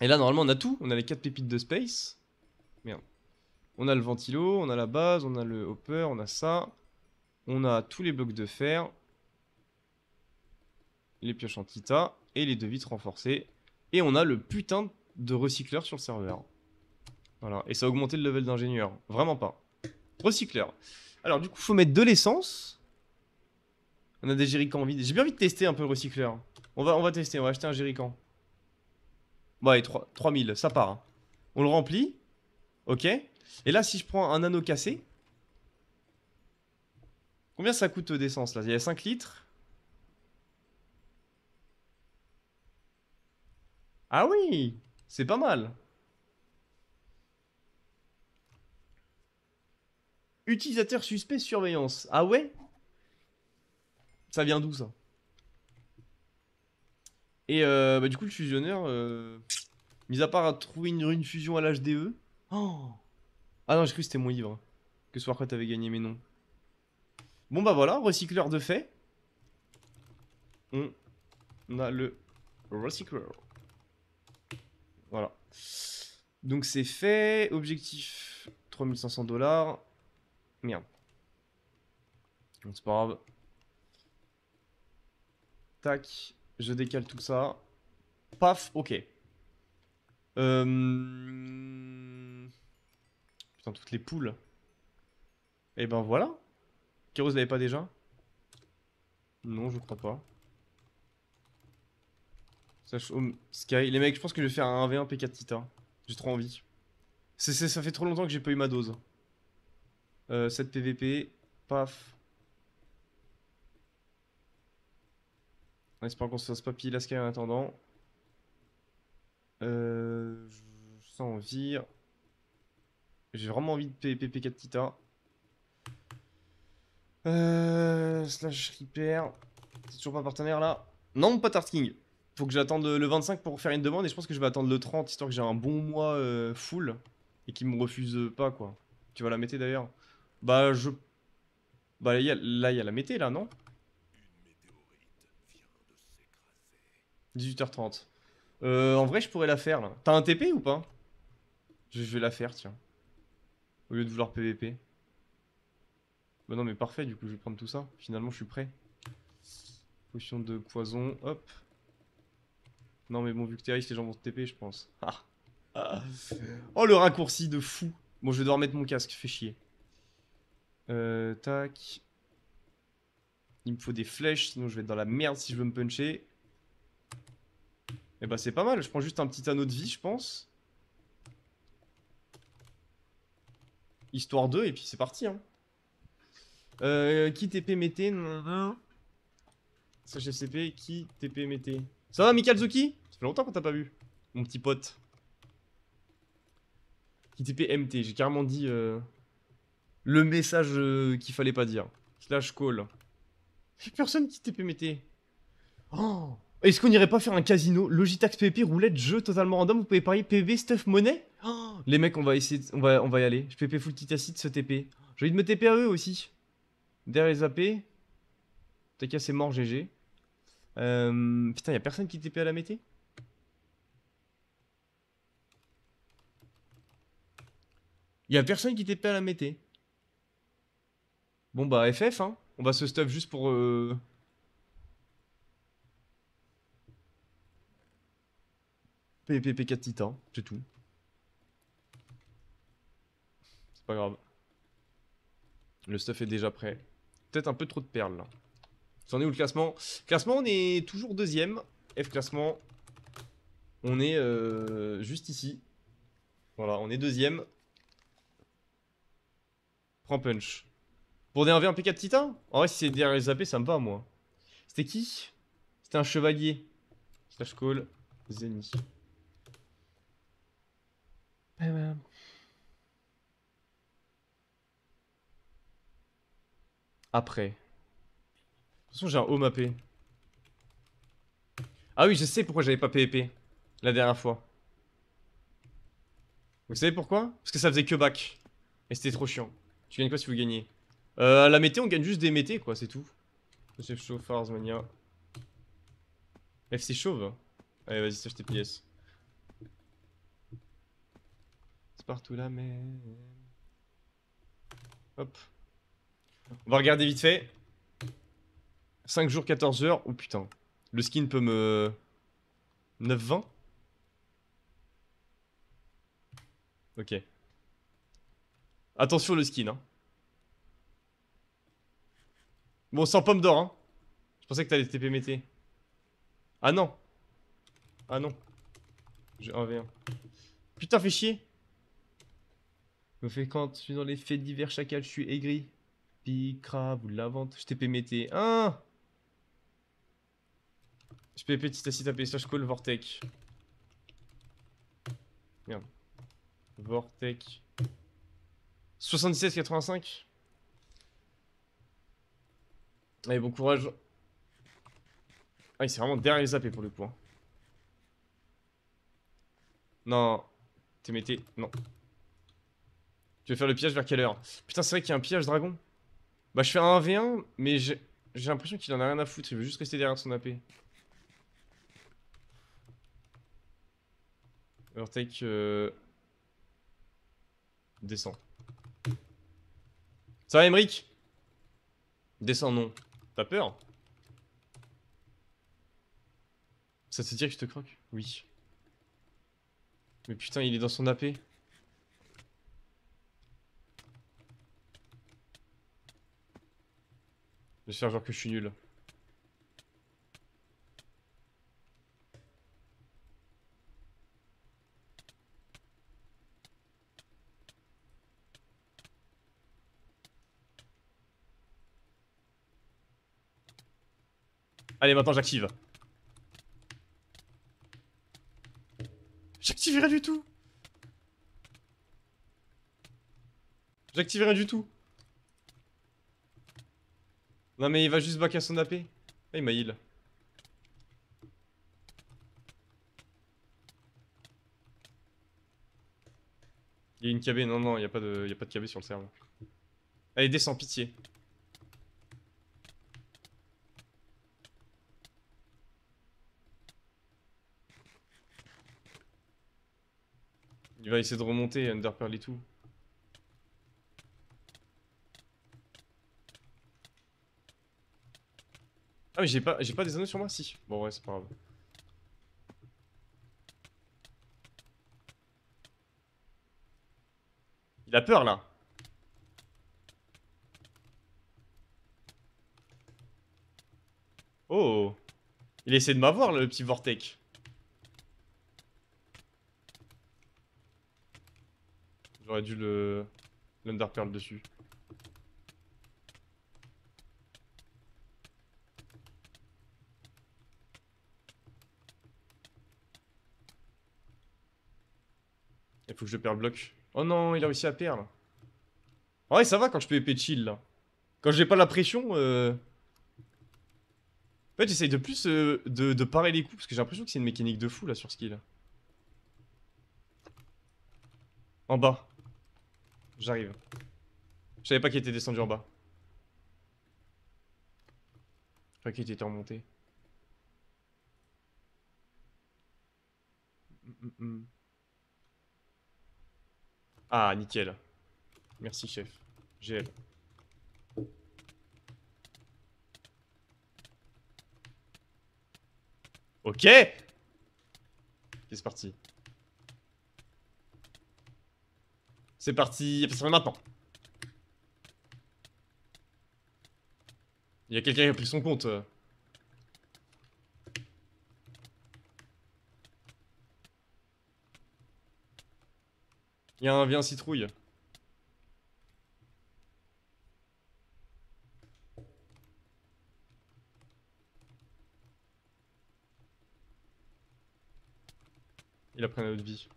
Et là, normalement, on a tout. On a les 4 pépites de space. Merde. On a le ventilo, on a la base, on a le hopper, on a ça. On a tous les blocs de fer les pioches en Tita et les deux vitres renforcées. Et on a le putain de recycleur sur le serveur. Voilà, et ça a augmenté le level d'ingénieur. Vraiment pas. Recycleur. Alors du coup, faut mettre de l'essence. On a des jerrycans vides. J'ai bien envie de tester un peu le recycleur. On va, on va tester, on va acheter un jerrycan. Ouais, 3000, ça part. Hein. On le remplit. Ok. Et là, si je prends un anneau cassé... Combien ça coûte euh, d'essence là Il y a 5 litres. Ah oui C'est pas mal Utilisateur suspect surveillance. Ah ouais Ça vient d'où ça Et euh, bah, du coup le fusionneur, euh, mis à part à trouver une fusion à l'HDE. Oh ah non j'ai cru que c'était mon livre. Hein. Que ce quoi t'avais gagné mais non. Bon bah voilà, recycleur de fait. On a le recycleur. Voilà. Donc c'est fait. Objectif 3500 dollars. Merde. Donc c'est pas grave. Tac. Je décale tout ça. Paf. Ok. Euh, putain, toutes les poules. Et eh ben voilà. Kairos l'avait pas déjà Non, je crois pas sky. Les mecs, je pense que je vais faire un 1v1 P4 Tita. J'ai trop envie. ça fait trop longtemps que j'ai pas eu ma dose. 7 euh, PVP. Paf. On espère qu'on se fasse pas piller la sky en attendant. Euh, sans vire. J'ai vraiment envie de PVP P4 Tita. Euh, slash repair. C'est toujours pas partenaire là. Non, pas Tart faut que j'attende le 25 pour faire une demande et je pense que je vais attendre le 30 histoire que j'ai un bon mois euh, full et qu'ils me refuse pas quoi. Tu vas la mété d'ailleurs Bah je. Bah là il y a la mété là non 18h30. Euh, en vrai je pourrais la faire là. T'as un TP ou pas je, vais la faire tiens. Au lieu de vouloir PVP. Bah non mais parfait du coup je vais prendre tout ça. Finalement je suis prêt. Potion de poison, hop. Non, mais bon, vu que t'es riche, les gens vont te TP, je pense. Ah. Ah. Oh, le raccourci de fou. Bon, je vais devoir mettre mon casque, fais chier. Euh, tac. Il me faut des flèches, sinon je vais être dans la merde si je veux me puncher. Et eh bah ben, c'est pas mal, je prends juste un petit anneau de vie, je pense. Histoire 2, et puis c'est parti. Hein. Euh, qui TP mettez Sachez CP, qui TP mettez Ça va, Mikazuki longtemps qu'on t'a pas vu, mon petit pote. Qui MT, j'ai carrément dit euh, le message euh, qu'il fallait pas dire. Slash call. J'ai personne qui TPMT. Oh Est-ce qu'on irait pas faire un casino Logitax PP, roulette, jeu totalement random, vous pouvez parier PV, stuff, monnaie oh Les mecs, on va essayer, on va, on va y aller. Je PP full titacide ce TP. J'ai envie de me TP à eux aussi. Derrière les AP. T'as c'est mort, GG. Euh, putain, y'a a personne qui TP à la mété Il y a personne qui pas à la mété. Bon bah FF hein. On va se stuff juste pour... Euh... PPP4 Titan, c'est tout. C'est pas grave. Le stuff est déjà prêt. Peut-être un peu trop de perles là. C'en est où le classement Classement on est toujours deuxième. F classement. On est euh, juste ici. Voilà, on est deuxième punch. Pour des un p4 de titan En vrai, si c'est derrière les AP, ça me va, moi. C'était qui C'était un chevalier. Slash call, Zeni. Bah, bah. Après. De toute façon, j'ai un home ap Ah oui, je sais pourquoi j'avais pas pépé la dernière fois. Vous savez pourquoi Parce que ça faisait que back. Et c'était trop chiant. Tu gagnes quoi si vous gagnez euh, La mété, on gagne juste des mété quoi, c'est tout. Chef Chauve, mania FC Chauve Allez, vas-y, sèche tes pièces. C'est partout là, mais... Hop. On va regarder vite fait. 5 jours, 14 heures. Oh putain. Le skin peut me... 9-20 Ok. Attention le skin. Hein. Bon, sans pomme d'or. Hein. Je pensais que t'allais TP mété. Ah non. Ah non. J'ai 1v1. Putain, fais chier. me fait quand je suis dans les faits d'hiver chacal, je suis aigri. Picra, ou la Je TP mété. Hein Je peux petit petit à slash call vortex. Merde. vortex. 76-85 Allez, bon courage. Ah, il s'est vraiment derrière les AP pour le coup. Hein. Non. T'es Non. Tu veux faire le piège vers quelle heure Putain, c'est vrai qu'il y a un piège dragon. Bah, je fais un 1v1, mais j'ai l'impression qu'il en a rien à foutre. Il veut juste rester derrière son AP. Eurtech. Euh... Descend. Ça va, Emric Descends, non. T'as peur Ça te dire que je te croque Oui. Mais putain, il est dans son AP. Je vais genre que je suis nul. Allez, maintenant j'active. J'active rien du tout J'active rien du tout Non mais il va juste back à son AP. Ah, il m'a heal. Il y a une KB, non non, il n'y a, pas de... a pas de KB sur le serveur. Allez, descends, pitié. va essayer de remonter Underpearl et tout. Ah mais j'ai pas, pas des anneaux sur moi Si. Bon ouais c'est pas grave. Il a peur là. Oh Il essaie de m'avoir le petit vortex. aurait dû le... L'Underpearl dessus. Il faut que je perde bloc. Oh non, il a réussi à perdre. Ah ouais, ça va quand je peux épée chill, là. Quand j'ai pas la pression, euh, En fait, j'essaye de plus euh, de, de, parer les coups, parce que j'ai l'impression que c'est une mécanique de fou, là, sur ce qu'il. En bas. J'arrive. Je savais pas qu'il était descendu en bas. Je crois qu'il était en montée. Ah, nickel. Merci, chef. GL. Ok C'est parti. C'est parti, ça maintenant. Il y a quelqu'un qui a pris son compte. Il y a un vient citrouille. Il a pris notre vie.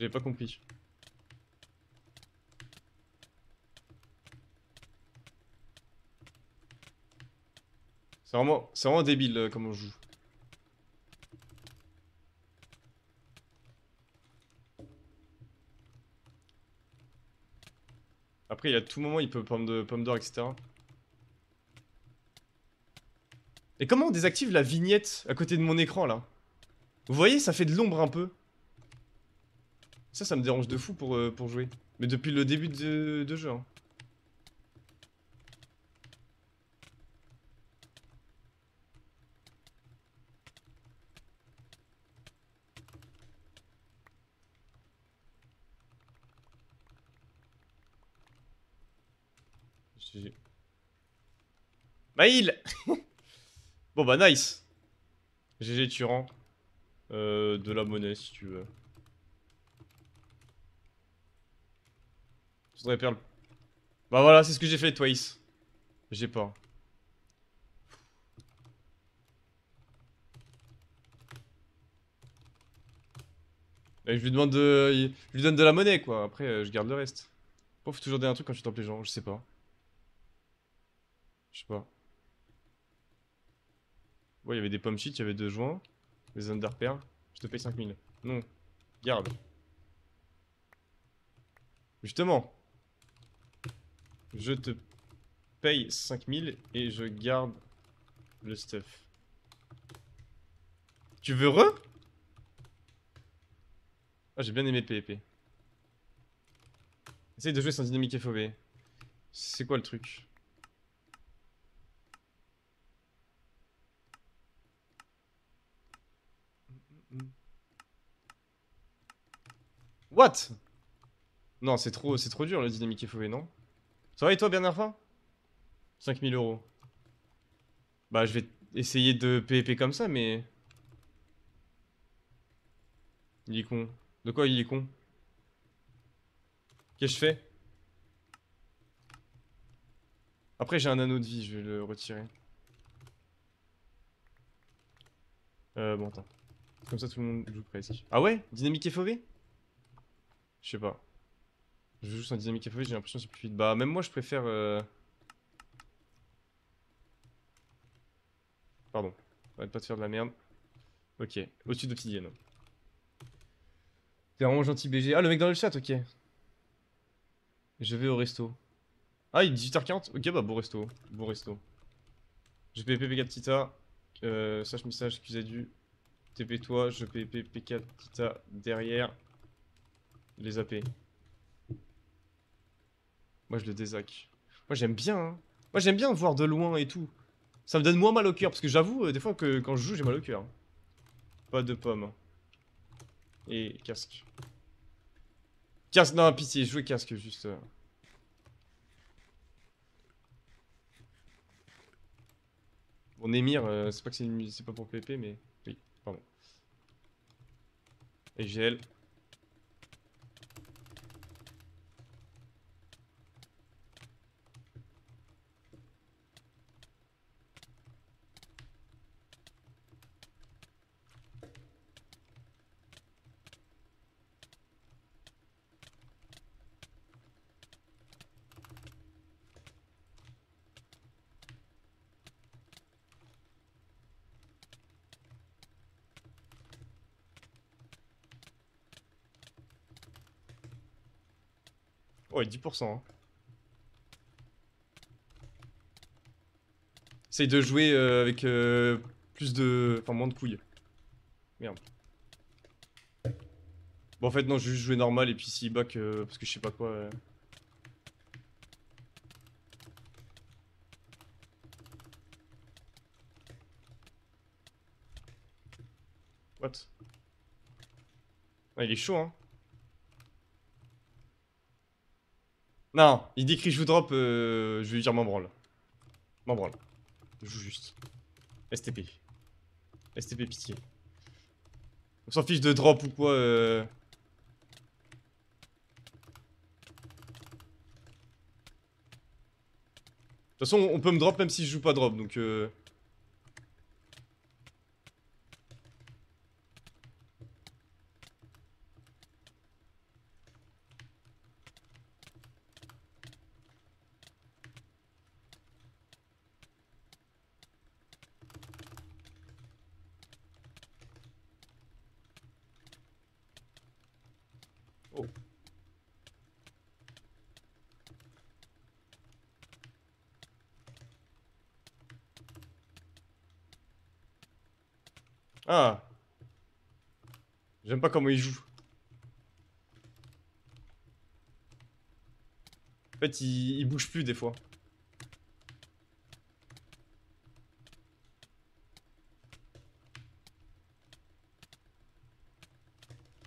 J'ai pas compris. C'est vraiment, vraiment débile euh, comment on joue. Après, il y a tout moment, il peut pomme d'or, etc. Et comment on désactive la vignette à côté de mon écran là Vous voyez, ça fait de l'ombre un peu. Ça, ça me dérange de fou pour, euh, jouer. Mais depuis le début de, jeu. Hein. Maïl Bon bah nice GG tu rends euh, de la monnaie si tu veux. voudrais perdre. Bah voilà, c'est ce que j'ai fait, Twice. J'ai peur. Et je lui demande de... lui donne de la monnaie, quoi. Après, euh, je garde le reste. Pourquoi faut toujours dire un truc quand tu tapes les gens Je sais pas. Je sais pas. Ouais, il y avait des pommes shit, il y avait deux joints. Des underperles. Je te paye 5000. Non. Garde. Justement. Je te paye 5000 et je garde le stuff. Tu veux re Ah, j'ai bien aimé le Essaye de jouer sans dynamique FOV. C'est quoi le truc What Non, c'est trop, c'est trop dur le dynamique FOV, non ça va et toi, Bernard Fin 5000 euros. Bah, je vais essayer de PVP comme ça, mais... Il est con. De quoi il est con Qu'est-ce que je fais Après, j'ai un anneau de vie, je vais le retirer. Euh, bon, attends. Comme ça, tout le monde joue presque. Ah ouais Dynamique FOV Je sais pas. Je joue juste un dynamique près, j'ai l'impression que c'est plus vite. Bah, même moi, je préfère. Euh... Pardon, arrête pas de faire de la merde. Ok, au-dessus d'Obsidienne. T'es vraiment gentil, BG. Ah, le mec dans le chat, ok. Je vais au resto. Ah, il est 18h40 Ok, bah, bon resto. Bon resto. p Pega Tita. Euh, sache message, excusez du. TP toi, je P4 Tita derrière. Les AP. Moi, je le désac. Moi, j'aime bien. Hein. Moi, j'aime bien voir de loin et tout. Ça me donne moins mal au cœur, parce que j'avoue, euh, des fois, que quand je joue, j'ai mal au cœur. Pas de pomme. Et casque. Casque, non, pitié, jouer casque, juste. Euh. Bon, Némir, euh, c'est pas que c'est une... pas pour PP, mais... Oui, pardon. Et GL. 10%. Hein. Essaye de jouer euh, avec euh, plus de... Enfin, moins de couilles. Merde. Bon, en fait, non, je vais juste jouer normal et puis si back, euh, parce que je sais pas quoi... What ah, il est chaud, hein. Non, il décrit je vous drop, euh, je vais lui dire m'en branle. M'en Je joue juste. STP. STP pitié. On s'en fiche de drop ou quoi. Euh. De toute façon, on peut me drop même si je joue pas drop, donc... Euh. Ah J'aime pas comment il joue. En fait, il, bouge plus des fois.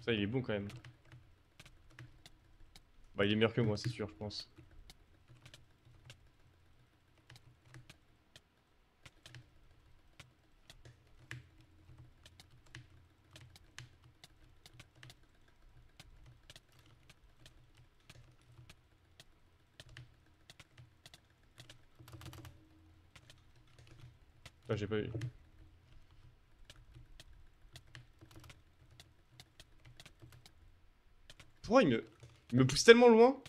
Ça, il est bon quand même. Bah, il est meilleur que moi, c'est sûr, je pense. j'ai pas Pourquoi me... Il me pousse tellement loin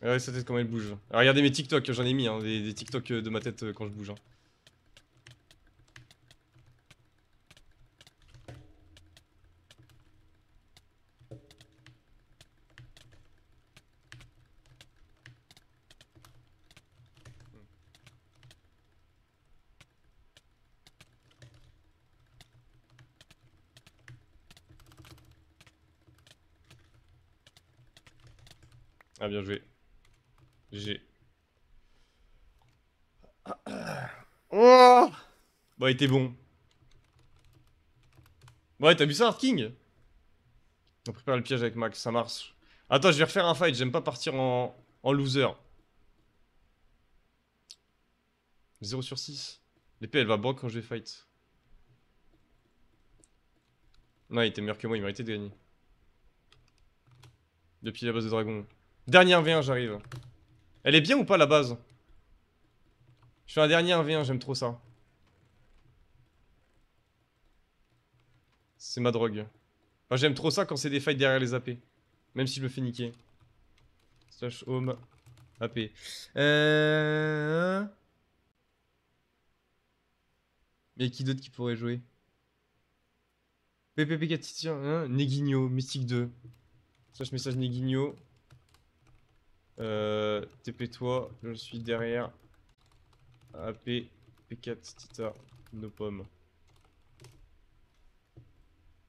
Regardez sa tête, comment elle bouge. Alors, regardez mes TikTok, j'en ai mis, hein, des, des, TikTok euh, de ma tête euh, quand je bouge. Hein. Ouais, bah, t'es bon. Ouais, t'as vu ça, Hard King On prépare le piège avec Max, ça marche. Attends, je vais refaire un fight, j'aime pas partir en, en loser. 0 sur 6. L'épée, elle va broc quand je vais fight. Non, il était meilleur que moi, il méritait de gagner. Depuis la base de dragon. Dernier V1, j'arrive. Elle est bien ou pas, la base Je fais un dernier V1, j'aime trop ça. C'est ma drogue. J'aime trop ça quand c'est des fights derrière les AP. Même si je me fais niquer. Slash home AP. Euh... Mais qui d'autre qui pourrait jouer PPP 4 hein Neguinho, Mystique 2. Slash message Neguinho. Euh, TP toi, je suis derrière. AP, P4, Tita, nos pommes.